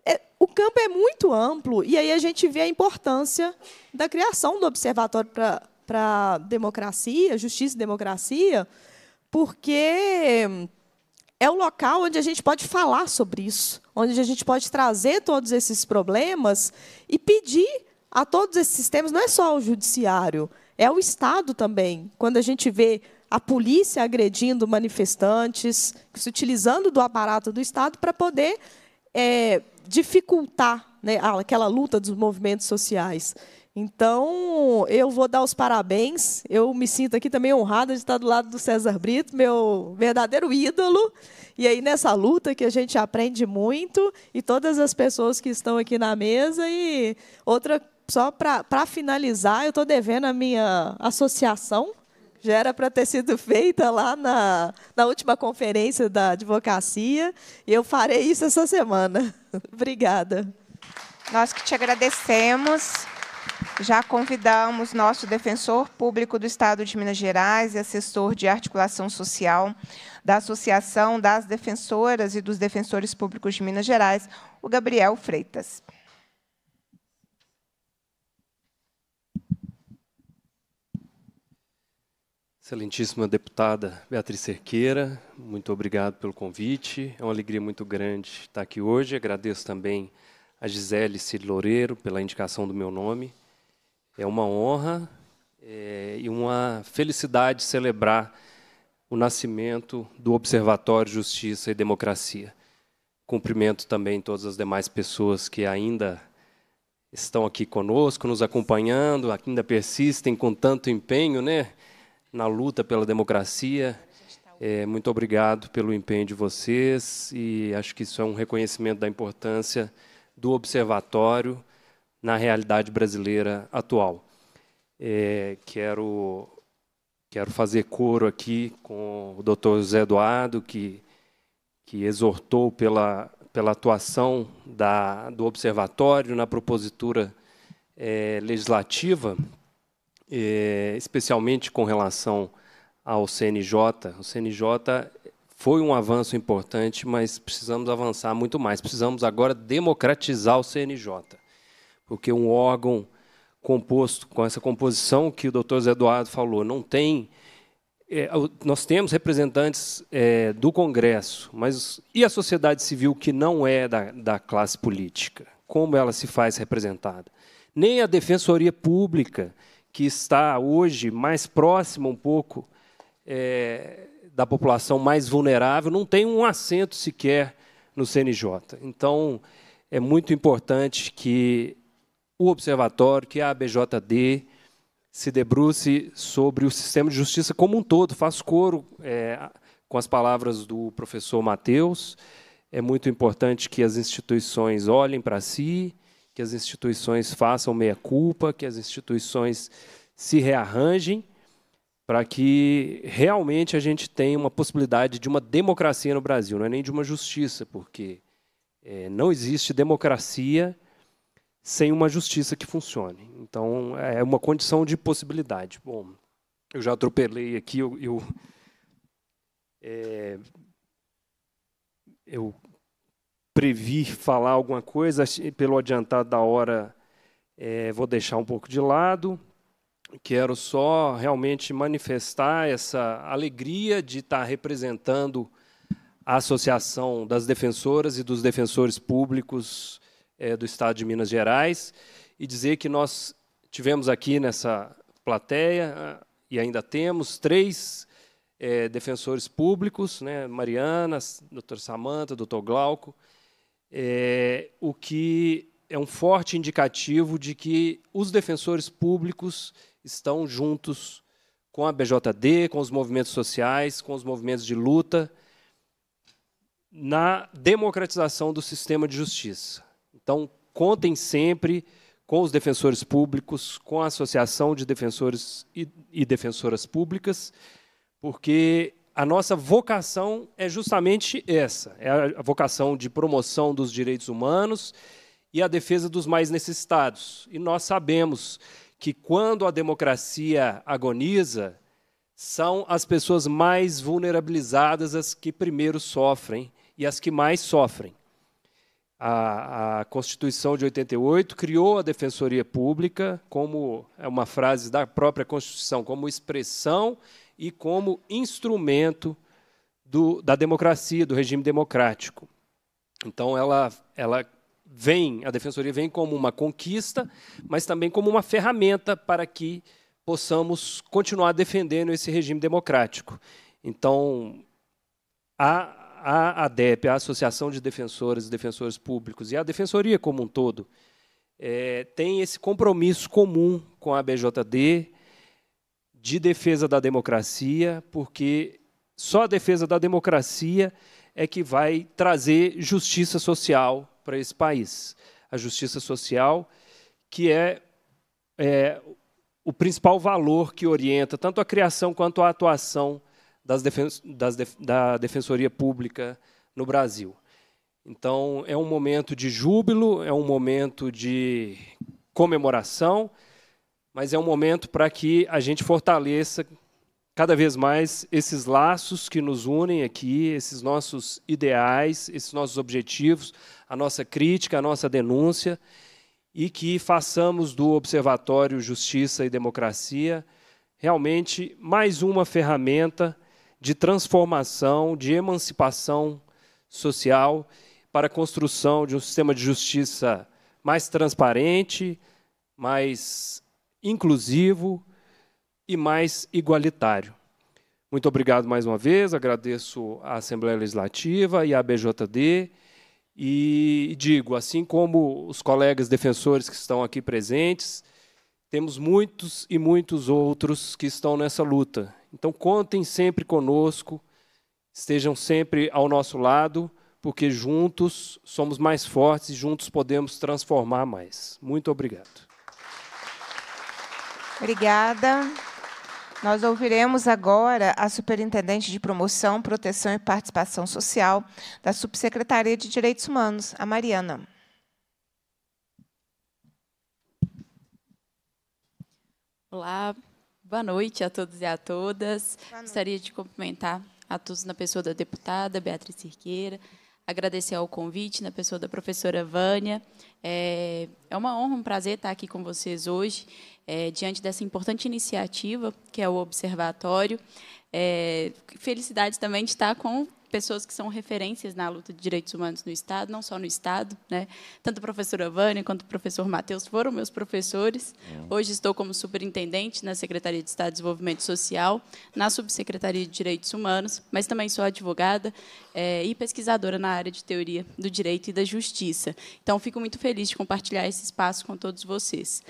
Speaker 1: É, o campo é muito amplo, e aí a gente vê a importância da criação do Observatório para Democracia, Justiça e Democracia, porque é o local onde a gente pode falar sobre isso, onde a gente pode trazer todos esses problemas e pedir a todos esses sistemas, não é só o judiciário, é o Estado também. Quando a gente vê a polícia agredindo manifestantes, se utilizando do aparato do Estado para poder é, dificultar né, aquela luta dos movimentos sociais. Então, eu vou dar os parabéns. Eu me sinto aqui também honrada de estar do lado do César Brito, meu verdadeiro ídolo. E aí, nessa luta que a gente aprende muito, e todas as pessoas que estão aqui na mesa. E outra, só para finalizar, eu estou devendo a minha associação, já era para ter sido feita lá na, na última conferência da
Speaker 5: advocacia, e eu farei isso essa semana. Obrigada. Nós que te agradecemos. Já convidamos nosso defensor público do Estado de Minas Gerais e assessor de articulação social da Associação das Defensoras e dos Defensores Públicos de Minas Gerais, o Gabriel Freitas.
Speaker 14: Excelentíssima deputada Beatriz Cerqueira, muito obrigado pelo convite. É uma alegria muito grande estar aqui hoje. Agradeço também a Gisele Cid Loureiro pela indicação do meu nome. É uma honra é, e uma felicidade celebrar o nascimento do Observatório Justiça e Democracia. Cumprimento também todas as demais pessoas que ainda estão aqui conosco, nos acompanhando, ainda persistem com tanto empenho né, na luta pela democracia. É, muito obrigado pelo empenho de vocês e acho que isso é um reconhecimento da importância do observatório na realidade brasileira atual. É, quero, quero fazer coro aqui com o doutor José Eduardo, que, que exortou pela, pela atuação da, do Observatório na propositura é, legislativa, é, especialmente com relação ao CNJ. O CNJ foi um avanço importante, mas precisamos avançar muito mais. Precisamos agora democratizar o CNJ porque um órgão composto com essa composição que o doutor Zé Eduardo falou, não tem. É, nós temos representantes é, do Congresso, mas e a sociedade civil que não é da, da classe política? Como ela se faz representada? Nem a Defensoria Pública, que está hoje mais próxima um pouco é, da população mais vulnerável, não tem um assento sequer no CNJ. Então, é muito importante que o observatório, que a ABJD se debruce sobre o sistema de justiça como um todo. Faço coro é, com as palavras do professor Matheus. É muito importante que as instituições olhem para si, que as instituições façam meia-culpa, que as instituições se rearranjem para que realmente a gente tenha uma possibilidade de uma democracia no Brasil, não é nem de uma justiça, porque é, não existe democracia sem uma justiça que funcione. Então, é uma condição de possibilidade. Bom, eu já atropelei aqui, eu, eu, é, eu previ falar alguma coisa, pelo adiantado da hora, é, vou deixar um pouco de lado. Quero só realmente manifestar essa alegria de estar representando a Associação das Defensoras e dos Defensores Públicos é, do Estado de Minas Gerais e dizer que nós tivemos aqui nessa plateia ah, e ainda temos três é, defensores públicos, né, Mariana, Dr. Samanta, doutor Glauco, é, o que é um forte indicativo de que os defensores públicos estão juntos com a BJD, com os movimentos sociais, com os movimentos de luta, na democratização do sistema de justiça. Então, contem sempre com os defensores públicos, com a Associação de Defensores e, e Defensoras Públicas, porque a nossa vocação é justamente essa: é a vocação de promoção dos direitos humanos e a defesa dos mais necessitados. E nós sabemos que quando a democracia agoniza, são as pessoas mais vulnerabilizadas as que primeiro sofrem e as que mais sofrem a, a, Constituição de 88 criou a Defensoria Pública como é uma frase da própria Constituição, como expressão e como instrumento do, da democracia, do regime democrático. Então ela, ela vem, a Defensoria vem como uma conquista, mas também como uma ferramenta para que possamos continuar defendendo esse regime democrático. Então, a, a ADEP, a Associação de Defensoras e Defensores Públicos, e a Defensoria como um todo, é, tem esse compromisso comum com a BJD de defesa da democracia, porque só a defesa da democracia é que vai trazer justiça social para esse país. A justiça social, que é, é o principal valor que orienta tanto a criação quanto a atuação das defen das def da Defensoria Pública no Brasil. Então, é um momento de júbilo, é um momento de comemoração, mas é um momento para que a gente fortaleça cada vez mais esses laços que nos unem aqui, esses nossos ideais, esses nossos objetivos, a nossa crítica, a nossa denúncia, e que façamos do Observatório Justiça e Democracia realmente mais uma ferramenta de transformação, de emancipação social, para a construção de um sistema de justiça mais transparente, mais inclusivo e mais igualitário. Muito obrigado mais uma vez, agradeço à Assembleia Legislativa e à BJD. E digo, assim como os colegas defensores que estão aqui presentes, temos muitos e muitos outros que estão nessa luta, então contem sempre conosco, estejam sempre ao nosso lado, porque juntos somos mais fortes e juntos podemos transformar mais. Muito obrigado.
Speaker 5: Obrigada. Nós ouviremos agora a Superintendente de Promoção, Proteção e Participação Social da Subsecretaria de Direitos Humanos, a Mariana.
Speaker 15: Olá, Boa noite a todos e a todas. Gostaria de cumprimentar a todos na pessoa da deputada Beatriz Cirqueira, agradecer ao convite na pessoa da professora Vânia. É, é, uma honra, um prazer estar aqui com vocês hoje, é, diante dessa importante iniciativa que é o Observatório. É, felicidade também de estar com pessoas que são referências na luta de direitos humanos no Estado, não só no Estado. Né? Tanto a professora Vânia quanto o professor Matheus foram meus professores. Uhum. Hoje estou como superintendente na Secretaria de Estado de Desenvolvimento Social, na Subsecretaria de Direitos Humanos, mas também sou advogada é, e pesquisadora na área de teoria do direito e da justiça. Então, fico muito feliz de compartilhar esse espaço com todos vocês.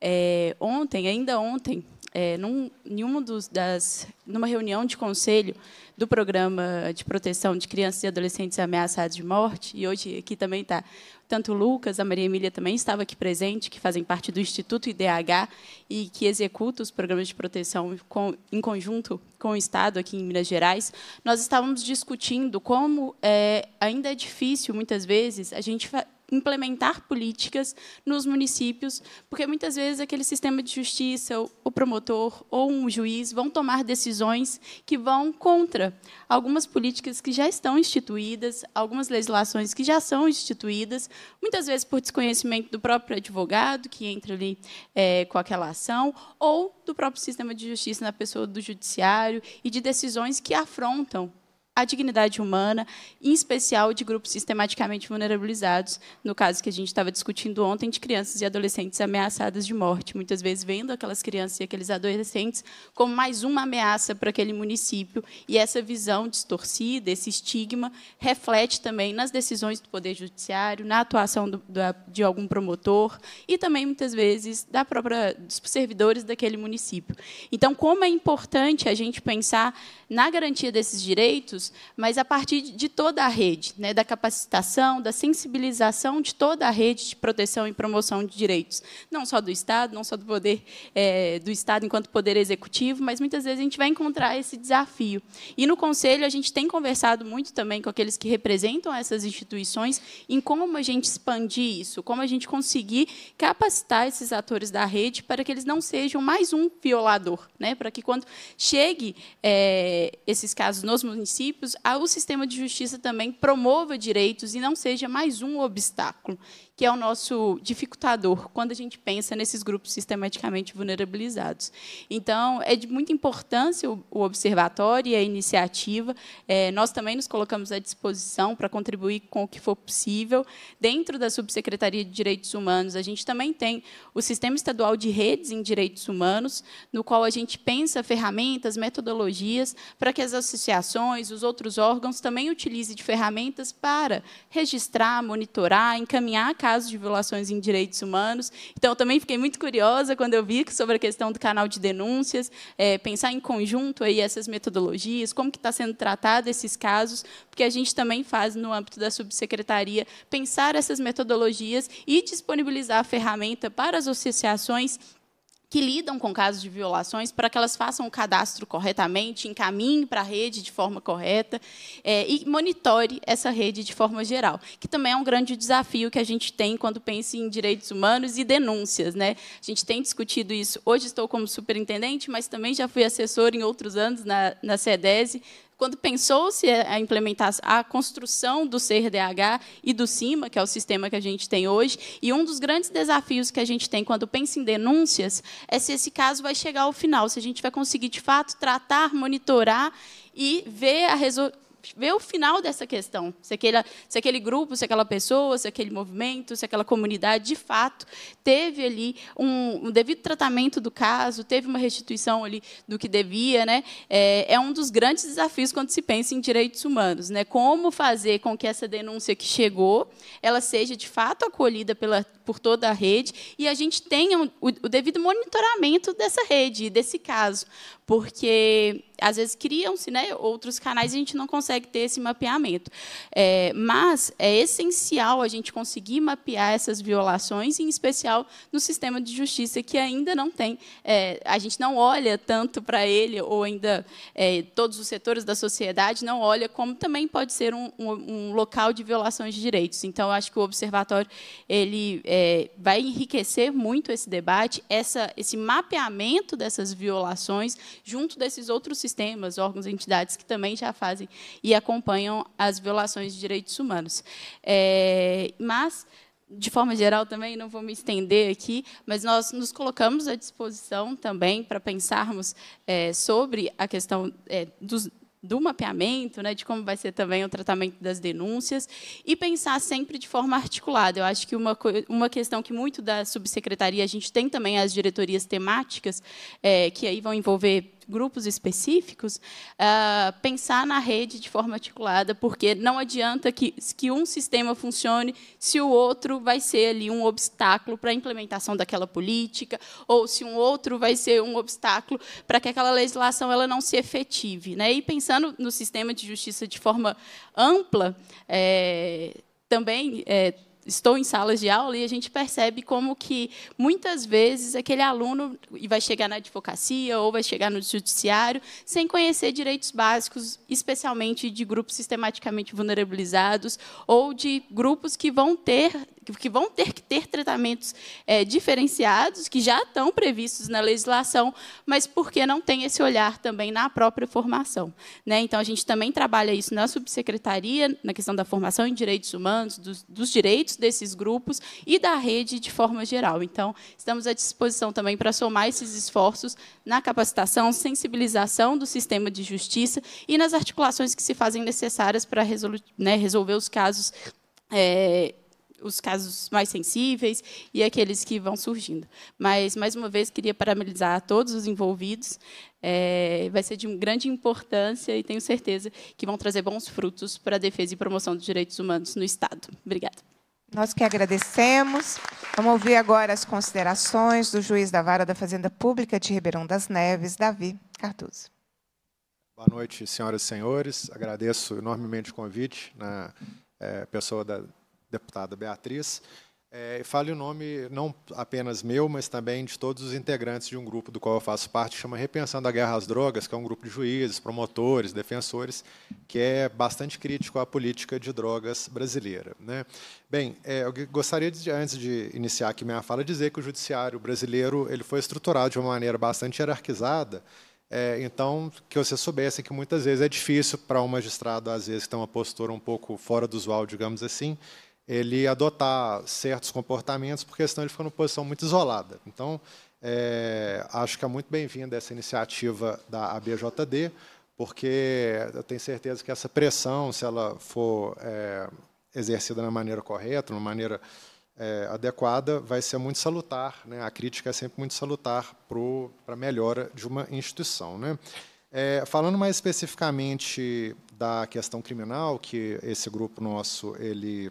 Speaker 15: É, ontem, ainda ontem, é, num, em dos, das, numa reunião de conselho do Programa de Proteção de Crianças e Adolescentes Ameaçados de Morte, e hoje aqui também está tanto o Lucas, a Maria Emília também estava aqui presente, que fazem parte do Instituto IDH e que executa os programas de proteção com, em conjunto com o Estado aqui em Minas Gerais. Nós estávamos discutindo como é, ainda é difícil, muitas vezes, a gente implementar políticas nos municípios, porque muitas vezes aquele sistema de justiça, o promotor ou um juiz vão tomar decisões que vão contra algumas políticas que já estão instituídas, algumas legislações que já são instituídas, muitas vezes por desconhecimento do próprio advogado que entra ali é, com aquela ação, ou do próprio sistema de justiça na pessoa do judiciário e de decisões que afrontam a dignidade humana, em especial de grupos sistematicamente vulnerabilizados, no caso que a gente estava discutindo ontem, de crianças e adolescentes ameaçadas de morte, muitas vezes vendo aquelas crianças e aqueles adolescentes como mais uma ameaça para aquele município, e essa visão distorcida, esse estigma, reflete também nas decisões do Poder Judiciário, na atuação do, do, de algum promotor, e também, muitas vezes, da própria, dos servidores daquele município. Então, como é importante a gente pensar na garantia desses direitos, mas a partir de toda a rede, né, da capacitação, da sensibilização de toda a rede de proteção e promoção de direitos, não só do Estado, não só do poder é, do Estado enquanto poder executivo, mas muitas vezes a gente vai encontrar esse desafio. E no Conselho a gente tem conversado muito também com aqueles que representam essas instituições em como a gente expandir isso, como a gente conseguir capacitar esses atores da rede para que eles não sejam mais um violador, né, para que quando chegue é, esses casos nos municípios princípios, o sistema de justiça também promova direitos e não seja mais um obstáculo que é o nosso dificultador quando a gente pensa nesses grupos sistematicamente vulnerabilizados. Então, é de muita importância o, o observatório e a iniciativa. É, nós também nos colocamos à disposição para contribuir com o que for possível. Dentro da Subsecretaria de Direitos Humanos, a gente também tem o Sistema Estadual de Redes em Direitos Humanos, no qual a gente pensa ferramentas, metodologias, para que as associações, os outros órgãos também utilizem de ferramentas para registrar, monitorar, encaminhar casos de violações em direitos humanos. Então, eu também fiquei muito curiosa quando eu vi sobre a questão do canal de denúncias, é, pensar em conjunto aí essas metodologias, como que está sendo tratado esses casos, porque a gente também faz no âmbito da subsecretaria pensar essas metodologias e disponibilizar a ferramenta para as associações que lidam com casos de violações para que elas façam o cadastro corretamente, encaminhem para a rede de forma correta é, e monitore essa rede de forma geral, que também é um grande desafio que a gente tem quando pensa em direitos humanos e denúncias. Né? A gente tem discutido isso. Hoje estou como superintendente, mas também já fui assessor em outros anos na, na CEDESI, quando pensou-se a implementar a construção do CRDH e do CIMA, que é o sistema que a gente tem hoje, e um dos grandes desafios que a gente tem quando pensa em denúncias é se esse caso vai chegar ao final, se a gente vai conseguir, de fato, tratar, monitorar e ver a resolução ver o final dessa questão. Se, aquele, se aquele grupo, se aquela pessoa, se aquele movimento, se aquela comunidade, de fato, teve ali um, um devido tratamento do caso, teve uma restituição ali do que devia. Né? É, é, um dos grandes desafios quando se pensa em direitos humanos. Né? Como fazer com que essa denúncia que chegou, ela seja, de fato, acolhida pela por toda a rede e a gente tenha o, o devido monitoramento dessa rede, desse caso, porque às vezes criam-se né, outros canais e a gente não consegue ter esse mapeamento. É, mas é essencial a gente conseguir mapear essas violações, em especial no sistema de justiça, que ainda não tem, é, a gente não olha tanto para ele, ou ainda é, todos os setores da sociedade não olha como também pode ser um, um, um local de violações de direitos. Então, acho que o observatório ele é, é, vai enriquecer muito esse debate, essa, esse mapeamento dessas violações junto desses outros sistemas, órgãos entidades que também já fazem e acompanham as violações de direitos humanos. É, mas de forma geral também, não vou me estender aqui, mas nós nos colocamos à disposição também para pensarmos é, sobre a questão é, dos, do mapeamento, né, de como vai ser também o tratamento das denúncias, e pensar sempre de forma articulada. Eu acho que uma, uma questão que muito da subsecretaria, a gente tem também as diretorias temáticas, é, que aí vão envolver grupos específicos, uh, pensar na rede de forma articulada, porque não adianta que, que um sistema funcione se o outro vai ser ali um obstáculo para a implementação daquela política, ou se um outro vai ser um obstáculo para que aquela legislação ela não se efetive. Né? E pensando no sistema de justiça de forma ampla, é, também é, estou em salas de aula e a gente percebe como que muitas vezes aquele aluno vai chegar na advocacia ou vai chegar no judiciário sem conhecer direitos básicos, especialmente de grupos sistematicamente vulnerabilizados ou de grupos que vão ter que vão ter que ter tratamentos é, diferenciados, que já estão previstos na legislação, mas porque não tem esse olhar também na própria formação. Né? Então, a gente também trabalha isso na subsecretaria, na questão da formação em direitos humanos, dos, dos direitos desses grupos e da rede de forma geral. Então, estamos à disposição também para somar esses esforços na capacitação, sensibilização do sistema de justiça e nas articulações que se fazem necessárias para resolu né, resolver os casos é, os casos mais sensíveis e aqueles que vão surgindo. Mas, mais uma vez, queria parabenizar todos os envolvidos. É, vai ser de grande importância e tenho certeza que vão trazer bons frutos para a defesa e promoção dos direitos humanos no Estado. Obrigada.
Speaker 5: Nós que agradecemos. Vamos ouvir agora as considerações do juiz da Vara da Fazenda Pública de Ribeirão das Neves, Davi Cardoso.
Speaker 2: Boa noite, senhoras e senhores. Agradeço enormemente o convite na né? é, pessoa da deputada Beatriz, é, fale o nome não apenas meu, mas também de todos os integrantes de um grupo do qual eu faço parte, chama Repensando a Guerra às Drogas, que é um grupo de juízes, promotores, defensores, que é bastante crítico à política de drogas brasileira. Né? Bem, é, eu gostaria, de, antes de iniciar aqui minha fala, dizer que o judiciário brasileiro ele foi estruturado de uma maneira bastante hierarquizada, é, então, que você soubesse que muitas vezes é difícil para um magistrado, às vezes, que tem uma postura um pouco fora do usual, digamos assim, ele adotar certos comportamentos, porque senão ele fica numa posição muito isolada. Então, é, acho que é muito bem-vinda essa iniciativa da ABJD, porque eu tenho certeza que essa pressão, se ela for é, exercida na maneira correta, na maneira é, adequada, vai ser muito salutar. Né? A crítica é sempre muito salutar para a melhora de uma instituição. Né? É, falando mais especificamente da questão criminal, que esse grupo nosso ele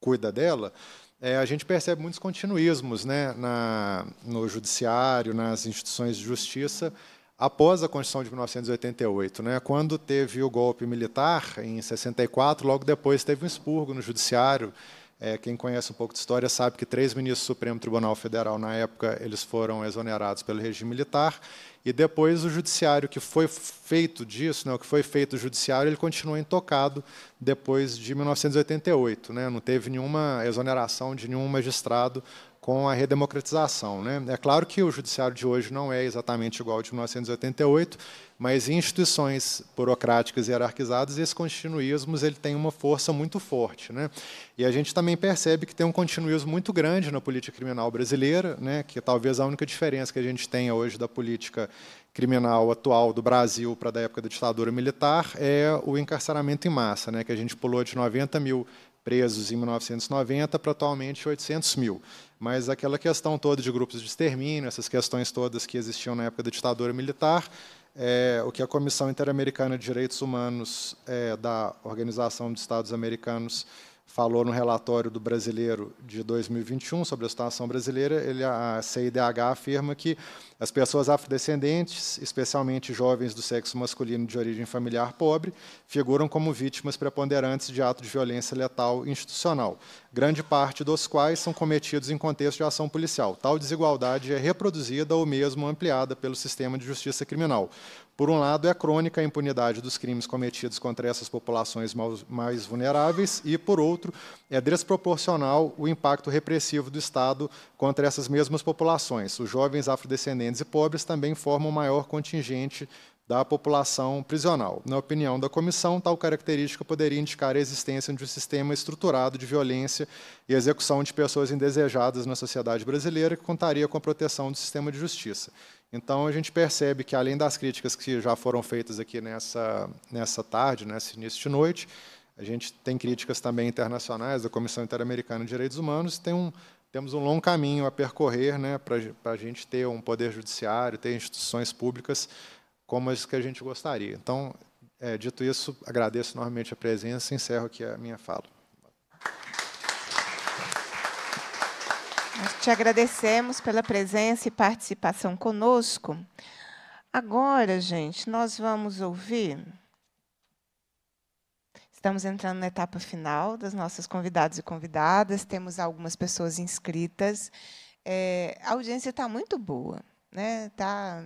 Speaker 2: cuida dela, é, a gente percebe muitos continuismos né, na, no judiciário, nas instituições de justiça, após a Constituição de 1988. Né, quando teve o golpe militar, em 64, logo depois teve um expurgo no judiciário. É, quem conhece um pouco de história sabe que três ministros do Supremo Tribunal Federal, na época, eles foram exonerados pelo regime militar. E depois o judiciário que foi feito disso, né, o que foi feito o judiciário, ele continua intocado depois de 1988. Né, não teve nenhuma exoneração de nenhum magistrado com a redemocratização. Né? É claro que o judiciário de hoje não é exatamente igual ao de 1988, mas em instituições burocráticas e hierarquizadas, esse continuismo ele tem uma força muito forte. Né? E a gente também percebe que tem um continuismo muito grande na política criminal brasileira, né? que talvez a única diferença que a gente tenha hoje da política criminal atual do Brasil para da época da ditadura militar é o encarceramento em massa, né? que a gente pulou de 90 mil presos em 1990 para atualmente 800 mil mas aquela questão toda de grupos de extermínio, essas questões todas que existiam na época da ditadura militar, é, o que a Comissão Interamericana de Direitos Humanos é, da Organização dos Estados Americanos falou no relatório do brasileiro de 2021 sobre a situação brasileira, ele, a CIDH afirma que as pessoas afrodescendentes, especialmente jovens do sexo masculino de origem familiar pobre, figuram como vítimas preponderantes de atos de violência letal institucional, grande parte dos quais são cometidos em contexto de ação policial. Tal desigualdade é reproduzida ou mesmo ampliada pelo sistema de justiça criminal. Por um lado, é crônica a impunidade dos crimes cometidos contra essas populações mais vulneráveis, e, por outro, é desproporcional o impacto repressivo do Estado contra essas mesmas populações. Os jovens afrodescendentes e pobres também formam o maior contingente da população prisional. Na opinião da comissão, tal característica poderia indicar a existência de um sistema estruturado de violência e execução de pessoas indesejadas na sociedade brasileira que contaria com a proteção do sistema de justiça. Então, a gente percebe que, além das críticas que já foram feitas aqui nessa, nessa tarde, nesse início de noite, a gente tem críticas também internacionais da Comissão Interamericana de Direitos Humanos, tem um, temos um longo caminho a percorrer né, para a gente ter um poder judiciário, ter instituições públicas como as que a gente gostaria. Então, é, dito isso, agradeço novamente a presença e encerro aqui a minha fala.
Speaker 5: Nós te agradecemos pela presença e participação conosco. Agora, gente, nós vamos ouvir. Estamos entrando na etapa final das nossas convidados e convidadas, temos algumas pessoas inscritas. É, a audiência está muito boa, né? Tá.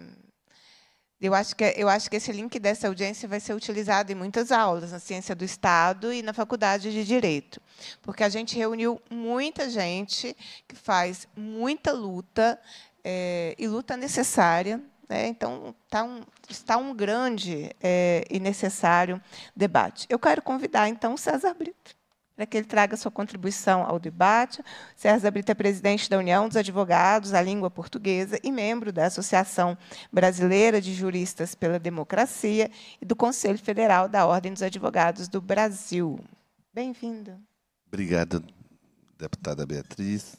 Speaker 5: Eu acho, que, eu acho que esse link dessa audiência vai ser utilizado em muitas aulas, na ciência do Estado e na faculdade de Direito. Porque a gente reuniu muita gente que faz muita luta, é, e luta necessária, né? Então, tá um, está um grande é, e necessário debate. Eu quero convidar, então, o César Brito para que ele traga sua contribuição ao debate. César Brito é presidente da União dos Advogados à Língua Portuguesa e membro da Associação Brasileira de Juristas pela Democracia e do Conselho Federal da Ordem dos Advogados do Brasil. Bem-vindo.
Speaker 12: Obrigado, deputada Beatriz.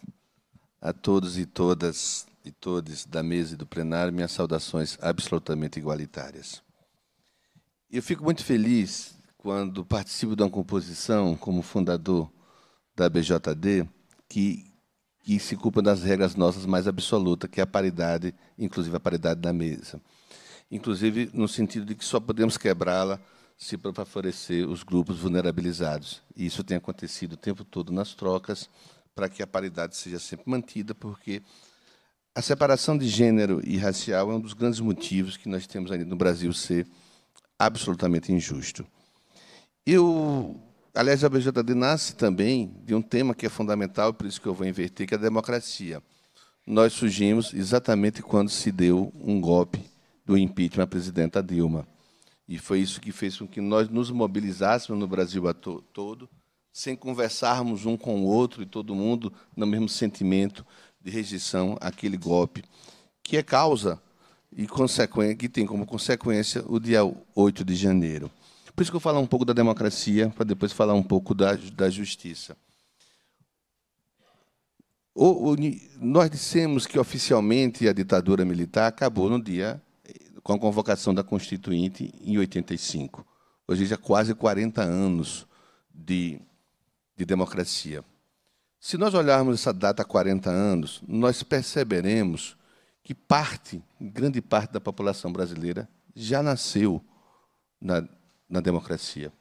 Speaker 12: A todos e todas e todos da mesa e do plenário minhas saudações absolutamente igualitárias. Eu fico muito feliz quando participo de uma composição como fundador da BJD que, que se culpa das regras nossas mais absolutas, que é a paridade, inclusive a paridade da mesa. Inclusive no sentido de que só podemos quebrá-la se para favorecer os grupos vulnerabilizados. E isso tem acontecido o tempo todo nas trocas, para que a paridade seja sempre mantida, porque a separação de gênero e racial é um dos grandes motivos que nós temos ainda no Brasil ser absolutamente injusto. Eu, aliás, a BJD nasce também de um tema que é fundamental, por isso que eu vou inverter, que é a democracia. Nós surgimos exatamente quando se deu um golpe do impeachment à presidenta Dilma. E foi isso que fez com que nós nos mobilizássemos no Brasil todo, sem conversarmos um com o outro e todo mundo no mesmo sentimento de rejeição àquele golpe, que é causa e consequência, que tem como consequência o dia 8 de janeiro. Por isso que eu vou falar um pouco da democracia, para depois falar um pouco da, da justiça. O, o, nós dissemos que oficialmente a ditadura militar acabou no dia com a convocação da Constituinte em 85. hoje já quase 40 anos de, de democracia. Se nós olharmos essa data há 40 anos, nós perceberemos que parte, grande parte da população brasileira já nasceu na, na democracia.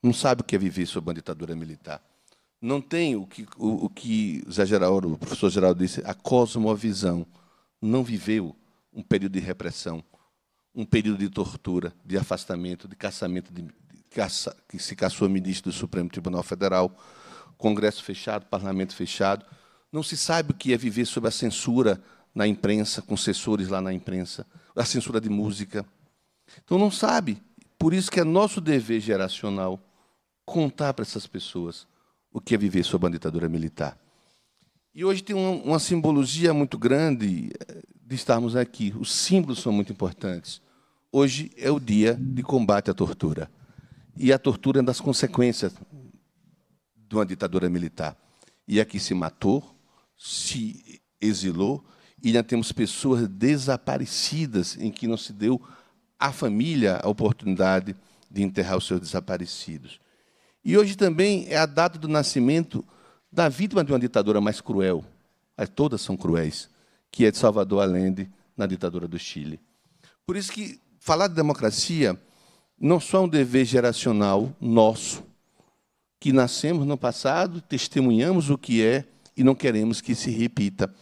Speaker 12: Não sabe o que é viver sob uma ditadura militar. Não tem o que o, o que Zé Geraldo, o professor Geraldo disse, a cosmovisão. Não viveu um período de repressão, um período de tortura, de afastamento, de caçamento de, de caça, que se caçou ministro do Supremo Tribunal Federal Congresso fechado, parlamento fechado. Não se sabe o que é viver sob a censura na imprensa, com censores lá na imprensa, a censura de música. Então não sabe. Por isso que é nosso dever geracional contar para essas pessoas o que é viver sob a ditadura militar. E hoje tem uma, uma, simbologia muito grande eh, de estarmos aqui. Os símbolos são muito importantes. Hoje é o dia de combate à tortura. E a tortura é das consequências de uma ditadura militar. E aqui é se matou, se exilou, e já temos pessoas desaparecidas em que não se deu à família a oportunidade de enterrar os seus desaparecidos. E hoje também é a data do nascimento da vítima de uma ditadura mais cruel, mas todas são cruéis, que é de Salvador Allende na ditadura do Chile. Por isso que falar de democracia não só é um dever geracional nosso, que nascemos no passado, testemunhamos o que é e não queremos que se repita,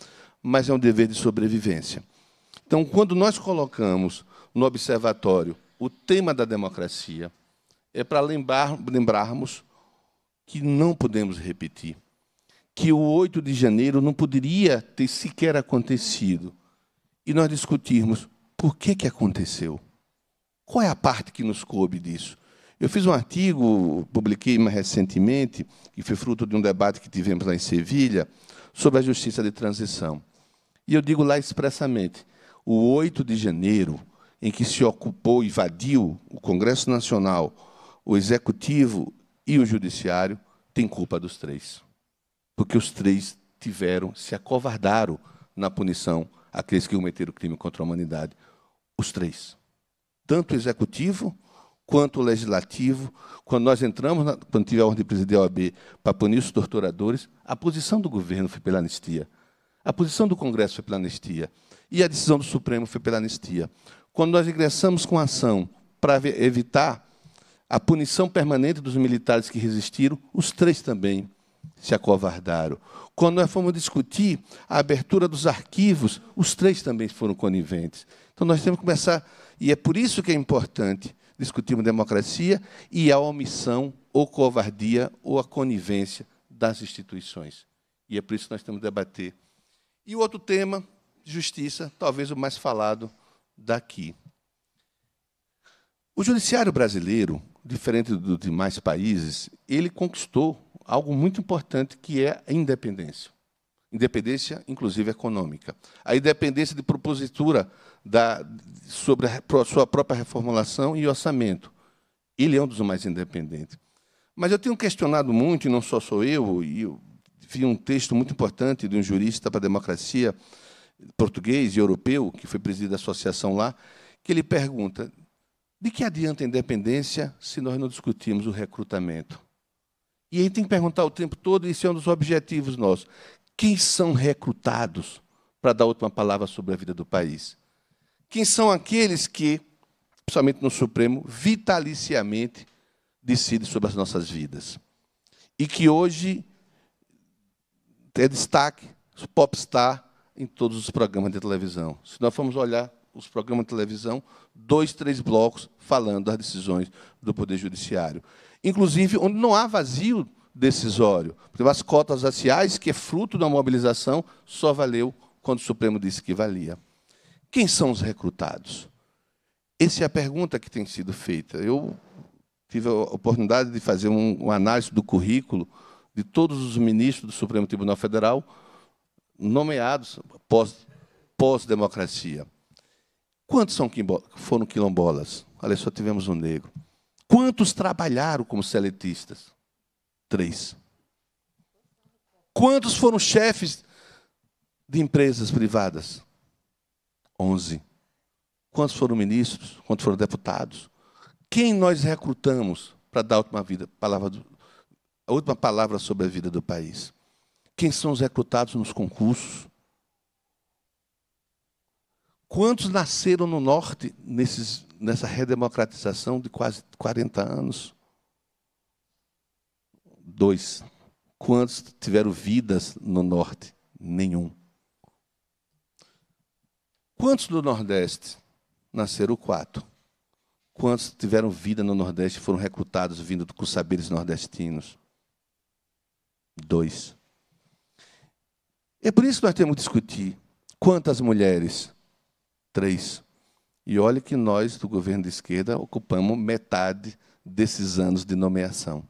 Speaker 12: mas é um dever de sobrevivência. Então, quando nós colocamos no observatório o tema da democracia, é para lembrar, lembrarmos que não podemos repetir, que o 8 de janeiro não poderia ter sequer acontecido, e nós discutirmos por que, que aconteceu, qual é a parte que nos coube disso, eu fiz um artigo, publiquei mais recentemente, que foi fruto de um debate que tivemos lá em Sevilha, sobre a justiça de transição. E eu digo lá expressamente: o 8 de janeiro, em que se ocupou, invadiu o Congresso Nacional, o Executivo e o Judiciário, tem culpa dos três. Porque os três tiveram, se acovardaram na punição àqueles que cometeram crime contra a humanidade. Os três. Tanto o Executivo, quanto o legislativo, quando nós entramos, na, quando tive a ordem de presidir a OAB para punir os torturadores, a posição do governo foi pela anistia. A posição do Congresso foi pela anistia. E a decisão do Supremo foi pela anistia. Quando nós ingressamos com ação para evitar a punição permanente dos militares que resistiram, os três também se acovardaram. Quando nós fomos discutir a abertura dos arquivos, os três também foram coniventes. Então nós temos que começar, e é por isso que é importante discutimos democracia e a omissão ou covardia ou a conivência das instituições. E é por isso que nós temos que debater. E o outro tema, justiça, talvez o mais falado daqui. O judiciário brasileiro, diferente dos demais países, ele conquistou algo muito importante que é a independência. Independência, inclusive econômica. A independência de propositura da, sobre a sua própria reformulação e orçamento. Ele é um dos mais independentes. Mas eu tenho questionado muito, e não só sou eu, e eu vi um texto muito importante de um jurista para a democracia português e europeu, que foi presidente da associação lá, que ele pergunta: de que adianta a independência se nós não discutimos o recrutamento? E aí tem que perguntar o tempo todo, e isso é um dos objetivos nossos: quem são recrutados para dar a última palavra sobre a vida do país? Quem são aqueles que, principalmente no Supremo, vitaliciamente decidem sobre as nossas vidas? E que hoje é destaque, popstar, em todos os programas de televisão. Se nós formos olhar os programas de televisão, dois, três blocos falando das decisões do Poder Judiciário. Inclusive, onde não há vazio decisório. Porque as cotas raciais, que é fruto da mobilização, só valeu quando o Supremo disse que valia. Quem são os recrutados? Essa é a pergunta que tem sido feita. Eu tive a oportunidade de fazer um, uma análise do currículo de todos os ministros do Supremo Tribunal Federal nomeados pós, pós-democracia. Quantos são foram quilombolas? Olha, só tivemos um negro. Quantos trabalharam como seletistas? Três. Quantos foram chefes de empresas privadas? Onze. Quantos foram ministros? Quantos foram deputados? Quem nós recrutamos para dar a última, vida, palavra, a última palavra sobre a vida do país? Quem são os recrutados nos concursos? Quantos nasceram no Norte nesses, nessa redemocratização de quase 40 anos? Dois. Quantos tiveram vidas no norte? Nenhum. Quantos do Nordeste? Nasceram quatro. Quantos tiveram vida no Nordeste foram recrutados vindo com saberes nordestinos? Dois. É por isso que nós temos que discutir quantas mulheres? Três. E olha que nós, do governo de esquerda, ocupamos metade desses anos de nomeação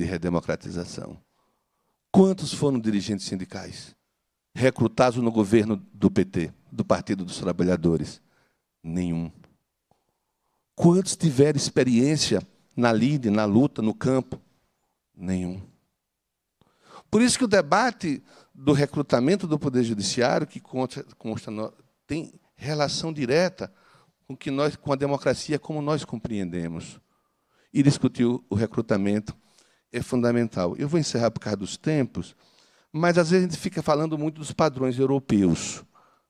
Speaker 12: de redemocratização. Quantos foram dirigentes sindicais recrutados no governo do PT, do Partido dos Trabalhadores? Nenhum. Quantos tiveram experiência na lide, na luta, no campo? Nenhum. Por isso que o debate do recrutamento do Poder Judiciário, que consta, consta tem relação direta com, que nós, com a democracia como nós compreendemos. E discutiu o recrutamento é fundamental. Eu vou encerrar por causa dos tempos, mas às vezes a gente fica falando muito dos padrões europeus.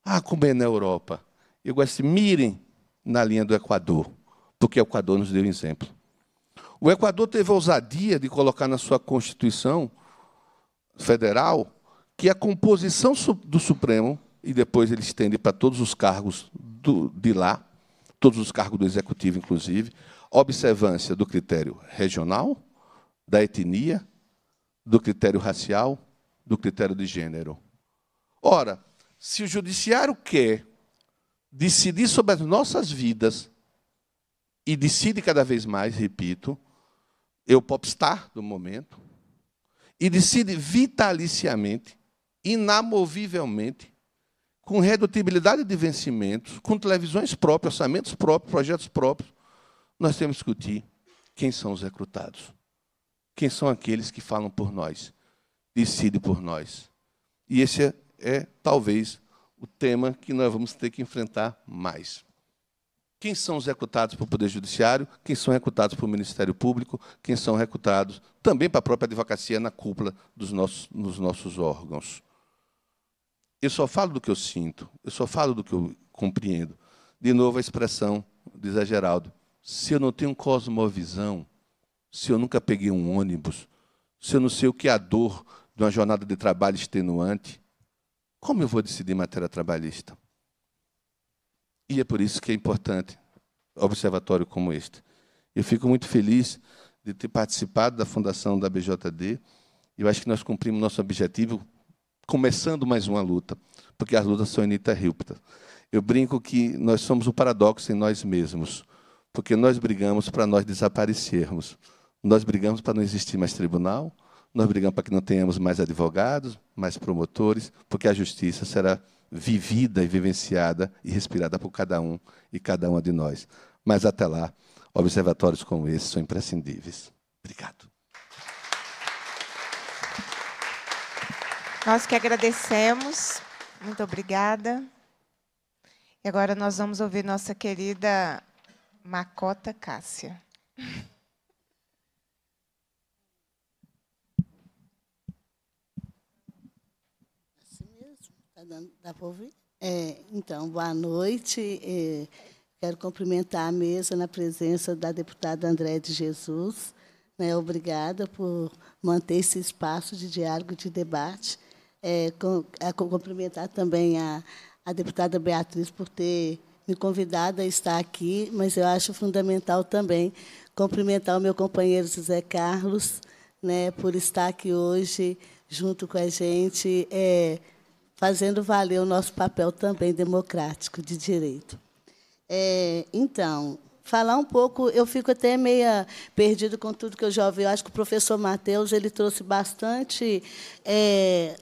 Speaker 12: Ah, como é na Europa. Eu gosto de mirem na linha do Equador, porque o Equador nos deu exemplo. O Equador teve a ousadia de colocar na sua Constituição Federal que a composição do Supremo, e depois ele estende para todos os cargos do, de lá, todos os cargos do Executivo, inclusive, observância do critério regional, da etnia, do critério racial, do critério de gênero. Ora, se o judiciário quer decidir sobre as nossas vidas, e decide cada vez mais, repito, eu popstar do momento, e decide vitaliciamente, inamovivelmente, com redutibilidade de vencimentos, com televisões próprias, orçamentos próprios, projetos próprios, nós temos que discutir quem são os recrutados quem são aqueles que falam por nós, decidem por nós. E esse é, é talvez o tema que nós vamos ter que enfrentar mais. Quem são os recrutados para o Poder Judiciário, quem são recrutados para o Ministério Público, quem são recrutados também para a própria advocacia na cúpula dos nossos, nos nossos órgãos. Eu só falo do que eu sinto, eu só falo do que eu compreendo. De novo a expressão, diz a Geraldo, se eu não tenho cosmovisão, se eu nunca peguei um ônibus, se eu não sei o que é a dor de uma jornada de trabalho extenuante, como eu vou decidir matéria trabalhista? E é por isso que é importante observatório como este. Eu fico muito feliz de ter participado da fundação da BJD. Eu acho que nós cumprimos nosso objetivo começando mais uma luta, porque as lutas são ininterruptas. Eu brinco que nós somos o paradoxo em nós mesmos, porque nós brigamos para nós desaparecermos. Nós brigamos para não existir mais tribunal, nós brigamos para que não tenhamos mais advogados, mais promotores, porque a justiça será vivida e vivenciada e respirada por cada um e cada uma de nós. Mas até lá, observatórios como esse são imprescindíveis. Obrigado.
Speaker 5: Nós que agradecemos. Muito obrigada. E agora nós vamos ouvir nossa querida Macota Cássia.
Speaker 16: da, da É, então, boa noite. É, quero cumprimentar a mesa na presença da deputada André de Jesus. Né, obrigada por manter esse espaço de diálogo, de debate. É, é, com, cumprimentar também a, a deputada Beatriz por ter me convidado a estar aqui, mas eu acho fundamental também cumprimentar o meu companheiro José Carlos, né, por estar aqui hoje junto com a gente. É, fazendo valer o nosso papel também democrático de direito. É, então, falar um pouco, eu fico até meia perdido com tudo que eu já ouvi. Eu acho que o professor Matheus ele trouxe bastante é,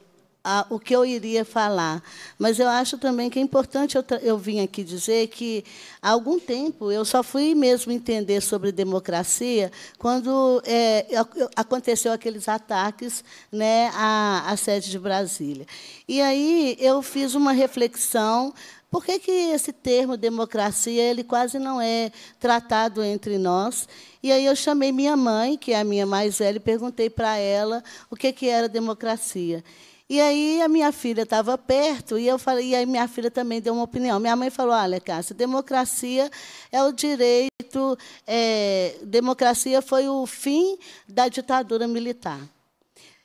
Speaker 16: a, o que eu iria falar. Mas eu acho também que é importante eu, eu vim aqui dizer que, há algum tempo, eu só fui mesmo entender sobre democracia quando é, aconteceu aqueles ataques né, à, à sede de Brasília. E aí eu fiz uma reflexão por que, que esse termo democracia ele quase não é tratado entre nós? E aí eu chamei minha mãe, que é a minha mais velha, e perguntei para ela o que, que era democracia. E aí a minha filha estava perto e eu falei, e aí minha filha também deu uma opinião. Minha mãe falou: olha, Cássia, democracia é o direito, é, democracia foi o fim da ditadura militar.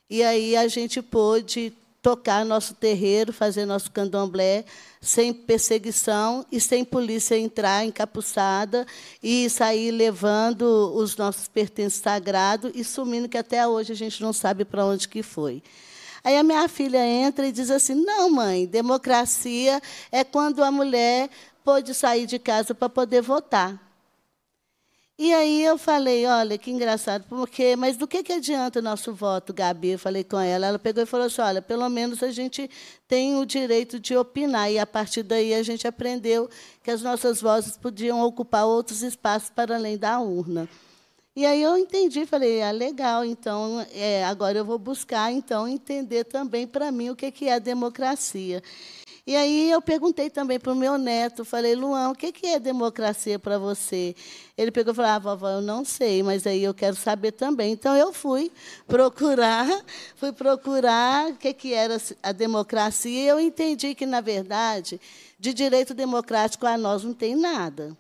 Speaker 16: E aí a gente pôde tocar nosso terreiro, fazer nosso candomblé sem perseguição e sem polícia entrar encapuçada e sair levando os nossos pertences sagrados e sumindo que até hoje a gente não sabe para onde que foi. Aí a minha filha entra e diz assim: não, mãe, democracia é quando a mulher pôde sair de casa para poder votar. E aí eu falei, olha, que engraçado, porque, mas do que, que adianta o nosso voto, Gabi? Eu falei com ela, ela pegou e falou assim, olha, pelo menos a gente tem o direito de opinar, e a partir daí a gente aprendeu que as nossas vozes podiam ocupar outros espaços para além da urna. E aí eu entendi, falei, ah, legal, então é, agora eu vou buscar então entender também para mim o que, é é democracia. E aí eu perguntei também para o meu neto, falei, Luan, o que, é democracia para você? Ele pegou e falou, ah, vovó, eu não sei, mas aí eu quero saber também. Então eu fui procurar, fui procurar o que, que era a democracia, e eu entendi que, na verdade, de direito democrático a nós não tem nada.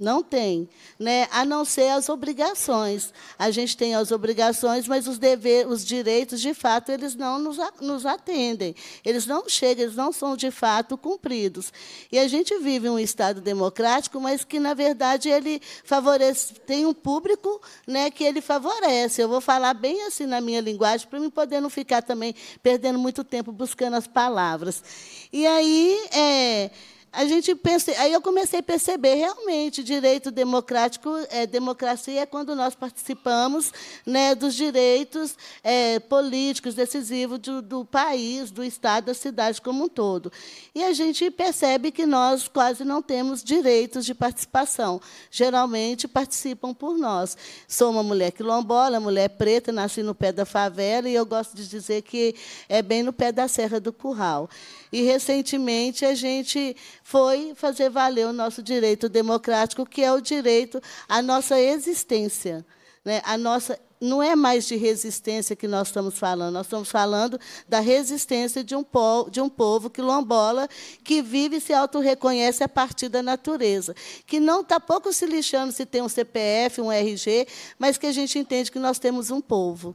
Speaker 16: Não tem, né? a não ser as obrigações. A gente tem as obrigações, mas os, dever, os direitos, de fato, eles não nos, nos atendem. Eles não chegam, eles não são, de fato, cumpridos. E a gente vive um Estado democrático, mas que, na verdade, ele favorece, tem um público né, que ele favorece. Eu vou falar bem assim na minha linguagem, para mim poder não ficar também perdendo muito tempo buscando as palavras. E aí... É, a gente pensa, aí eu comecei a perceber realmente direito democrático, é, democracia é quando nós participamos né, dos direitos é, políticos decisivos do, do, país, do estado, da cidade como um todo. E a gente percebe que nós quase não temos direitos de participação. Geralmente participam por nós. Sou uma mulher quilombola, mulher preta, nasci no pé da favela e eu gosto de dizer que é bem no pé da Serra do Curral. E, recentemente, a gente foi fazer valer o nosso direito democrático, que é o direito à nossa existência. Né? A nossa não é mais de resistência que nós estamos falando, nós estamos falando da resistência de um, povo, de um povo quilombola que vive e se autorreconhece a partir da natureza, que não está pouco se lixando se tem um CPF, um RG, mas que a gente entende que nós temos um povo.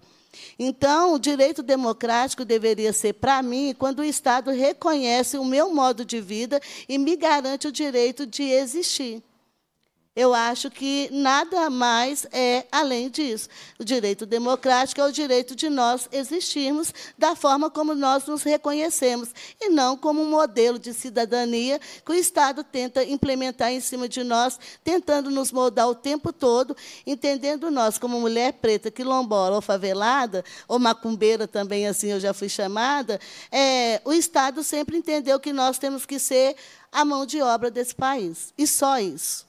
Speaker 16: Então, o direito democrático deveria ser para mim quando o Estado reconhece o meu modo de vida e me garante o direito de existir. Eu acho que nada mais é além disso. O direito democrático é o direito de nós existirmos da forma como nós nos reconhecemos, e não como um modelo de cidadania que o Estado tenta implementar em cima de nós, tentando nos moldar o tempo todo, entendendo nós como mulher preta, quilombola ou favelada, ou macumbeira também, assim eu já fui chamada, é, o Estado sempre entendeu que nós temos que ser a mão de obra desse país, e só isso.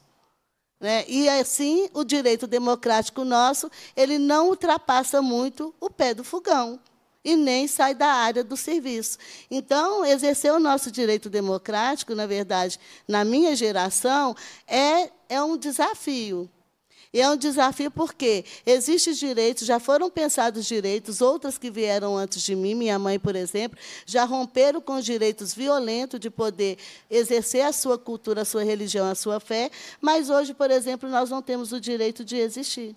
Speaker 16: Né? E assim, o direito democrático nosso, ele não ultrapassa muito o pé do fogão e nem sai da área do serviço. Então, exercer o nosso direito democrático, na verdade, na minha geração, é, é um desafio. E é um desafio porque existem direitos, já foram pensados direitos, outras que vieram antes de mim, minha mãe, por exemplo, já romperam com os direitos violentos de poder exercer a sua cultura, a sua religião, a sua fé, mas hoje, por exemplo, nós não temos o direito de existir.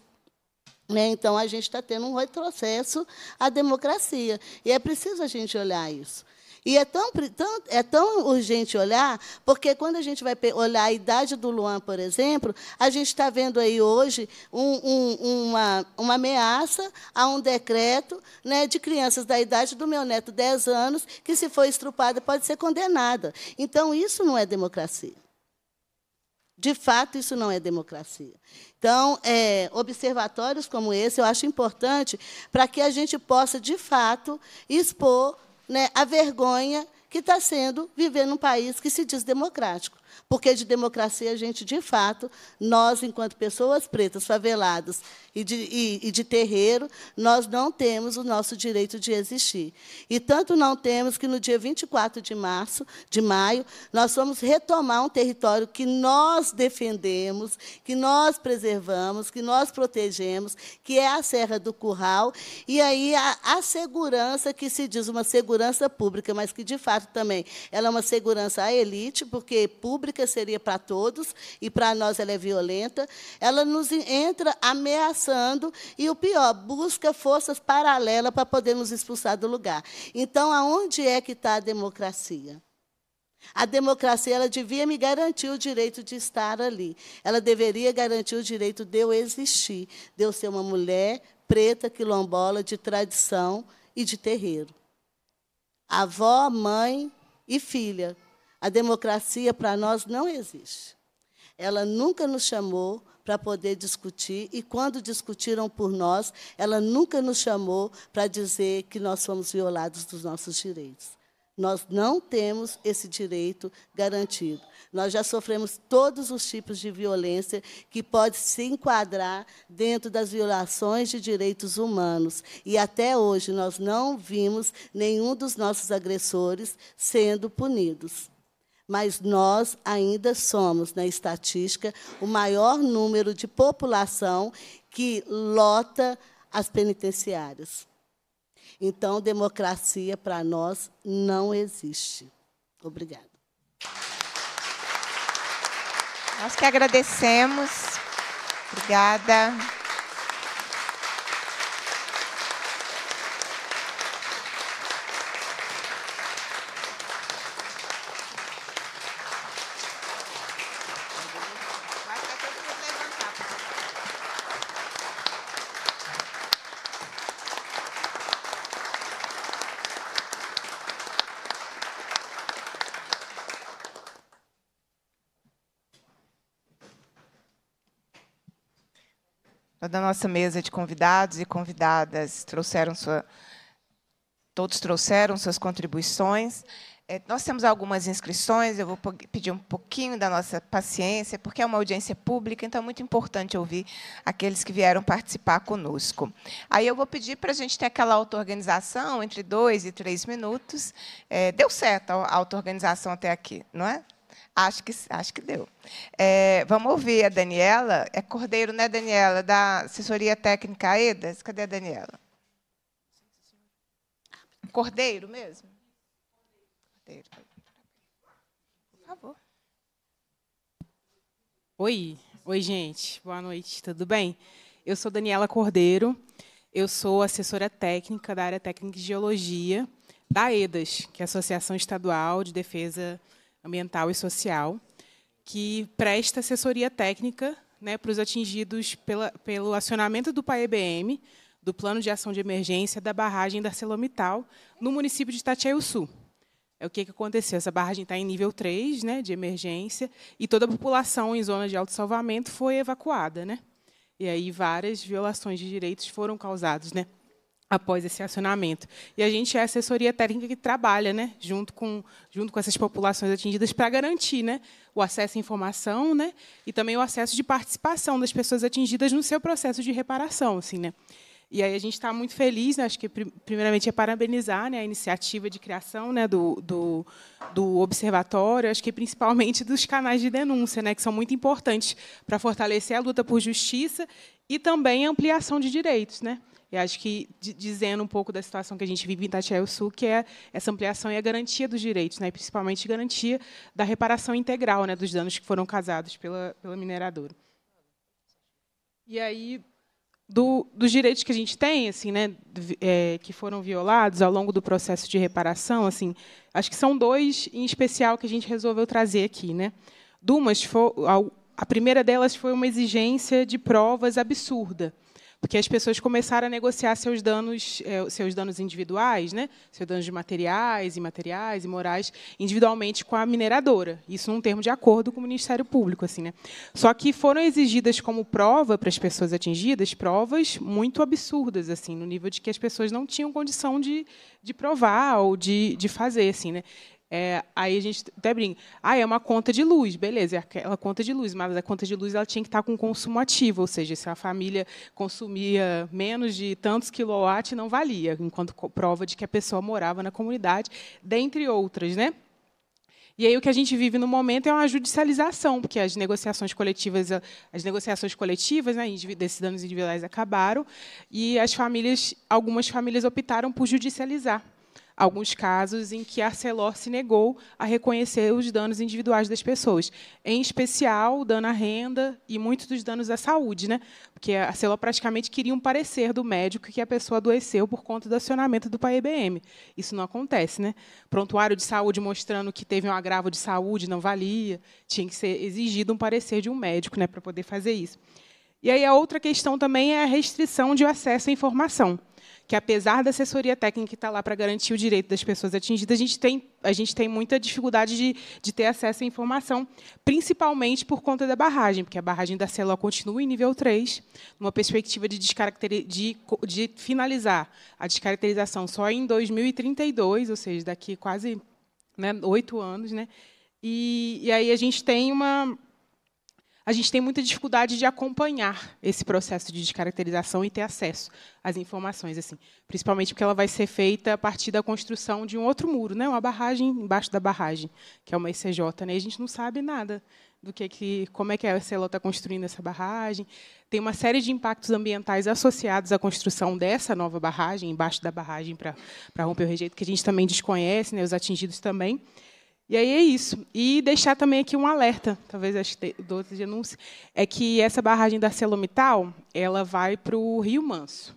Speaker 16: Né? Então, a gente está tendo um retrocesso à democracia. E é preciso a gente olhar isso. E é tão, tão, é tão urgente olhar, porque quando a gente vai olhar a idade do Luan, por exemplo, a gente está vendo aí hoje um, um, uma, uma ameaça a um decreto né, de crianças da idade do meu neto, 10 anos, que, se for estrupada, pode ser condenada. Então, isso não é democracia. De fato, isso não é democracia. Então, é, observatórios como esse eu acho importante para que a gente possa, de fato, expor né, a vergonha que está sendo viver num país que se diz democrático. Porque de democracia a gente, de fato, nós, enquanto pessoas pretas, faveladas e de, e, e de terreiro, nós não temos o nosso direito de existir. E tanto não temos que no dia 24 de março, de maio, nós vamos retomar um território que nós defendemos, que nós preservamos, que nós protegemos, que é a Serra do Curral, e aí a, a segurança que se diz uma segurança pública, mas que de fato também ela é uma segurança à elite, porque pública pública seria para todos e para nós ela é violenta. Ela nos entra ameaçando e o pior, busca forças paralelas para poder nos expulsar do lugar. Então, aonde é que está a democracia? A democracia ela devia me garantir o direito de estar ali. Ela deveria garantir o direito de eu existir, de eu ser uma mulher preta, quilombola, de tradição e de terreiro. Avó, mãe e filha, a democracia para nós não existe. Ela nunca nos chamou para poder discutir, e quando discutiram por nós, ela nunca nos chamou para dizer que nós fomos violados dos nossos direitos. Nós não temos esse direito garantido. Nós já sofremos todos os tipos de violência que pode se enquadrar dentro das violações de direitos humanos. E até hoje nós não vimos nenhum dos nossos agressores sendo punidos mas nós ainda somos, na estatística, o maior número de população que lota as penitenciárias. Então, democracia para nós não existe. Obrigada.
Speaker 5: Nós que agradecemos. Obrigada. da nossa mesa de convidados e convidadas trouxeram sua, todos trouxeram suas contribuições. É, nós temos algumas inscrições, eu vou pedir um pouquinho da nossa paciência, porque é uma audiência pública, então é muito importante ouvir aqueles que vieram participar conosco. Aí eu vou pedir para a gente ter aquela auto-organização entre dois e três minutos. É, deu certo a auto-organização até aqui, não é? Acho que, acho que deu. É, vamos ouvir a Daniela. É Cordeiro, né, Daniela? Da assessoria técnica AEDAS. Cadê a Daniela? Cordeiro mesmo? Cordeiro. Por favor.
Speaker 17: Oi. Oi, gente. Boa noite. Tudo bem? Eu sou Daniela Cordeiro. Eu sou assessora técnica da área técnica de geologia da EDAS, que é a Associação Estadual de Defesa ambiental e social, que presta assessoria técnica né, para os atingidos pela, pelo acionamento do PAEBM, do Plano de Ação de Emergência da barragem da Arcelomital, no município de Itatiaiuçu. É o que, que aconteceu. Essa barragem está em nível 3 né, de emergência e toda a população em zona de salvamento foi evacuada. Né? E aí várias violações de direitos foram causadas. Né? após esse acionamento. E a gente é a assessoria técnica que trabalha, né, junto com junto com essas populações atingidas para garantir, né, o acesso à informação, né, e também o acesso de participação das pessoas atingidas no seu processo de reparação, assim, né. E aí a gente está muito feliz, né, acho que primeiramente é parabenizar, né, a iniciativa de criação, né, do, do, do observatório, acho que principalmente dos canais de denúncia, né, que são muito importantes para fortalecer a luta por justiça e também a ampliação de direitos, né. E acho que dizendo um pouco da situação que a gente vive em Itatiaia Sul, que é essa ampliação e a garantia dos direitos, né? principalmente garantia da reparação integral né? dos danos que foram causados pela, pela mineradora. E aí, do, dos direitos que a gente tem, assim, né, é, que foram violados ao longo do processo de reparação, assim, acho que são dois em especial que a gente resolveu trazer aqui, né? Dumas, a primeira delas foi uma exigência de provas absurda porque as pessoas começaram a negociar seus danos, é, seus danos individuais, né? seus danos de materiais, imateriais e morais, individualmente com a mineradora. Isso num termo de acordo com o Ministério Público. assim, né? Só que foram exigidas como prova para as pessoas atingidas provas muito absurdas, assim, no nível de que as pessoas não tinham condição de, de provar ou de, de fazer. Assim, né? É, aí a gente até brinca. Ah, é uma conta de luz, beleza, é aquela conta de luz, mas a conta de luz ela tinha que estar com consumo ativo, ou seja, se a família consumia menos de tantos quilowatts, não valia, enquanto prova de que a pessoa morava na comunidade, dentre outras. Né? E aí o que a gente vive no momento é uma judicialização, porque as negociações coletivas, as negociações coletivas, né, desses danos individuais acabaram, e as famílias, algumas famílias optaram por judicializar alguns casos em que a Celor se negou a reconhecer os danos individuais das pessoas, em especial o dano à renda e muitos dos danos à saúde, né? porque a Celor praticamente queria um parecer do médico que a pessoa adoeceu por conta do acionamento do PAEBM. Isso não acontece. Né? Prontuário de saúde mostrando que teve um agravo de saúde não valia, tinha que ser exigido um parecer de um médico né, para poder fazer isso. E aí a outra questão também é a restrição de acesso à informação que apesar da assessoria técnica que está lá para garantir o direito das pessoas atingidas, a gente tem, a gente tem muita dificuldade de, de ter acesso à informação, principalmente por conta da barragem, porque a barragem da CELO continua em nível 3, numa perspectiva de, de, de finalizar a descaracterização só em 2032, ou seja, daqui quase né, oito né, anos. Né? E, e aí a gente tem uma a gente tem muita dificuldade de acompanhar esse processo de descaracterização e ter acesso às informações, assim, principalmente porque ela vai ser feita a partir da construção de um outro muro, né, uma barragem embaixo da barragem, que é uma ICJ, né, a gente não sabe nada do que, que como é que a Celo está construindo essa barragem. Tem uma série de impactos ambientais associados à construção dessa nova barragem, embaixo da barragem para romper o rejeito, que a gente também desconhece, né, os atingidos também. E aí é isso. E deixar também aqui um alerta, talvez acho que do outro de anúncio, é que essa barragem da Selomital, ela vai para o Rio Manso.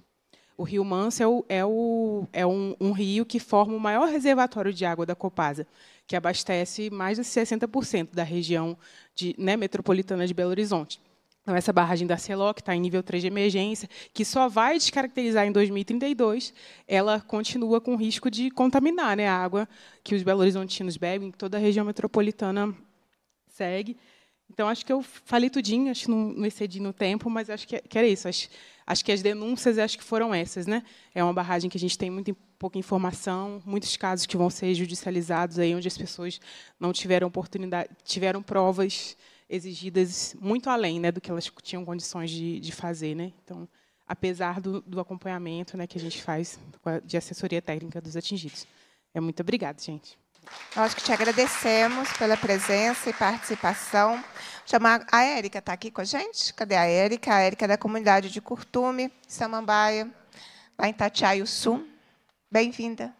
Speaker 17: O Rio Manso é, o, é, o, é um, um, rio que forma o maior reservatório de água da Copasa, que abastece mais de 60% da região de, né, metropolitana de Belo Horizonte. Então, essa barragem da CELOC está em nível 3 de emergência, que só vai descaracterizar em 2032, ela continua com risco de contaminar né, a água que os belo-horizontinos bebem, que toda a região metropolitana segue. Então, acho que eu falei tudinho, acho que não, não excedi no tempo, mas acho que, é, que era isso. Acho, acho que as denúncias acho que foram essas. Né? É uma barragem que a gente tem muito, pouca informação, muitos casos que vão ser judicializados, aí, onde as pessoas não tiveram oportunidade, tiveram provas exigidas muito além né, do que elas tinham condições de, de fazer. Né? Então, apesar do, do acompanhamento né, que a gente faz de assessoria técnica dos atingidos. É muito obrigada, gente.
Speaker 5: Nós que te agradecemos pela presença e participação. Chamar a Érica está aqui com a gente? Cadê a Érica? A Érica é da comunidade de Curtume, Samambaia, lá em Sul. Bem-vinda.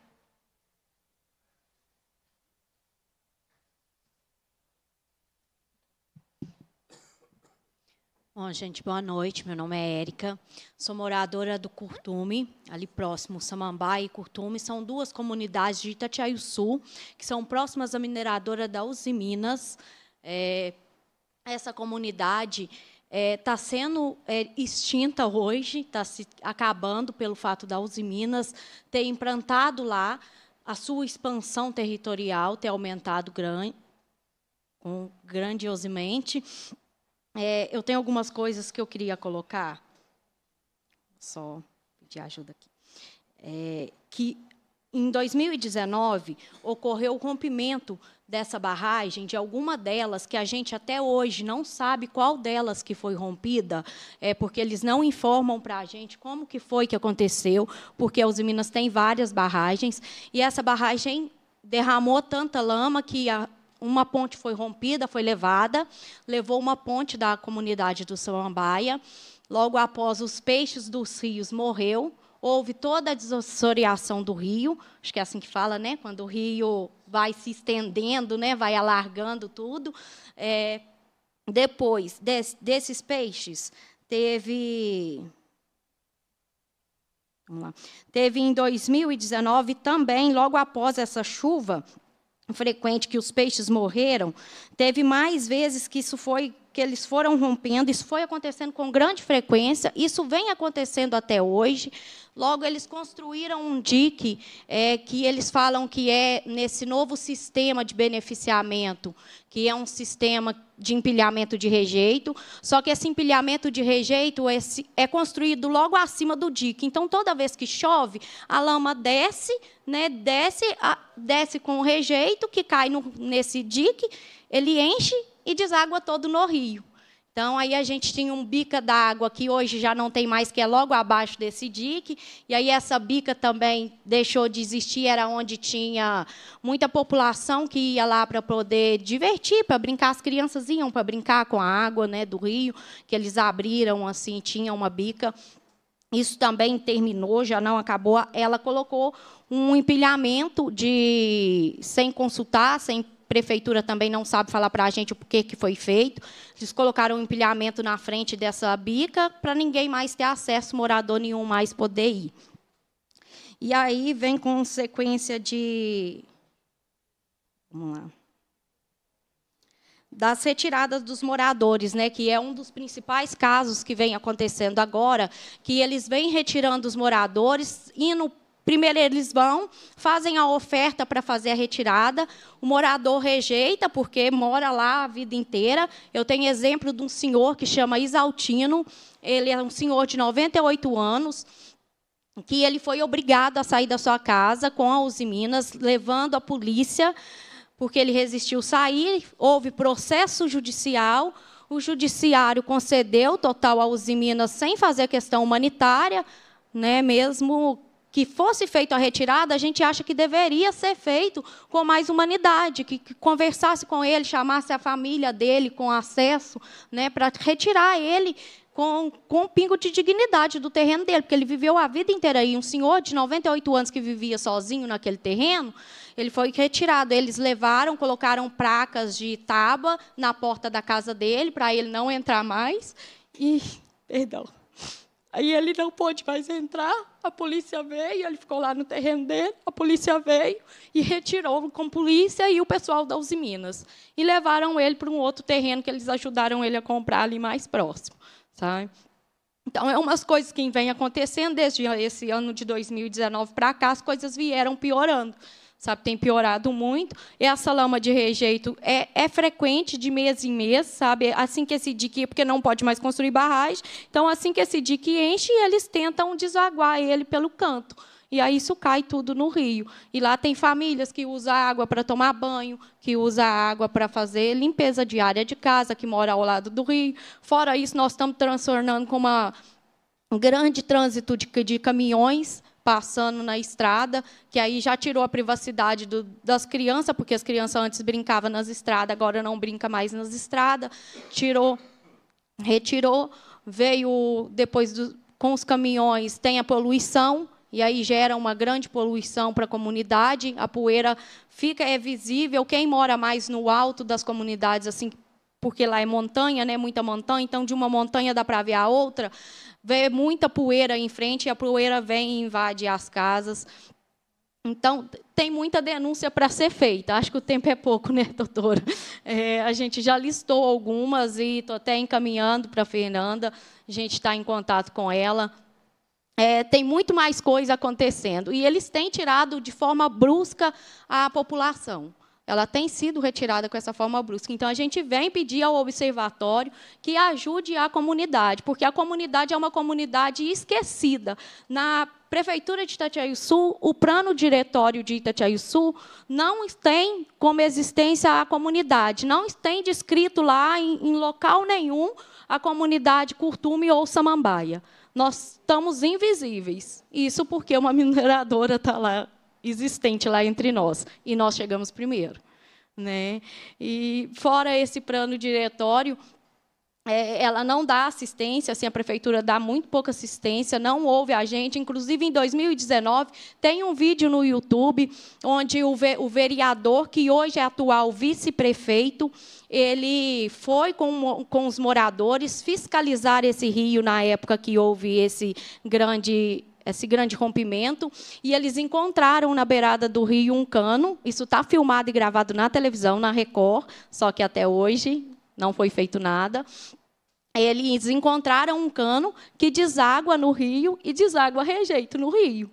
Speaker 5: Bom, gente, boa
Speaker 18: noite. Meu nome é Érica. Sou moradora do Curtume, ali próximo. Samambaia e Curtume são duas comunidades de Sul que são próximas à mineradora da Uzi Minas. É, essa comunidade está é, tá sendo é, extinta hoje, está se acabando pelo fato da Uzi Minas ter implantado lá a sua expansão territorial, ter aumentado gran, grandiosamente. É, eu tenho algumas coisas que eu queria colocar. Só pedir ajuda aqui. É, que em 2019 ocorreu o rompimento dessa barragem, de alguma delas que a gente até hoje não sabe qual delas que foi rompida, é porque eles não informam para a gente como que foi que aconteceu, porque a Uzi Minas tem várias barragens e essa barragem derramou tanta lama que a uma ponte foi rompida, foi levada, levou uma ponte da comunidade do Samambaia. Logo após os peixes dos rios morreu, houve toda a desossoriação do rio, acho que é assim que fala, né? Quando o rio vai se estendendo, né? Vai alargando tudo. É, depois des, desses peixes teve vamos lá, Teve em 2019 também, logo após essa chuva, frequente que os peixes morreram, teve mais vezes que isso foi que eles foram rompendo, isso foi acontecendo com grande frequência, isso vem acontecendo até hoje. Logo, eles construíram um dique é, que eles falam que é nesse novo sistema de beneficiamento, que é um sistema de empilhamento de rejeito, só que esse empilhamento de rejeito é, é construído logo acima do dique. Então, toda vez que chove, a lama desce, né, desce, a, desce com o rejeito que cai no, nesse dique, ele enche e deságua todo no rio. Então, aí a gente tinha um bica d'água que hoje já não tem mais, que é logo abaixo desse dique. E aí essa bica também deixou de existir, era onde tinha muita população que ia lá para poder divertir, para brincar. As crianças iam para brincar com a água né, do rio, que eles abriram, assim, tinha uma bica. Isso também terminou, já não acabou. Ela colocou um empilhamento de, sem consultar, sem prefeitura também não sabe falar para a gente o porquê que foi feito. Eles colocaram um empilhamento na frente dessa bica para ninguém mais ter acesso, morador nenhum mais poder ir. E aí vem consequência de. Vamos lá das retiradas dos moradores, né, que é um dos principais casos que vem acontecendo agora, que eles vêm retirando os moradores, indo Primeiro eles vão, fazem a oferta para fazer a retirada. O morador rejeita porque mora lá a vida inteira. Eu tenho exemplo de um senhor que chama Isaltino. Ele é um senhor de 98 anos que ele foi obrigado a sair da sua casa com a Uzi Minas, levando a polícia, porque ele resistiu sair. Houve processo judicial. O judiciário concedeu total a Uzi Minas sem fazer questão humanitária, né, mesmo que fosse feita a retirada, a gente acha que deveria ser feito com mais humanidade, que, que conversasse com ele, chamasse a família dele com acesso, né, para retirar ele com, com um pingo de dignidade do terreno dele, porque ele viveu a vida inteira aí. Um senhor de 98 anos que vivia sozinho naquele terreno, ele foi retirado. Eles levaram, colocaram placas de tábua na porta da casa dele, para ele não entrar mais. E, perdão. Aí ele não pôde mais entrar, a polícia veio, ele ficou lá no terreno dele, a polícia veio e retirou com a polícia e o pessoal da Uzi Minas. E levaram ele para um outro terreno que eles ajudaram ele a comprar ali mais próximo. Sabe? Então, é umas coisas que vem acontecendo desde esse ano de 2019 para cá, as coisas vieram piorando sabe, tem piorado muito. E essa lama de rejeito é, é frequente de mês em mês, sabe? É assim que esse dique, porque não pode mais construir barragem, então assim que esse dique enche, eles tentam desaguar ele pelo canto. E aí isso cai tudo no rio. E lá tem famílias que usam água para tomar banho, que usam água para fazer limpeza diária de casa, que mora ao lado do rio. Fora isso, nós estamos transformando com uma um grande trânsito de, de caminhões passando na estrada, que aí já tirou a privacidade do, das crianças, porque as crianças antes brincavam nas estradas, agora não brinca mais nas estradas, tirou, retirou, veio depois do, com os caminhões, tem a poluição, e aí gera uma grande poluição para a comunidade, a poeira fica é visível, quem mora mais no alto das comunidades assim porque lá é montanha, né, muita montanha, então de uma montanha dá para ver a outra, vê muita poeira em frente e a poeira vem e invade as casas. Então, tem muita denúncia para ser feita. Acho que o tempo é pouco, né, doutora? É, a gente já listou algumas e estou até encaminhando para a Fernanda. A gente está em contato com ela. É, tem muito mais coisa acontecendo. E eles têm tirado de forma brusca a população ela tem sido retirada com essa forma brusca. Então, a gente vem pedir ao observatório que ajude a comunidade, porque a comunidade é uma comunidade esquecida. Na Prefeitura de Sul, o plano diretório de Sul não tem como existência a comunidade, não tem descrito lá em, em local nenhum a comunidade Curtume ou Samambaia. Nós estamos invisíveis. Isso porque uma mineradora está lá existente lá entre nós. E nós chegamos primeiro. Né? E fora esse plano diretório, é, ela não dá assistência, assim, a prefeitura dá muito pouca assistência, não houve a gente. Inclusive, em 2019, tem um vídeo no YouTube onde o, ve o vereador, que hoje é atual vice-prefeito, ele foi com, com os moradores fiscalizar esse rio na época que houve esse grande esse grande rompimento, e eles encontraram na beirada do rio um cano. Isso está filmado e gravado na televisão, na Record, só que até hoje não foi feito nada. Eles encontraram um cano que deságua no rio e deságua rejeito no rio.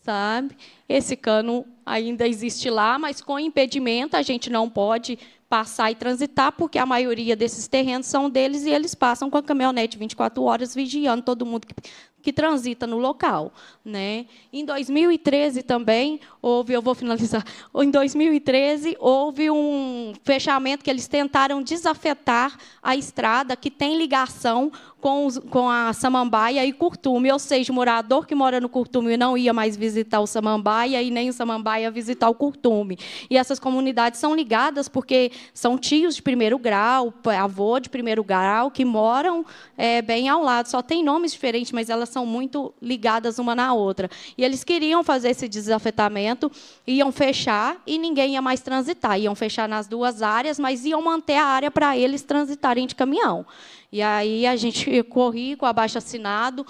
Speaker 18: Sabe? Esse cano ainda existe lá, mas com impedimento a gente não pode passar e transitar, porque a maioria desses terrenos são deles e eles passam com a caminhonete 24 horas vigiando todo mundo que que transita no local, né? Em 2013 também houve, eu vou finalizar, em 2013 houve um fechamento que eles tentaram desafetar a estrada que tem ligação com, os, com a Samambaia e Curtume, ou seja, o morador que mora no Curtume não ia mais visitar o Samambaia e nem o Samambaia visitar o Curtume. E essas comunidades são ligadas porque são tios de primeiro grau, avô de primeiro grau, que moram é, bem ao lado. Só tem nomes diferentes, mas elas são muito ligadas uma na outra. E eles queriam fazer esse desafetamento, iam fechar e ninguém ia mais transitar. Iam fechar nas duas áreas, mas iam manter a área para eles transitarem de caminhão. E aí a gente corri com o abaixo-assinado,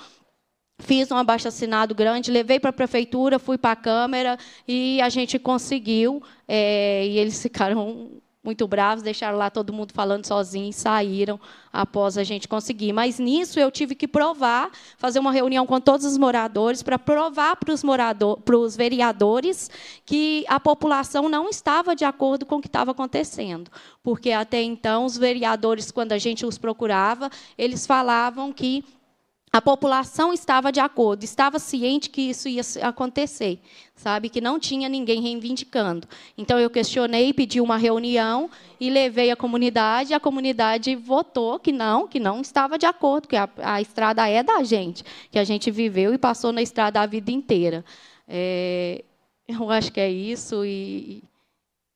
Speaker 18: fiz um abaixo-assinado grande, levei para a prefeitura, fui para a Câmara e a gente conseguiu. É, e eles ficaram muito bravos, deixaram lá todo mundo falando sozinho, e saíram após a gente conseguir. Mas nisso eu tive que provar, fazer uma reunião com todos os moradores para provar para os morador, para os vereadores que a população não estava de acordo com o que estava acontecendo, porque até então os vereadores, quando a gente os procurava, eles falavam que a população estava de acordo, estava ciente que isso ia acontecer, sabe? Que não tinha ninguém reivindicando. Então eu questionei, pedi uma reunião e levei a comunidade. A comunidade votou que não, que não estava de acordo, que a, a estrada é da gente, que a gente viveu e passou na estrada a vida inteira. É, eu acho que é isso e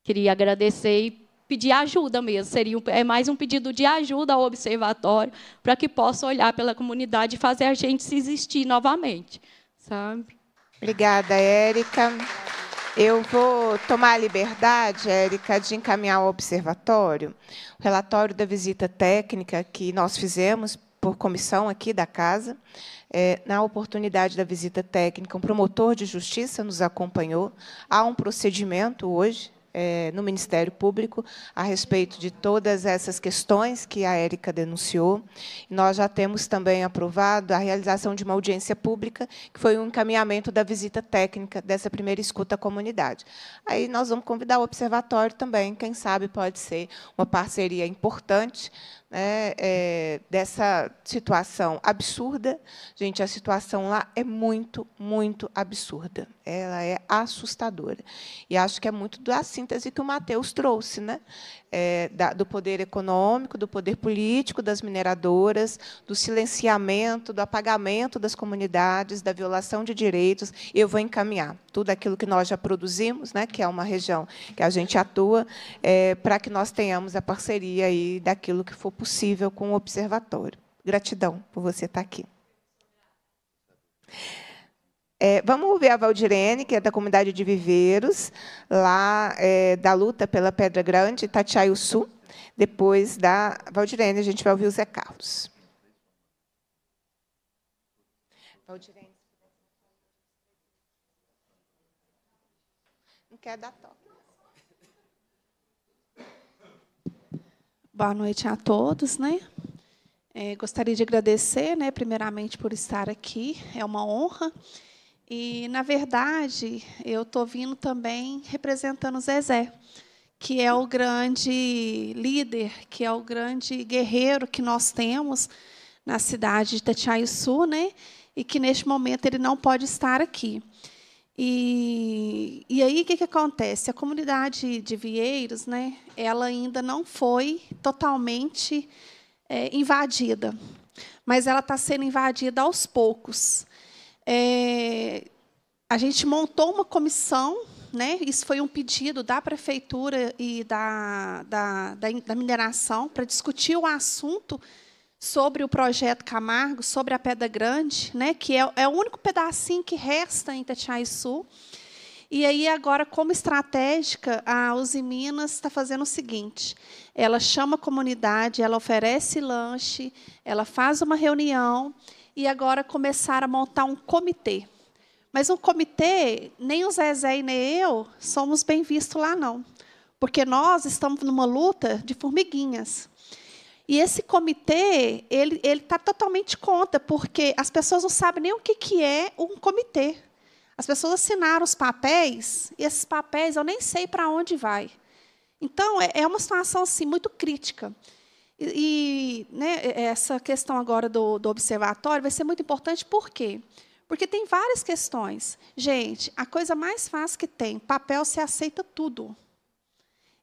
Speaker 18: queria agradecer e pedir ajuda mesmo. Seria é mais um pedido de ajuda ao observatório para que possa olhar pela comunidade e fazer a gente se existir novamente,
Speaker 5: sabe? Obrigada, Érica. Eu vou tomar a liberdade, Érica, de encaminhar ao observatório o relatório da visita técnica que nós fizemos por comissão aqui da casa. É, na oportunidade da visita técnica, um promotor de justiça nos acompanhou. Há um procedimento hoje é, no Ministério Público a respeito de todas essas questões que a Érica denunciou. Nós já temos também aprovado a realização de uma audiência pública, que foi um encaminhamento da visita técnica dessa primeira escuta à comunidade. Aí nós vamos convidar o Observatório também, quem sabe pode ser uma parceria importante né, é, dessa situação absurda. Gente, a situação lá é muito, muito absurda. Ela é assustadora. E acho que é muito da síntese que o Matheus trouxe. Né? é, da, do poder econômico, do poder político das mineradoras, do silenciamento, do apagamento das comunidades, da violação de direitos. Eu vou encaminhar tudo aquilo que nós já produzimos, né, que é uma região que a gente atua, é, para que nós tenhamos a parceria aí daquilo que for possível com o observatório. Gratidão por você estar aqui. É, vamos ouvir a Valdirene, que é da comunidade de Viveiros, lá é, da luta pela Pedra Grande, Itatiaiuçu. Depois da Valdirene, a gente vai ouvir o Zé Carlos. Valdirene. Não quer dar toque.
Speaker 19: Boa noite a todos, né? É, gostaria de agradecer, né, primeiramente por estar aqui. É uma honra. E, na verdade, eu estou vindo também representando Zezé, que é o grande líder, que é o grande guerreiro que nós temos na cidade de Tatiaiçu, né? e que, neste momento, ele não pode estar aqui. E, e aí, o que, que acontece? A comunidade de Vieiros né, ela ainda não foi totalmente é, invadida, mas ela está sendo invadida aos poucos. É, a gente montou uma comissão, né? isso foi um pedido da prefeitura e da, da, da, da mineração, para discutir o assunto sobre o projeto Camargo, sobre a Pedra Grande, né? que é, é o único pedacinho que resta em Itatiaí Sul. E aí, agora, como estratégica, a Uzi Minas está fazendo o seguinte: ela chama a comunidade, ela oferece lanche, ela faz uma reunião e agora começaram a montar um comitê. Mas um comitê, nem o Zezé e nem eu somos bem vistos lá, não. Porque nós estamos numa luta de formiguinhas. E esse comitê, ele está totalmente contra, porque as pessoas não sabem nem o que, que é um comitê. As pessoas assinaram os papéis, e esses papéis eu nem sei para onde vai. Então, é, é uma situação assim, muito crítica. E, né, essa questão agora do, do observatório vai ser muito importante, por quê? Porque tem várias questões. Gente, a coisa mais fácil que tem, papel se aceita tudo.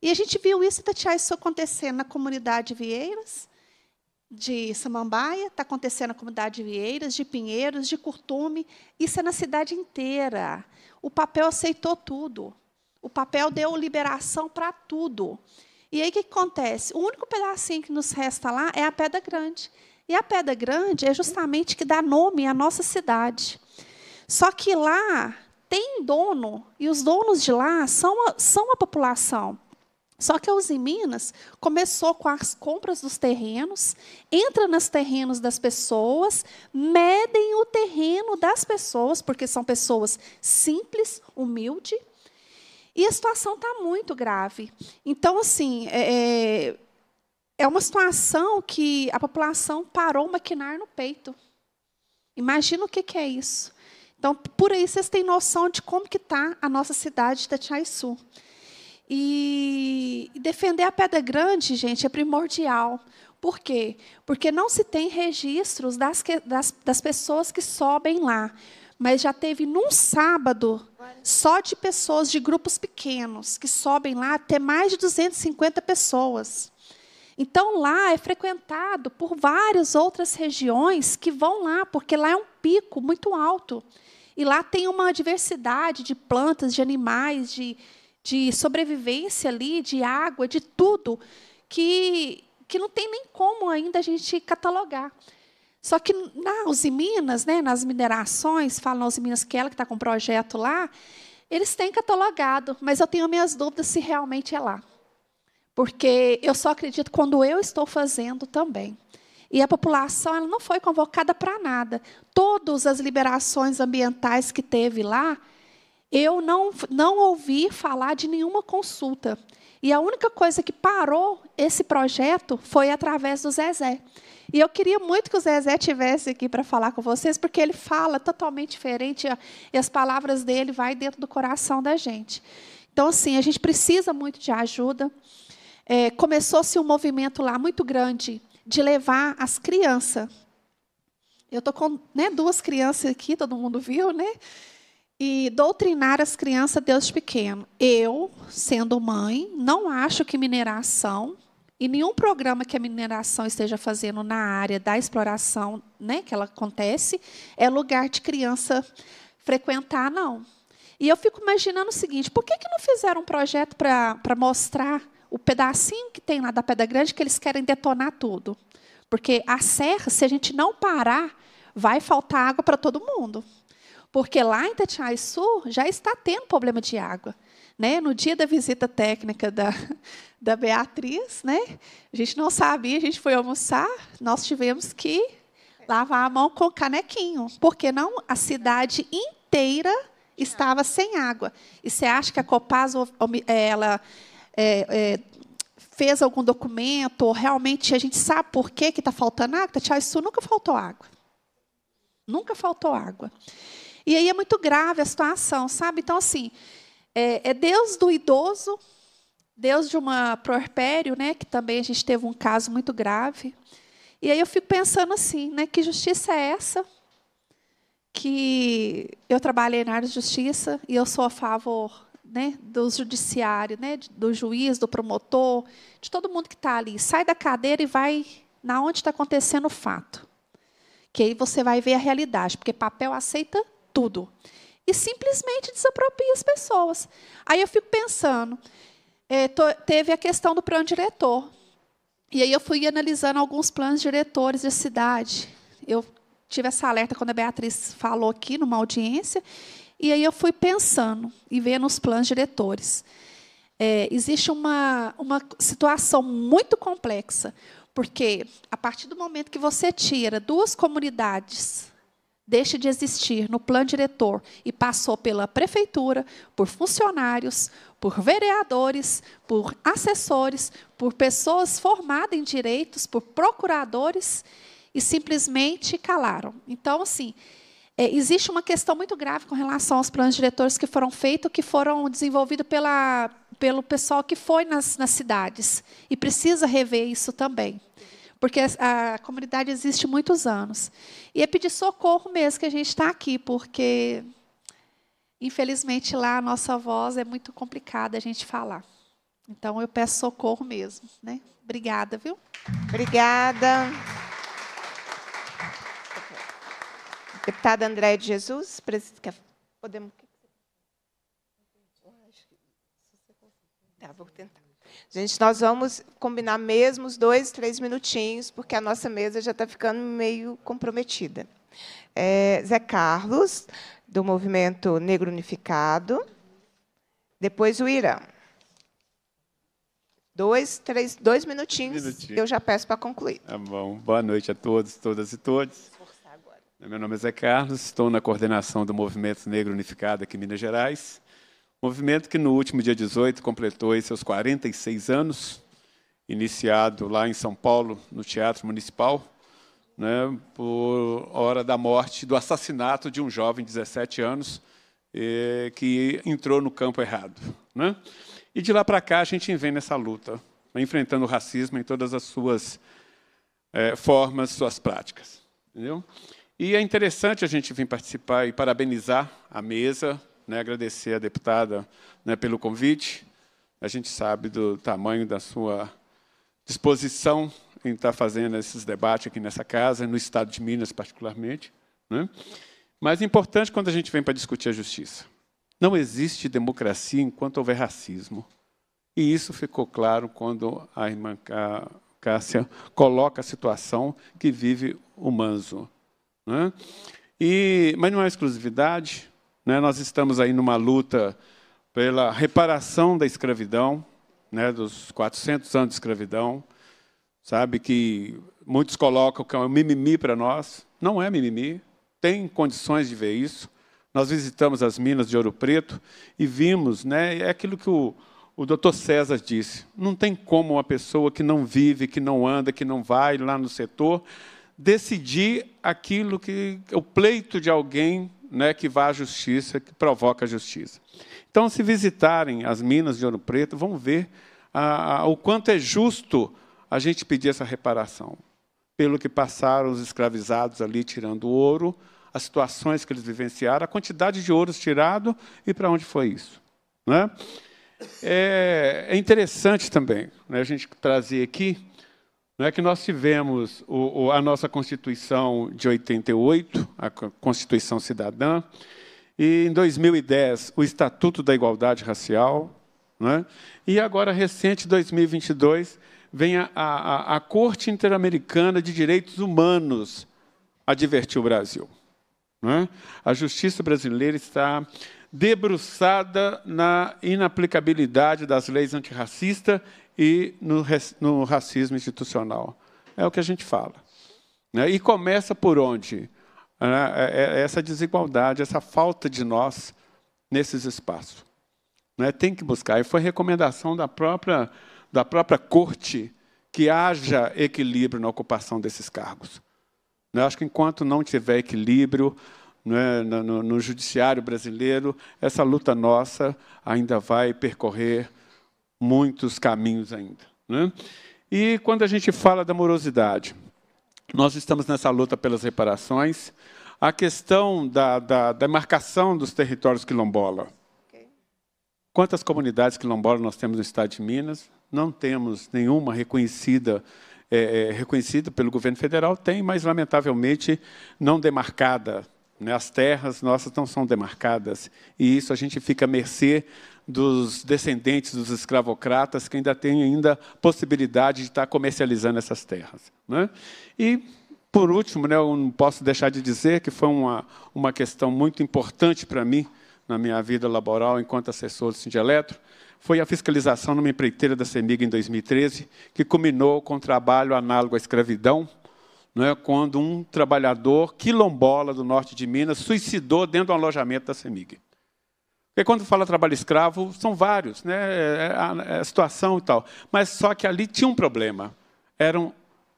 Speaker 19: E a gente viu isso, Tatiá, isso acontecendo na comunidade de Vieiras, de Samambaia, está acontecendo na comunidade de Vieiras, de Pinheiros, de Curtume. Isso é na cidade inteira. O papel aceitou tudo. O papel deu liberação para tudo. E aí o que, acontece? O único pedacinho que nos resta lá é a Pedra Grande. E a Pedra Grande é justamente que dá nome à nossa cidade. Só que lá tem dono, e os donos de lá são a, são a população. Só que a Uzi Minas começou com as compras dos terrenos, entra nos terrenos das pessoas, medem o terreno das pessoas, porque são pessoas simples, humildes, e a situação está muito grave. Então, assim, é, é, é uma situação que a população parou o maquinar no peito. Imagina o que, que é isso. Então, por aí vocês têm noção de como que está a nossa cidade de Tatiaçu. E defender a Pedra Grande, gente, é primordial. Por quê? Porque não se tem registros das, das, das pessoas que sobem lá mas já teve num sábado só de pessoas de grupos pequenos que sobem lá até mais de 250 pessoas. Então lá é frequentado por várias outras regiões que vão lá, porque lá é um pico muito alto. E lá tem uma diversidade de plantas, de animais, de, de sobrevivência ali, de água, de tudo, que, que não tem nem como ainda a gente catalogar. Só que na Minas, né, nas minerações, falam na Minas que ela que está com o projeto lá, eles têm catalogado, mas eu tenho minhas dúvidas se realmente é lá. Porque eu só acredito quando eu estou fazendo também. E a população ela não foi convocada para nada. Todas as liberações ambientais que teve lá, eu não, não ouvi falar de nenhuma consulta. E a única coisa que parou esse projeto foi através do Zezé. E eu queria muito que o Zezé tivesse aqui para falar com vocês, porque ele fala totalmente diferente e as palavras dele vai dentro do coração da gente. Então, assim, a gente precisa muito de ajuda. É, Começou-se um movimento lá muito grande de levar as crianças. Eu estou com né, duas crianças aqui, todo mundo viu, né? E doutrinar as crianças desde pequeno. Eu, sendo mãe, não acho que mineração e nenhum programa que a mineração esteja fazendo na área da exploração, né, que ela acontece, é lugar de criança frequentar, não. E eu fico imaginando o seguinte: por que, que não fizeram um projeto para mostrar o pedacinho que tem lá da Pedra Grande que eles querem detonar tudo? Porque a serra, se a gente não parar, vai faltar água para todo mundo. Porque lá em Itatiaí Sul já está tendo problema de água né, no dia da visita técnica da, da Beatriz, né, a gente não sabia, a gente foi almoçar, nós tivemos que lavar a mão com canequinho, porque não a cidade inteira estava sem água. E você acha que a Copaz eh, ela é, é, fez algum documento, ou realmente a gente sabe por que está faltando água? Tia, isso nunca faltou água. Nunca faltou água. E aí é muito grave a situação, sabe? Então, assim, é, é Deus do idoso, Deus de uma propério, né, que também a gente teve um caso muito grave. E aí eu fico pensando assim, né, que justiça é essa? Que eu trabalhei na área de justiça e eu sou a favor né, do judiciário, né, do juiz, do promotor, de todo mundo que está ali. Sai da cadeira e vai na onde está acontecendo o fato. Que aí você vai ver a realidade, porque papel aceita tudo e simplesmente desapropria as pessoas. Aí eu fico pensando, é, teve a questão do plano diretor. E aí eu fui analisando alguns planos diretores de cidade. Eu tive essa alerta quando a Beatriz falou aqui numa audiência, e aí eu fui pensando e vendo os planos diretores. É, existe uma, uma situação muito complexa, porque a partir do momento que você tira duas comunidades deixe de existir no plano diretor e passou pela prefeitura, por funcionários, por vereadores, por assessores, por pessoas formadas em direitos, por procuradores e simplesmente calaram. Então, assim, é, existe uma questão muito grave com relação aos planos diretores que foram feitos, que foram desenvolvidos pela, pelo pessoal que foi nas, nas cidades. E precisa rever isso também porque a, a comunidade existe muitos anos. E é pedir socorro mesmo que a gente está aqui, porque infelizmente lá a nossa voz é muito complicada a gente falar. Então eu peço socorro mesmo, né?
Speaker 5: Obrigada, viu? Obrigada. Deputada André de Jesus, presidente, podemos Tá, vou tentar. Gente, nós vamos combinar mesmo os dois, três minutinhos, porque a nossa mesa já está ficando meio comprometida. É, Zé Carlos, do Movimento Negro Unificado. Depois o Irã. Dois, três, dois minutinhos, Minutinho. eu já peço para concluir.
Speaker 20: Tá bom. Boa noite a todos, todas e todos. Meu nome é Zé Carlos, estou na coordenação do Movimento Negro Unificado aqui em Minas Gerais. Movimento que no último dia 18 completou seus 46 anos, iniciado lá em São Paulo, no Teatro Municipal, né, por hora da morte, do assassinato de um jovem de 17 anos eh, que entrou no campo errado. Né? E de lá para cá a gente vem nessa luta, né, enfrentando o racismo em todas as suas eh, formas, suas práticas. Entendeu? E é interessante a gente vir participar e parabenizar a mesa, né, agradecer a deputada né, pelo convite. A gente sabe do tamanho da sua disposição em estar tá fazendo esses debates aqui nessa casa, no Estado de Minas particularmente. Né? Mas é importante quando a gente vem para discutir a justiça. Não existe democracia enquanto houver racismo. E isso ficou claro quando a irmã Cássia coloca a situação que vive o Manso. Né? E, mas não é exclusividade, né? Nós estamos aí numa luta pela reparação da escravidão, né? dos 400 anos de escravidão, sabe que muitos colocam que é um mimimi para nós. Não é mimimi, tem condições de ver isso. Nós visitamos as minas de Ouro Preto e vimos, né, é aquilo que o, o doutor César disse, não tem como uma pessoa que não vive, que não anda, que não vai lá no setor, decidir aquilo que o pleito de alguém né, que vá à justiça, que provoca a justiça. Então, se visitarem as minas de ouro preto, vão ver a, a, o quanto é justo a gente pedir essa reparação. Pelo que passaram os escravizados ali tirando ouro, as situações que eles vivenciaram, a quantidade de ouros tirado e para onde foi isso. Né? É, é interessante também né, a gente trazer aqui não é que nós tivemos o, o, a nossa Constituição de 88, a Constituição Cidadã, e em 2010 o Estatuto da Igualdade Racial, né? e agora recente, 2022, vem a, a, a Corte Interamericana de Direitos Humanos advertir o Brasil. Né? A justiça brasileira está debruçada na inaplicabilidade das leis antirracistas e no, no racismo institucional. É o que a gente fala. Né? E começa por onde? Ah, é, é, é essa desigualdade, essa falta de nós nesses espaços. Né? Tem que buscar. E foi recomendação da própria, da própria corte que haja equilíbrio na ocupação desses cargos. Eu né? acho que enquanto não tiver equilíbrio, é, no, no judiciário brasileiro, essa luta nossa ainda vai percorrer muitos caminhos ainda. Né? E quando a gente fala da morosidade, nós estamos nessa luta pelas reparações, a questão da, da demarcação dos territórios quilombola. Quantas comunidades quilombolas nós temos no estado de Minas? Não temos nenhuma reconhecida, é, é reconhecida pelo governo federal, tem, mas lamentavelmente não demarcada as terras nossas não são demarcadas. E isso a gente fica à mercê dos descendentes dos escravocratas que ainda têm ainda possibilidade de estar comercializando essas terras. Né? E, por último, né, eu não posso deixar de dizer que foi uma, uma questão muito importante para mim na minha vida laboral enquanto assessor do Sindieletro, foi a fiscalização numa empreiteira da CEMIG em 2013, que culminou com um trabalho análogo à escravidão, é quando um trabalhador quilombola do norte de Minas suicidou dentro de um alojamento da CEMIG. Porque quando fala trabalho escravo, são vários, né, é, é, a, é a situação e tal. Mas só que ali tinha um problema. Eram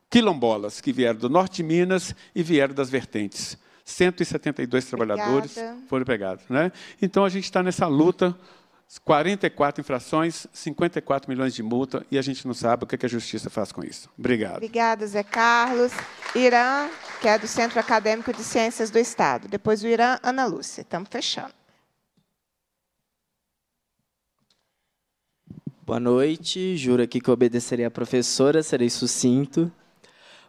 Speaker 20: quilombolas que vieram do norte de Minas e vieram das vertentes. 172 Obrigada. trabalhadores foram pegados. Né? Então, a gente está nessa luta 44 infrações, 54 milhões de multa e a gente não sabe o que a justiça faz com isso. Obrigado.
Speaker 5: Obrigada, Zé Carlos. Irã, que é do Centro Acadêmico de Ciências do Estado. Depois o Irã, Ana Lúcia. Estamos fechando.
Speaker 21: Boa noite. Juro aqui que obedecerei à professora, serei sucinto.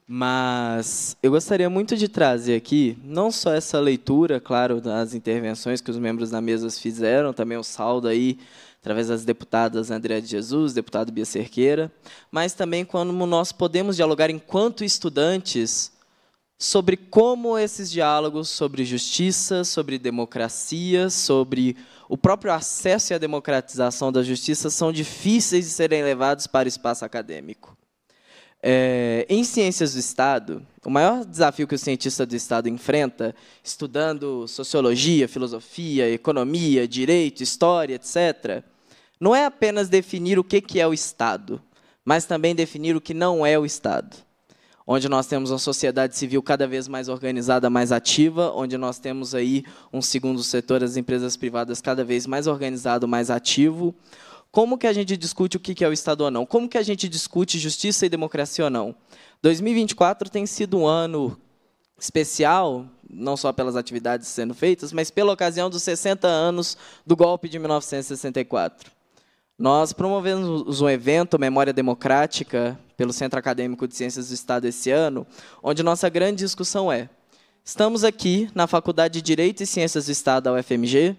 Speaker 21: Mas eu gostaria muito de trazer aqui não só essa leitura, claro, das intervenções que os membros da mesa fizeram, também o saldo aí através das deputadas Andréa de Jesus, deputado Bia Cerqueira, mas também quando nós podemos dialogar enquanto estudantes sobre como esses diálogos sobre justiça, sobre democracia, sobre o próprio acesso e a democratização da justiça são difíceis de serem levados para o espaço acadêmico. É, em ciências do Estado, o maior desafio que o cientista do Estado enfrenta, estudando sociologia, filosofia, economia, direito, história, etc., não é apenas definir o que é o Estado, mas também definir o que não é o Estado. Onde nós temos uma sociedade civil cada vez mais organizada, mais ativa, onde nós temos aí um segundo setor, as empresas privadas cada vez mais organizado, mais ativo, como que a gente discute o que é o Estado ou não? Como que a gente discute justiça e democracia ou não? 2024 tem sido um ano especial, não só pelas atividades sendo feitas, mas pela ocasião dos 60 anos do golpe de 1964. Nós promovemos um evento, Memória Democrática, pelo Centro Acadêmico de Ciências do Estado esse ano, onde nossa grande discussão é: estamos aqui na Faculdade de Direito e Ciências do Estado da UFMG,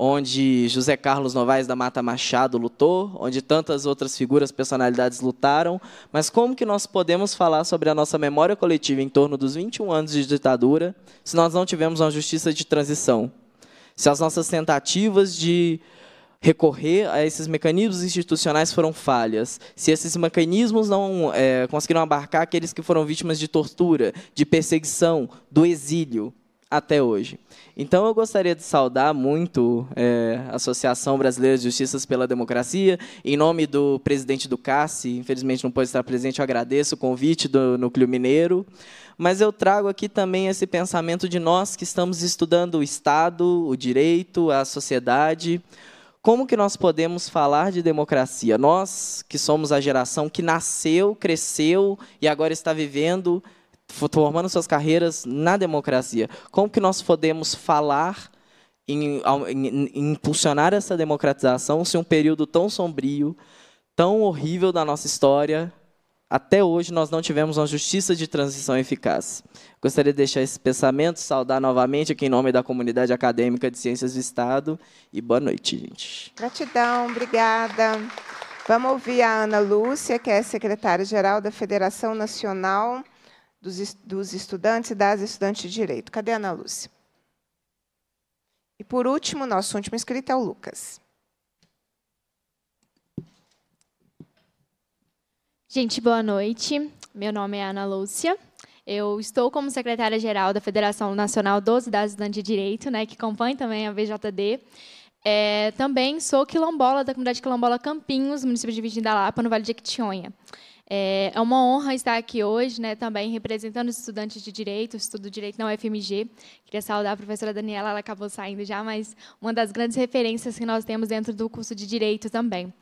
Speaker 21: onde José Carlos Novaes da Mata Machado lutou, onde tantas outras figuras, personalidades lutaram, mas como que nós podemos falar sobre a nossa memória coletiva em torno dos 21 anos de ditadura se nós não tivemos uma justiça de transição? Se as nossas tentativas de recorrer a esses mecanismos institucionais foram falhas, se esses mecanismos não é, conseguiram abarcar aqueles que foram vítimas de tortura, de perseguição, do exílio, até hoje. Então, eu gostaria de saudar muito é, a Associação Brasileira de Justiças pela Democracia. Em nome do presidente do CASSE, infelizmente não pôde estar presente, eu agradeço o convite do Núcleo Mineiro. Mas eu trago aqui também esse pensamento de nós que estamos estudando o Estado, o direito, a sociedade. Como que nós podemos falar de democracia? Nós, que somos a geração que nasceu, cresceu e agora está vivendo formando suas carreiras na democracia. Como que nós podemos falar em, em, em impulsionar essa democratização se um período tão sombrio, tão horrível da nossa história, até hoje nós não tivemos uma justiça de transição eficaz. Gostaria de deixar esse pensamento, saudar novamente aqui em nome da comunidade acadêmica de Ciências do Estado e boa noite, gente.
Speaker 5: Gratidão, obrigada. Vamos ouvir a Ana Lúcia, que é secretária-geral da Federação Nacional dos, dos estudantes e das estudantes de direito. Cadê a Ana Lúcia? E por último, nosso último inscrito é o Lucas. Gente, boa
Speaker 22: noite. Meu nome é Ana Lúcia. Eu estou como secretária-geral da Federação Nacional dos e das Estudantes de Direito, né, que compõe também a VJD. É, também sou quilombola da comunidade quilombola Campinhos, município de Virgem da Lapa, no Vale de Quitionha. É, é uma honra estar aqui hoje, né, também representando os estudantes de Direito, estudo Direito na UFMG. Queria saudar a professora Daniela, ela acabou saindo já, mas uma das grandes referências que nós temos dentro do curso de Direito também.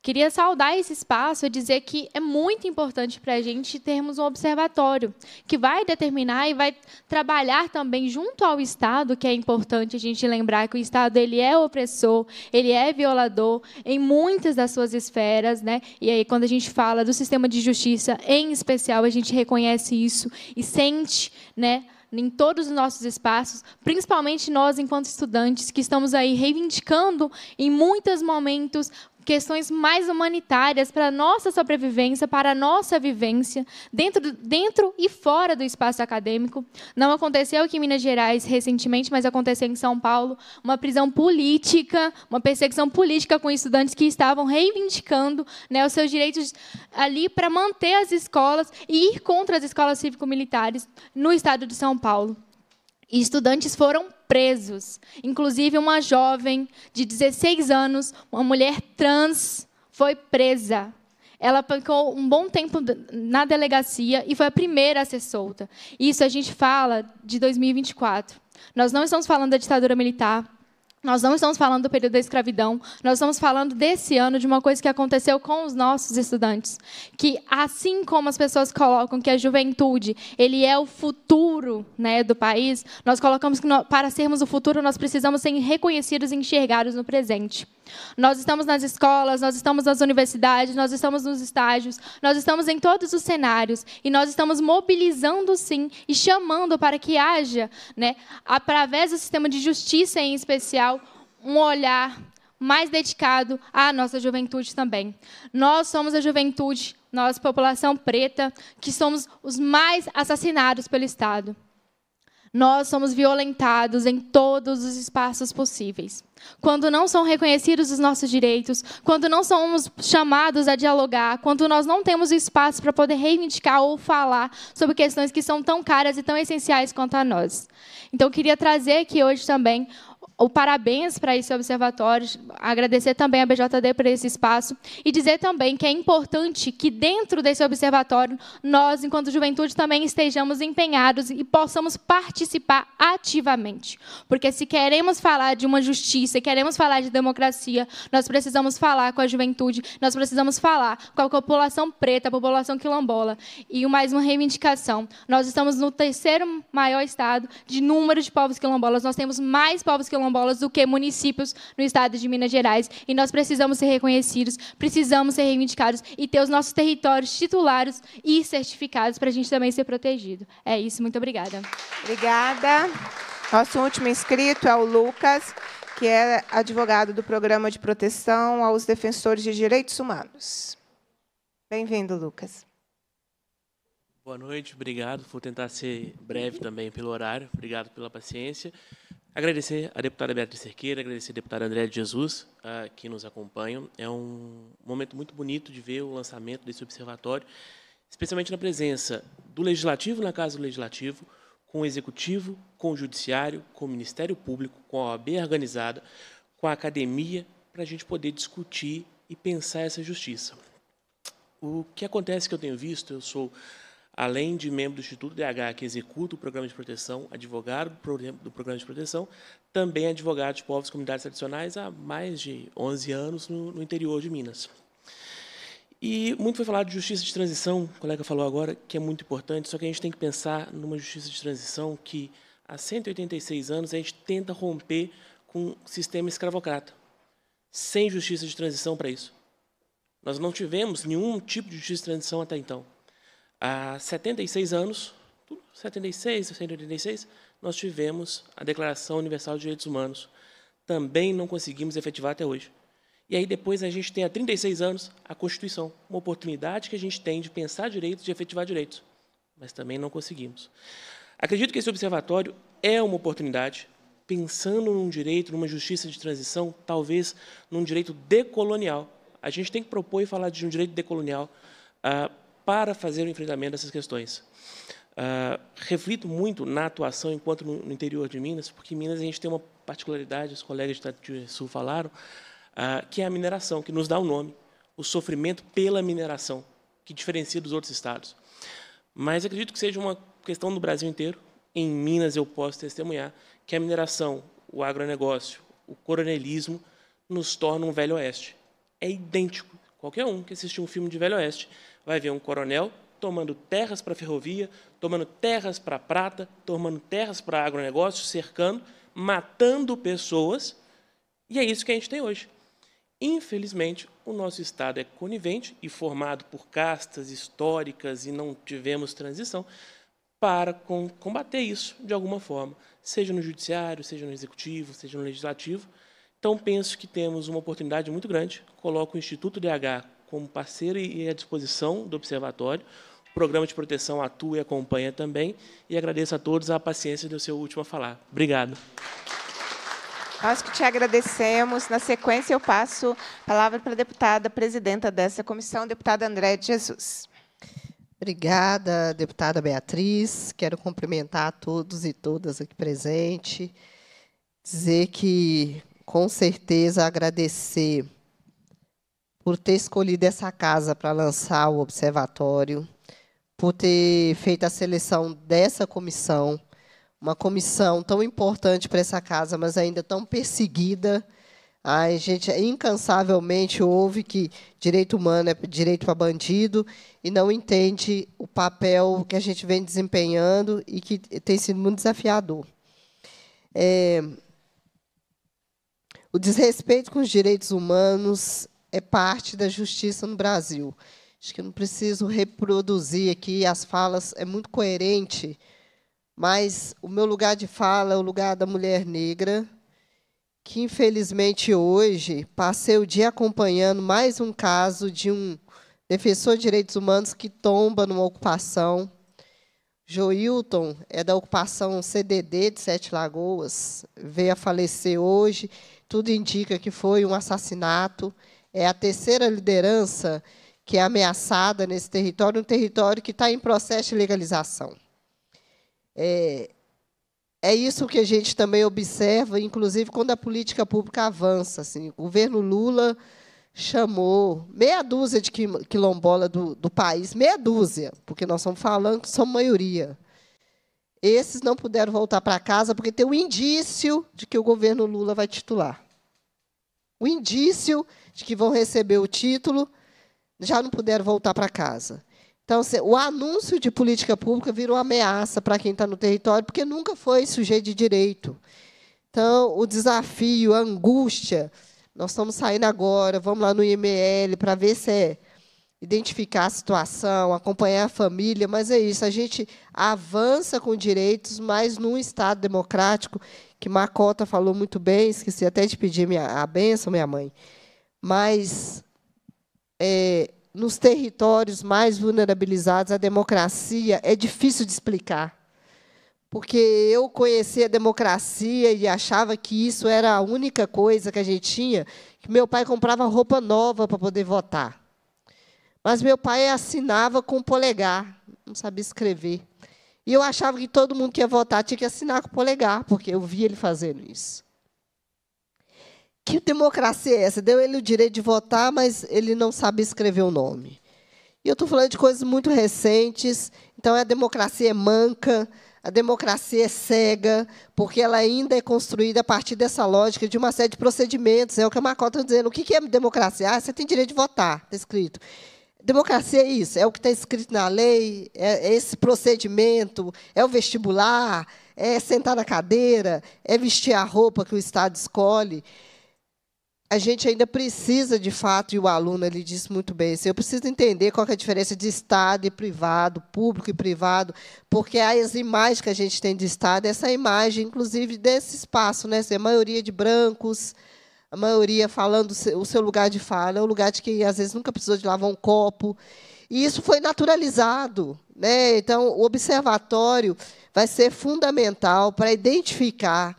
Speaker 22: Queria saudar esse espaço e dizer que é muito importante para a gente termos um observatório que vai determinar e vai trabalhar também junto ao Estado, que é importante a gente lembrar que o Estado ele é opressor, ele é violador em muitas das suas esferas, né? E aí quando a gente fala do sistema de justiça, em especial, a gente reconhece isso e sente, né? em todos os nossos espaços, principalmente nós, enquanto estudantes, que estamos aí reivindicando, em muitos momentos, questões mais humanitárias para a nossa sobrevivência, para a nossa vivência, dentro, dentro e fora do espaço acadêmico. Não aconteceu aqui em Minas Gerais recentemente, mas aconteceu em São Paulo, uma prisão política, uma perseguição política com estudantes que estavam reivindicando né, os seus direitos ali para manter as escolas e ir contra as escolas cívico-militares no estado de São Paulo. E estudantes foram presos. Inclusive, uma jovem de 16 anos, uma mulher trans, foi presa. Ela ficou um bom tempo na delegacia e foi a primeira a ser solta. Isso a gente fala de 2024. Nós não estamos falando da ditadura militar, nós não estamos falando do período da escravidão, nós estamos falando desse ano de uma coisa que aconteceu com os nossos estudantes, que assim como as pessoas colocam que a juventude, ele é o futuro, né, do país, nós colocamos que nós, para sermos o futuro, nós precisamos ser reconhecidos e enxergados no presente. Nós estamos nas escolas, nós estamos nas universidades, nós estamos nos estágios, nós estamos em todos os cenários e nós estamos mobilizando sim e chamando para que haja, né, através do sistema de justiça em especial, um olhar mais dedicado à nossa juventude também. Nós somos a juventude, nós população preta, que somos os mais assassinados pelo Estado. Nós somos violentados em todos os espaços possíveis. Quando não são reconhecidos os nossos direitos, quando não somos chamados a dialogar, quando nós não temos espaço para poder reivindicar ou falar sobre questões que são tão caras e tão essenciais quanto a nós. Então, eu queria trazer aqui hoje também o parabéns para esse observatório, agradecer também a BJD por esse espaço e dizer também que é importante que dentro desse observatório nós, enquanto juventude, também estejamos empenhados e possamos participar ativamente. Porque se queremos falar de uma justiça, queremos falar de democracia, nós precisamos falar com a juventude, nós precisamos falar com a população preta, a população quilombola. E mais uma reivindicação, nós estamos no terceiro maior estado de número de povos quilombolas, nós temos mais povos quilombolas quilombolas do que municípios no estado de Minas Gerais. E nós precisamos ser reconhecidos, precisamos ser reivindicados e ter os nossos territórios titulares e certificados para a gente também ser protegido. É isso, muito obrigada.
Speaker 5: Obrigada. Nosso último inscrito é o Lucas, que é advogado do Programa de Proteção aos Defensores de Direitos Humanos. Bem-vindo, Lucas.
Speaker 23: Boa noite, obrigado. Vou tentar ser breve também pelo horário. Obrigado pela paciência. Agradecer a deputada Beatriz Cerqueira, agradecer a deputada André de Jesus, ah, que nos acompanham. É um momento muito bonito de ver o lançamento desse observatório, especialmente na presença do Legislativo na Casa do Legislativo, com o Executivo, com o Judiciário, com o Ministério Público, com a OAB organizada, com a academia, para a gente poder discutir e pensar essa justiça. O que acontece que eu tenho visto, eu sou além de membro do Instituto DH que executa o programa de proteção, advogado do programa de proteção, também é advogado de povos e comunidades tradicionais há mais de 11 anos no, no interior de Minas. E muito foi falado de justiça de transição, o colega falou agora, que é muito importante, só que a gente tem que pensar numa justiça de transição que, há 186 anos, a gente tenta romper com o sistema escravocrata, sem justiça de transição para isso. Nós não tivemos nenhum tipo de justiça de transição até então. Há 76 anos, 76, 186, nós tivemos a Declaração Universal dos Direitos Humanos. Também não conseguimos efetivar até hoje. E aí depois a gente tem há 36 anos a Constituição, uma oportunidade que a gente tem de pensar direitos, de efetivar direitos, mas também não conseguimos. Acredito que esse observatório é uma oportunidade, pensando num direito, numa justiça de transição, talvez num direito decolonial. A gente tem que propor e falar de um direito decolonial, ah, para fazer o enfrentamento dessas questões. Uh, reflito muito na atuação enquanto no, no, interior de Minas, porque em Minas a gente tem uma particularidade, os colegas de Tati Sul falaram, uh, que é a mineração, que nos dá o um nome, o sofrimento pela mineração, que diferencia dos outros estados. Mas acredito que seja uma questão do Brasil inteiro. Em Minas eu posso testemunhar que a mineração, o agronegócio, o coronelismo nos torna um velho oeste. É idêntico. Qualquer um que assistiu um filme de velho oeste vai ver um coronel tomando terras para a ferrovia, tomando terras para a prata, tomando terras para agronegócio, cercando, matando pessoas. E é isso que a gente tem hoje. Infelizmente, o nosso Estado é conivente e formado por castas históricas e não tivemos transição para combater isso de alguma forma, seja no judiciário, seja no executivo, seja no legislativo. Então, penso que temos uma oportunidade muito grande. Coloco o Instituto DH como parceiro e à disposição do Observatório. O programa de proteção atua e acompanha também. E agradeço a todos a paciência do seu último a falar. Obrigado.
Speaker 5: Nós que te agradecemos. Na sequência, eu passo a palavra para a deputada presidenta dessa comissão, deputada André de Jesus.
Speaker 24: Obrigada, deputada Beatriz. Quero cumprimentar a todos e todas aqui presentes. Dizer que, com certeza, agradecer por ter escolhido essa casa para lançar o observatório, por ter feito a seleção dessa comissão, uma comissão tão importante para essa casa, mas ainda tão perseguida. A gente incansavelmente ouve que direito humano é direito para bandido e não entende o papel que a gente vem desempenhando e que tem sido muito desafiador. É, o desrespeito com os direitos humanos é parte da justiça no Brasil. Acho que eu não preciso reproduzir aqui as falas, é muito coerente, mas o meu lugar de fala é o lugar da mulher negra, que infelizmente hoje passei o dia acompanhando mais um caso de um defensor de direitos humanos que tomba numa ocupação. Joilton é da ocupação CDD de Sete Lagoas, veio a falecer hoje. Tudo indica que foi um assassinato. É a terceira liderança que é ameaçada nesse território, um território que está em processo de legalização. É, é isso que a gente também observa, inclusive quando a política pública avança. Assim, o governo Lula chamou meia dúzia de quilombola do, do país, meia dúzia, porque nós estamos falando que são maioria. Esses não puderam voltar para casa porque tem o um indício de que o governo Lula vai titular o indício de que vão receber o título, já não puderam voltar para casa. Então, o anúncio de política pública virou ameaça para quem está no território, porque nunca foi sujeito de direito. Então, o desafio, a angústia, nós estamos saindo agora, vamos lá no IML para ver se é identificar a situação, acompanhar a família, mas é isso, a gente avança com direitos, mas num Estado democrático que Macota falou muito bem, esqueci até de pedir minha, a benção, minha mãe, mas é, nos territórios mais vulnerabilizados, a democracia é difícil de explicar. Porque eu conhecia a democracia e achava que isso era a única coisa que a gente tinha, que meu pai comprava roupa nova para poder votar. Mas meu pai assinava com polegar, não sabia escrever. E eu achava que todo mundo que ia votar tinha que assinar com o polegar, porque eu via ele fazendo isso. Que democracia é essa? Deu ele o direito de votar, mas ele não sabe escrever o nome. E eu estou falando de coisas muito recentes, então a democracia é manca, a democracia é cega, porque ela ainda é construída a partir dessa lógica de uma série de procedimentos. É o que a Macota está dizendo. O que é democracia? Ah, você tem direito de votar, está escrito. Democracia é isso, é o que está escrito na lei, é, é esse procedimento, é o vestibular, é sentar na cadeira, é vestir a roupa que o Estado escolhe. A gente ainda precisa, de fato, e o aluno ele disse muito bem, assim, eu preciso entender qual é a diferença de Estado e privado, público e privado, porque as imagens que a gente tem de Estado, essa imagem, inclusive, desse espaço, né? Assim, a maioria de brancos, a maioria falando o seu lugar de fala, é o lugar de quem às vezes nunca precisou de lavar um copo. E isso foi naturalizado. Né? Então, o observatório vai ser fundamental para identificar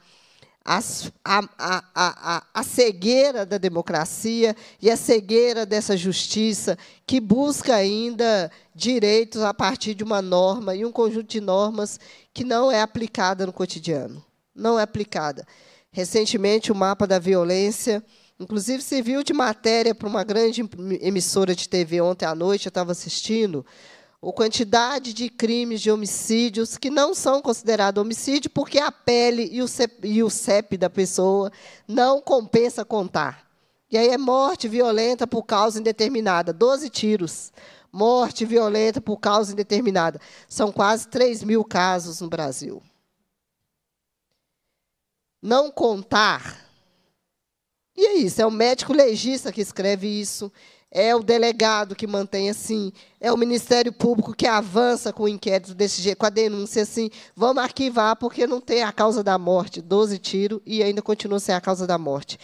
Speaker 24: as, a, a, a, a cegueira da democracia e a cegueira dessa justiça que busca ainda direitos a partir de uma norma e um conjunto de normas que não é aplicada no cotidiano. Não é aplicada recentemente o mapa da violência. Inclusive, se viu de matéria para uma grande emissora de TV ontem à noite, eu estava assistindo, a quantidade de crimes, de homicídios, que não são considerados homicídio, porque a pele e o, CEP, e o CEP da pessoa não compensa contar. E aí é morte violenta por causa indeterminada, 12 tiros. Morte violenta por causa indeterminada. São quase 3 mil casos no Brasil não contar. E é isso, é o médico legista que escreve isso, é o delegado que mantém assim, é o Ministério Público que avança com o inquérito desse jeito, com a denúncia assim, vamos arquivar porque não tem a causa da morte, 12 tiros e ainda continua sem a causa da morte.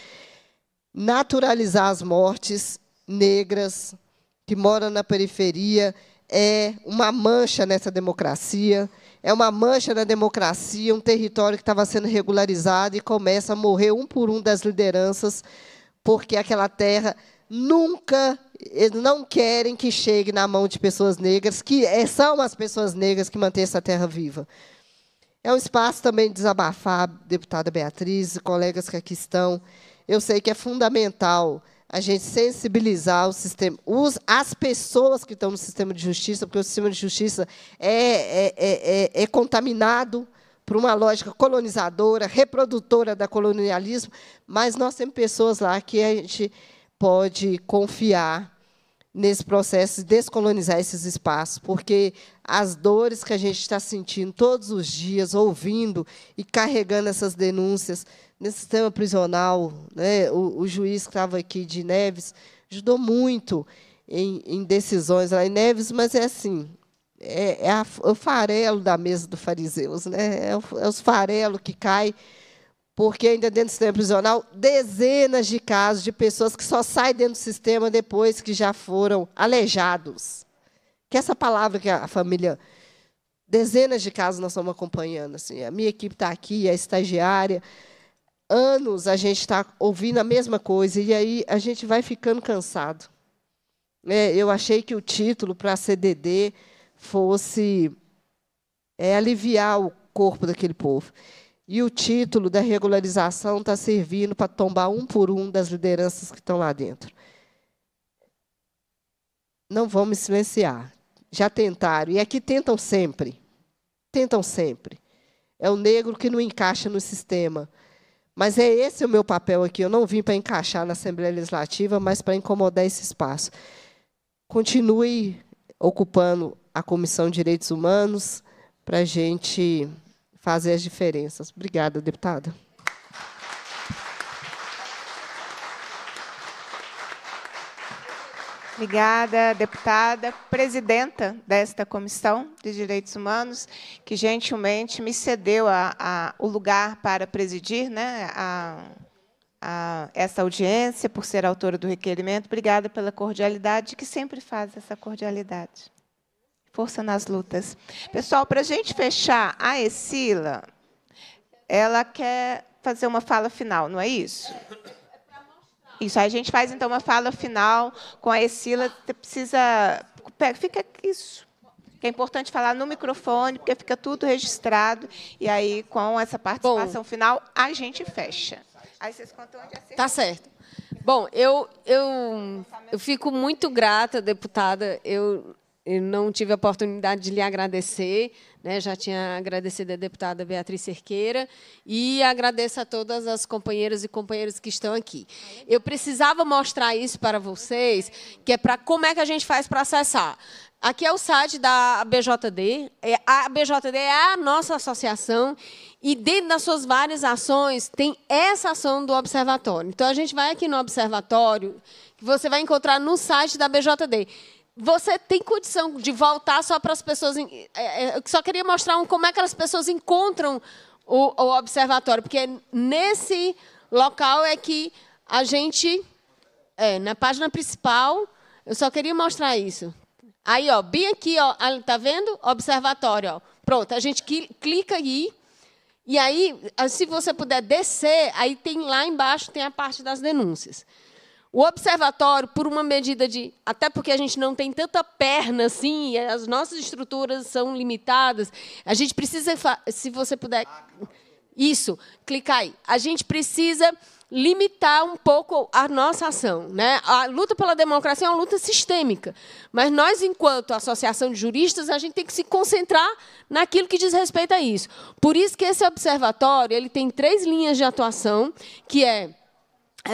Speaker 24: Naturalizar as mortes negras que moram na periferia é uma mancha nessa democracia é uma mancha na democracia, um território que estava sendo regularizado e começa a morrer um por um das lideranças, porque aquela terra nunca eles não querem que chegue na mão de pessoas negras, que é, são as pessoas negras que mantêm essa terra viva. É um espaço também de desabafar, deputada Beatriz, colegas que aqui estão. Eu sei que é fundamental a gente sensibilizar o sistema, os, as pessoas que estão no sistema de justiça, porque o sistema de justiça é, é, é, é, é contaminado por uma lógica colonizadora, reprodutora da colonialismo, mas nós temos pessoas lá que a gente pode confiar nesse processo de descolonizar esses espaços, porque as dores que a gente está sentindo todos os dias, ouvindo e carregando essas denúncias nesse sistema prisional, né, o, o juiz que estava aqui de Neves ajudou muito em, em, decisões lá em Neves, mas é assim, é, é a, o farelo da mesa do fariseus, né? é, o, é os farelos que caem porque ainda dentro do sistema prisional, dezenas de casos de pessoas que só saem dentro do sistema depois que já foram aleijados. Que essa palavra que a família dezenas de casos nós estamos acompanhando. Assim, a minha equipe está aqui, a estagiária. Anos a gente está ouvindo a mesma coisa e aí a gente vai ficando cansado. É, eu achei que o título para a CDD fosse é, aliviar o corpo daquele povo. E o título da regularização está servindo para tombar um por um das lideranças que estão lá dentro. Não vão me silenciar. Já tentaram. E aqui tentam sempre. Tentam sempre. É o negro que não encaixa no sistema. Mas é esse o meu papel aqui. Eu não vim para encaixar na Assembleia Legislativa, mas para incomodar esse espaço. Continue ocupando a Comissão de Direitos Humanos para a gente fazer as diferenças. Obrigada,
Speaker 5: deputada. Obrigada, deputada, presidenta desta Comissão de Direitos Humanos, que gentilmente me cedeu a, a, o lugar para presidir né, a, a, essa audiência, por ser autora do requerimento. Obrigada pela cordialidade, que sempre faz essa cordialidade força nas lutas. Pessoal, para a gente fechar, a Escila, ela quer fazer uma fala final, não é isso? Isso, aí a gente faz então uma fala final com a Escila. Você precisa. fica isso. É importante falar no microfone, porque fica tudo registrado. E aí, com essa participação Bom, final, a gente fecha. Aí vocês contam onde acertou. Tá certo. Bom, eu,
Speaker 7: eu, eu fico muito grata, deputada. Eu eu não tive a oportunidade de lhe agradecer, né? já tinha agradecido a deputada Beatriz Cerqueira, e agradeço a todas as companheiras e companheiros que estão aqui. Eu precisava mostrar isso para vocês, que é para como é que a gente faz para acessar. Aqui é o site da BJD, a BJD é, é a nossa associação, e dentro das suas várias ações tem essa ação do observatório. Então, a gente vai aqui no observatório, que você vai encontrar no site da BJD você tem condição de voltar só para as pessoas. É, é, eu só queria mostrar um, como é que as pessoas encontram o, o observatório, porque nesse local é que a gente. É, na página principal, eu só queria mostrar isso. Aí, ó, bem aqui, ó, tá vendo? Observatório, ó. Pronto, a gente clica aí. E aí, se você puder descer, aí tem lá embaixo tem a parte das denúncias. O observatório, por uma medida de. Até porque a gente não tem tanta perna assim, as nossas estruturas são limitadas. A gente precisa. Se você puder. Isso, clicar aí. A gente precisa limitar um pouco a nossa ação. Né? A luta pela democracia é uma luta sistêmica, mas nós, enquanto associação de juristas, a gente tem que se concentrar naquilo que diz respeito a isso. Por isso que esse observatório ele tem três linhas de atuação, que é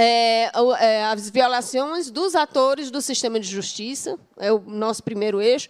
Speaker 7: é, é, as violações dos atores do sistema de justiça, é o nosso primeiro eixo.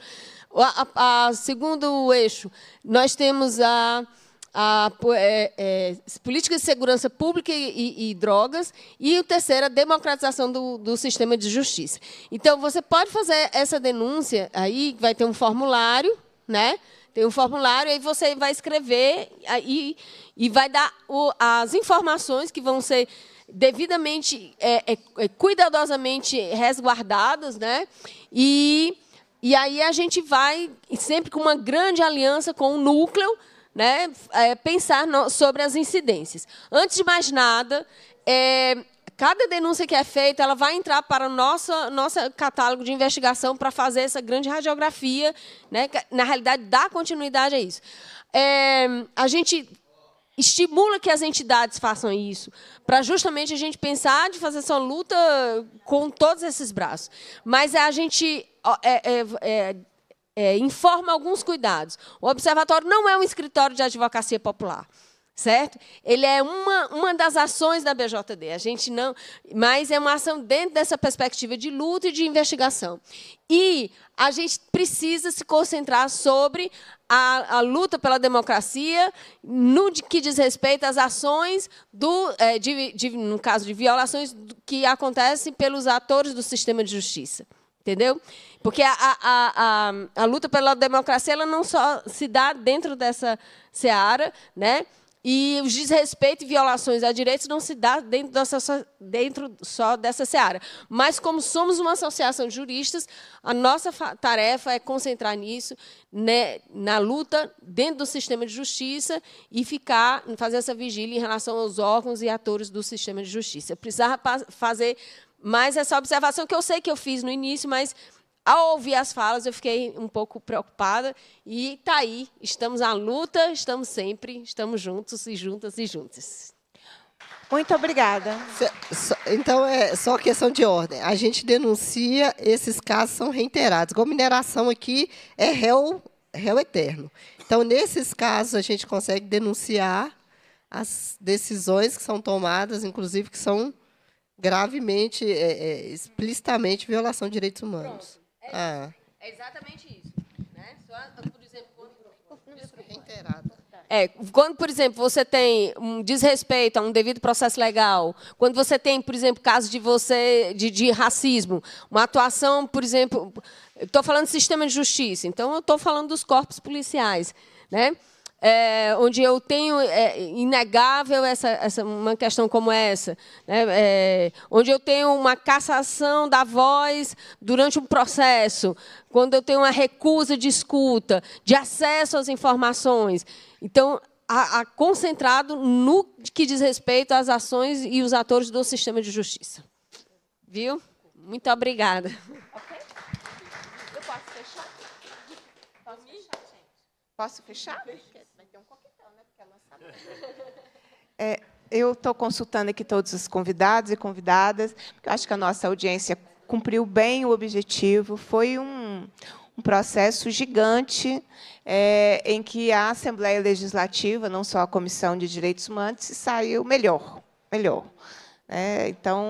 Speaker 7: A, a, a segundo eixo, nós temos a, a é, é, política de segurança pública e, e, e, drogas, e o terceiro, a democratização do, do sistema de justiça. Então, você pode fazer essa denúncia aí, vai ter um formulário, né? Tem um formulário, aí você vai escrever aí, e vai dar o, as informações que vão ser devidamente, é, é, é cuidadosamente resguardadas, né? E, e aí a gente vai, sempre com uma grande aliança com o núcleo, né? É, pensar no, sobre as incidências. Antes de mais nada, é, cada denúncia que é feita, ela vai entrar para o nosso, nosso catálogo de investigação para fazer essa grande radiografia, né? na realidade, dá continuidade a isso. É, a gente estimula que as entidades façam isso, para justamente a gente pensar de fazer essa luta com todos esses braços. Mas a gente é, é, é, é, informa alguns cuidados. O Observatório não é um escritório de advocacia popular certo? Ele é uma, uma das ações da BJD. A gente não, mas é uma ação dentro dessa perspectiva de luta e de investigação. E a gente precisa se concentrar sobre a, a luta pela democracia no que diz respeito às ações do, é, de, de, no caso de violações que acontecem pelos atores do sistema de justiça. Entendeu? Porque a, a, a, a luta pela democracia ela não só se dá dentro dessa seara, né? E os desrespeitos e violações a direitos não se dá dentro, dessa, dentro só dessa seara. Mas, como somos uma associação de juristas, a nossa tarefa é concentrar nisso, né, na luta dentro do sistema de justiça e ficar, fazer essa vigília em relação aos órgãos e atores do sistema de justiça. Eu precisava fazer mais essa observação que eu sei que eu fiz no início, mas ao ouvir as falas, eu fiquei um pouco preocupada. E tá aí, estamos à luta, estamos sempre, estamos juntos e juntas e juntas.
Speaker 5: Muito obrigada.
Speaker 24: Então, é só questão de ordem. A gente denuncia, esses casos são reiterados. Como mineração aqui é réu, réu eterno. Então, nesses casos, a gente consegue denunciar as decisões que são tomadas, inclusive que são gravemente, é, é, explicitamente, violação de direitos humanos. Pronto. É, é.
Speaker 7: é exatamente isso. Né? Só, por exemplo, quando...
Speaker 24: Desculpa. É, quando, por exemplo, você tem um
Speaker 7: desrespeito a um devido processo legal, quando você tem, por exemplo, caso de você de, de racismo, uma atuação, por exemplo, estou falando do sistema de justiça, então eu estou falando dos corpos policiais, né? é, onde eu tenho é, inegável essa, essa, uma questão como essa, né? é, onde eu tenho uma cassação da voz durante um processo, quando eu tenho uma recusa de escuta, de acesso às informações. Então, a, a concentrado no que diz respeito às ações e os atores do sistema de justiça. Viu? Muito obrigada. Eu posso fechar?
Speaker 5: Posso fechar, Posso fechar? É, eu estou consultando aqui todos os convidados e convidadas, porque acho que a nossa audiência cumpriu bem o objetivo. Foi um, um processo gigante é, em que a Assembleia Legislativa, não só a Comissão de Direitos Humanos, saiu melhor, melhor. É, então,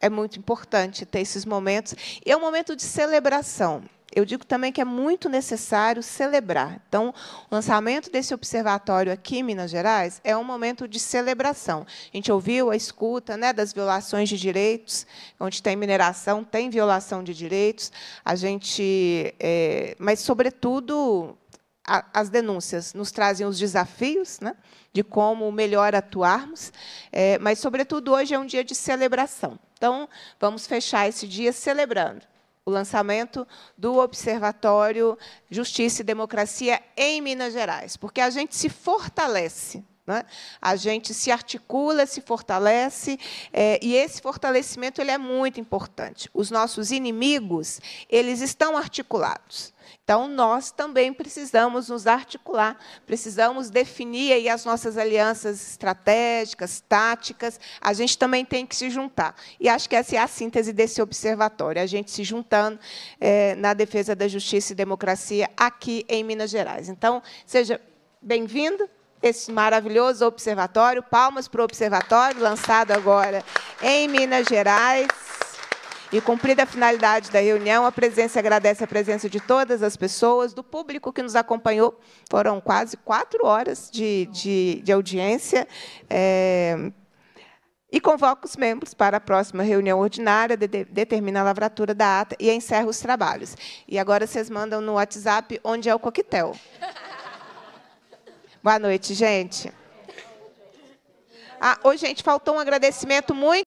Speaker 5: é muito importante ter esses momentos. E é um momento de celebração. Eu digo também que é muito necessário celebrar. Então, o lançamento desse observatório aqui em Minas Gerais é um momento de celebração. A gente ouviu a escuta né, das violações de direitos, onde tem mineração, tem violação de direitos. A gente, é, mas sobretudo a, as denúncias nos trazem os desafios, né, de como melhor atuarmos. É, mas sobretudo hoje é um dia de celebração. Então, vamos fechar esse dia celebrando o lançamento do Observatório Justiça e Democracia em Minas Gerais, porque a gente se fortalece né? A gente se articula, se fortalece, é, e esse fortalecimento ele é muito importante. Os nossos inimigos eles estão articulados. Então, nós também precisamos nos articular, precisamos definir aí as nossas alianças estratégicas, táticas, a gente também tem que se juntar. E acho que essa é a síntese desse observatório, a gente se juntando é, na defesa da justiça e democracia aqui em Minas Gerais. Então, seja bem-vindo esse maravilhoso observatório. Palmas para o observatório, lançado agora em Minas Gerais. E cumprida a finalidade da reunião, a presença agradece a presença de todas as pessoas, do público que nos acompanhou. Foram quase quatro horas de, de, de audiência. É, e convoca os membros para a próxima reunião ordinária, de, de, determina a lavratura da ata e encerra os trabalhos. E agora vocês mandam no WhatsApp onde é o coquetel. Boa noite, gente. Ah, oh, gente, faltou um agradecimento muito.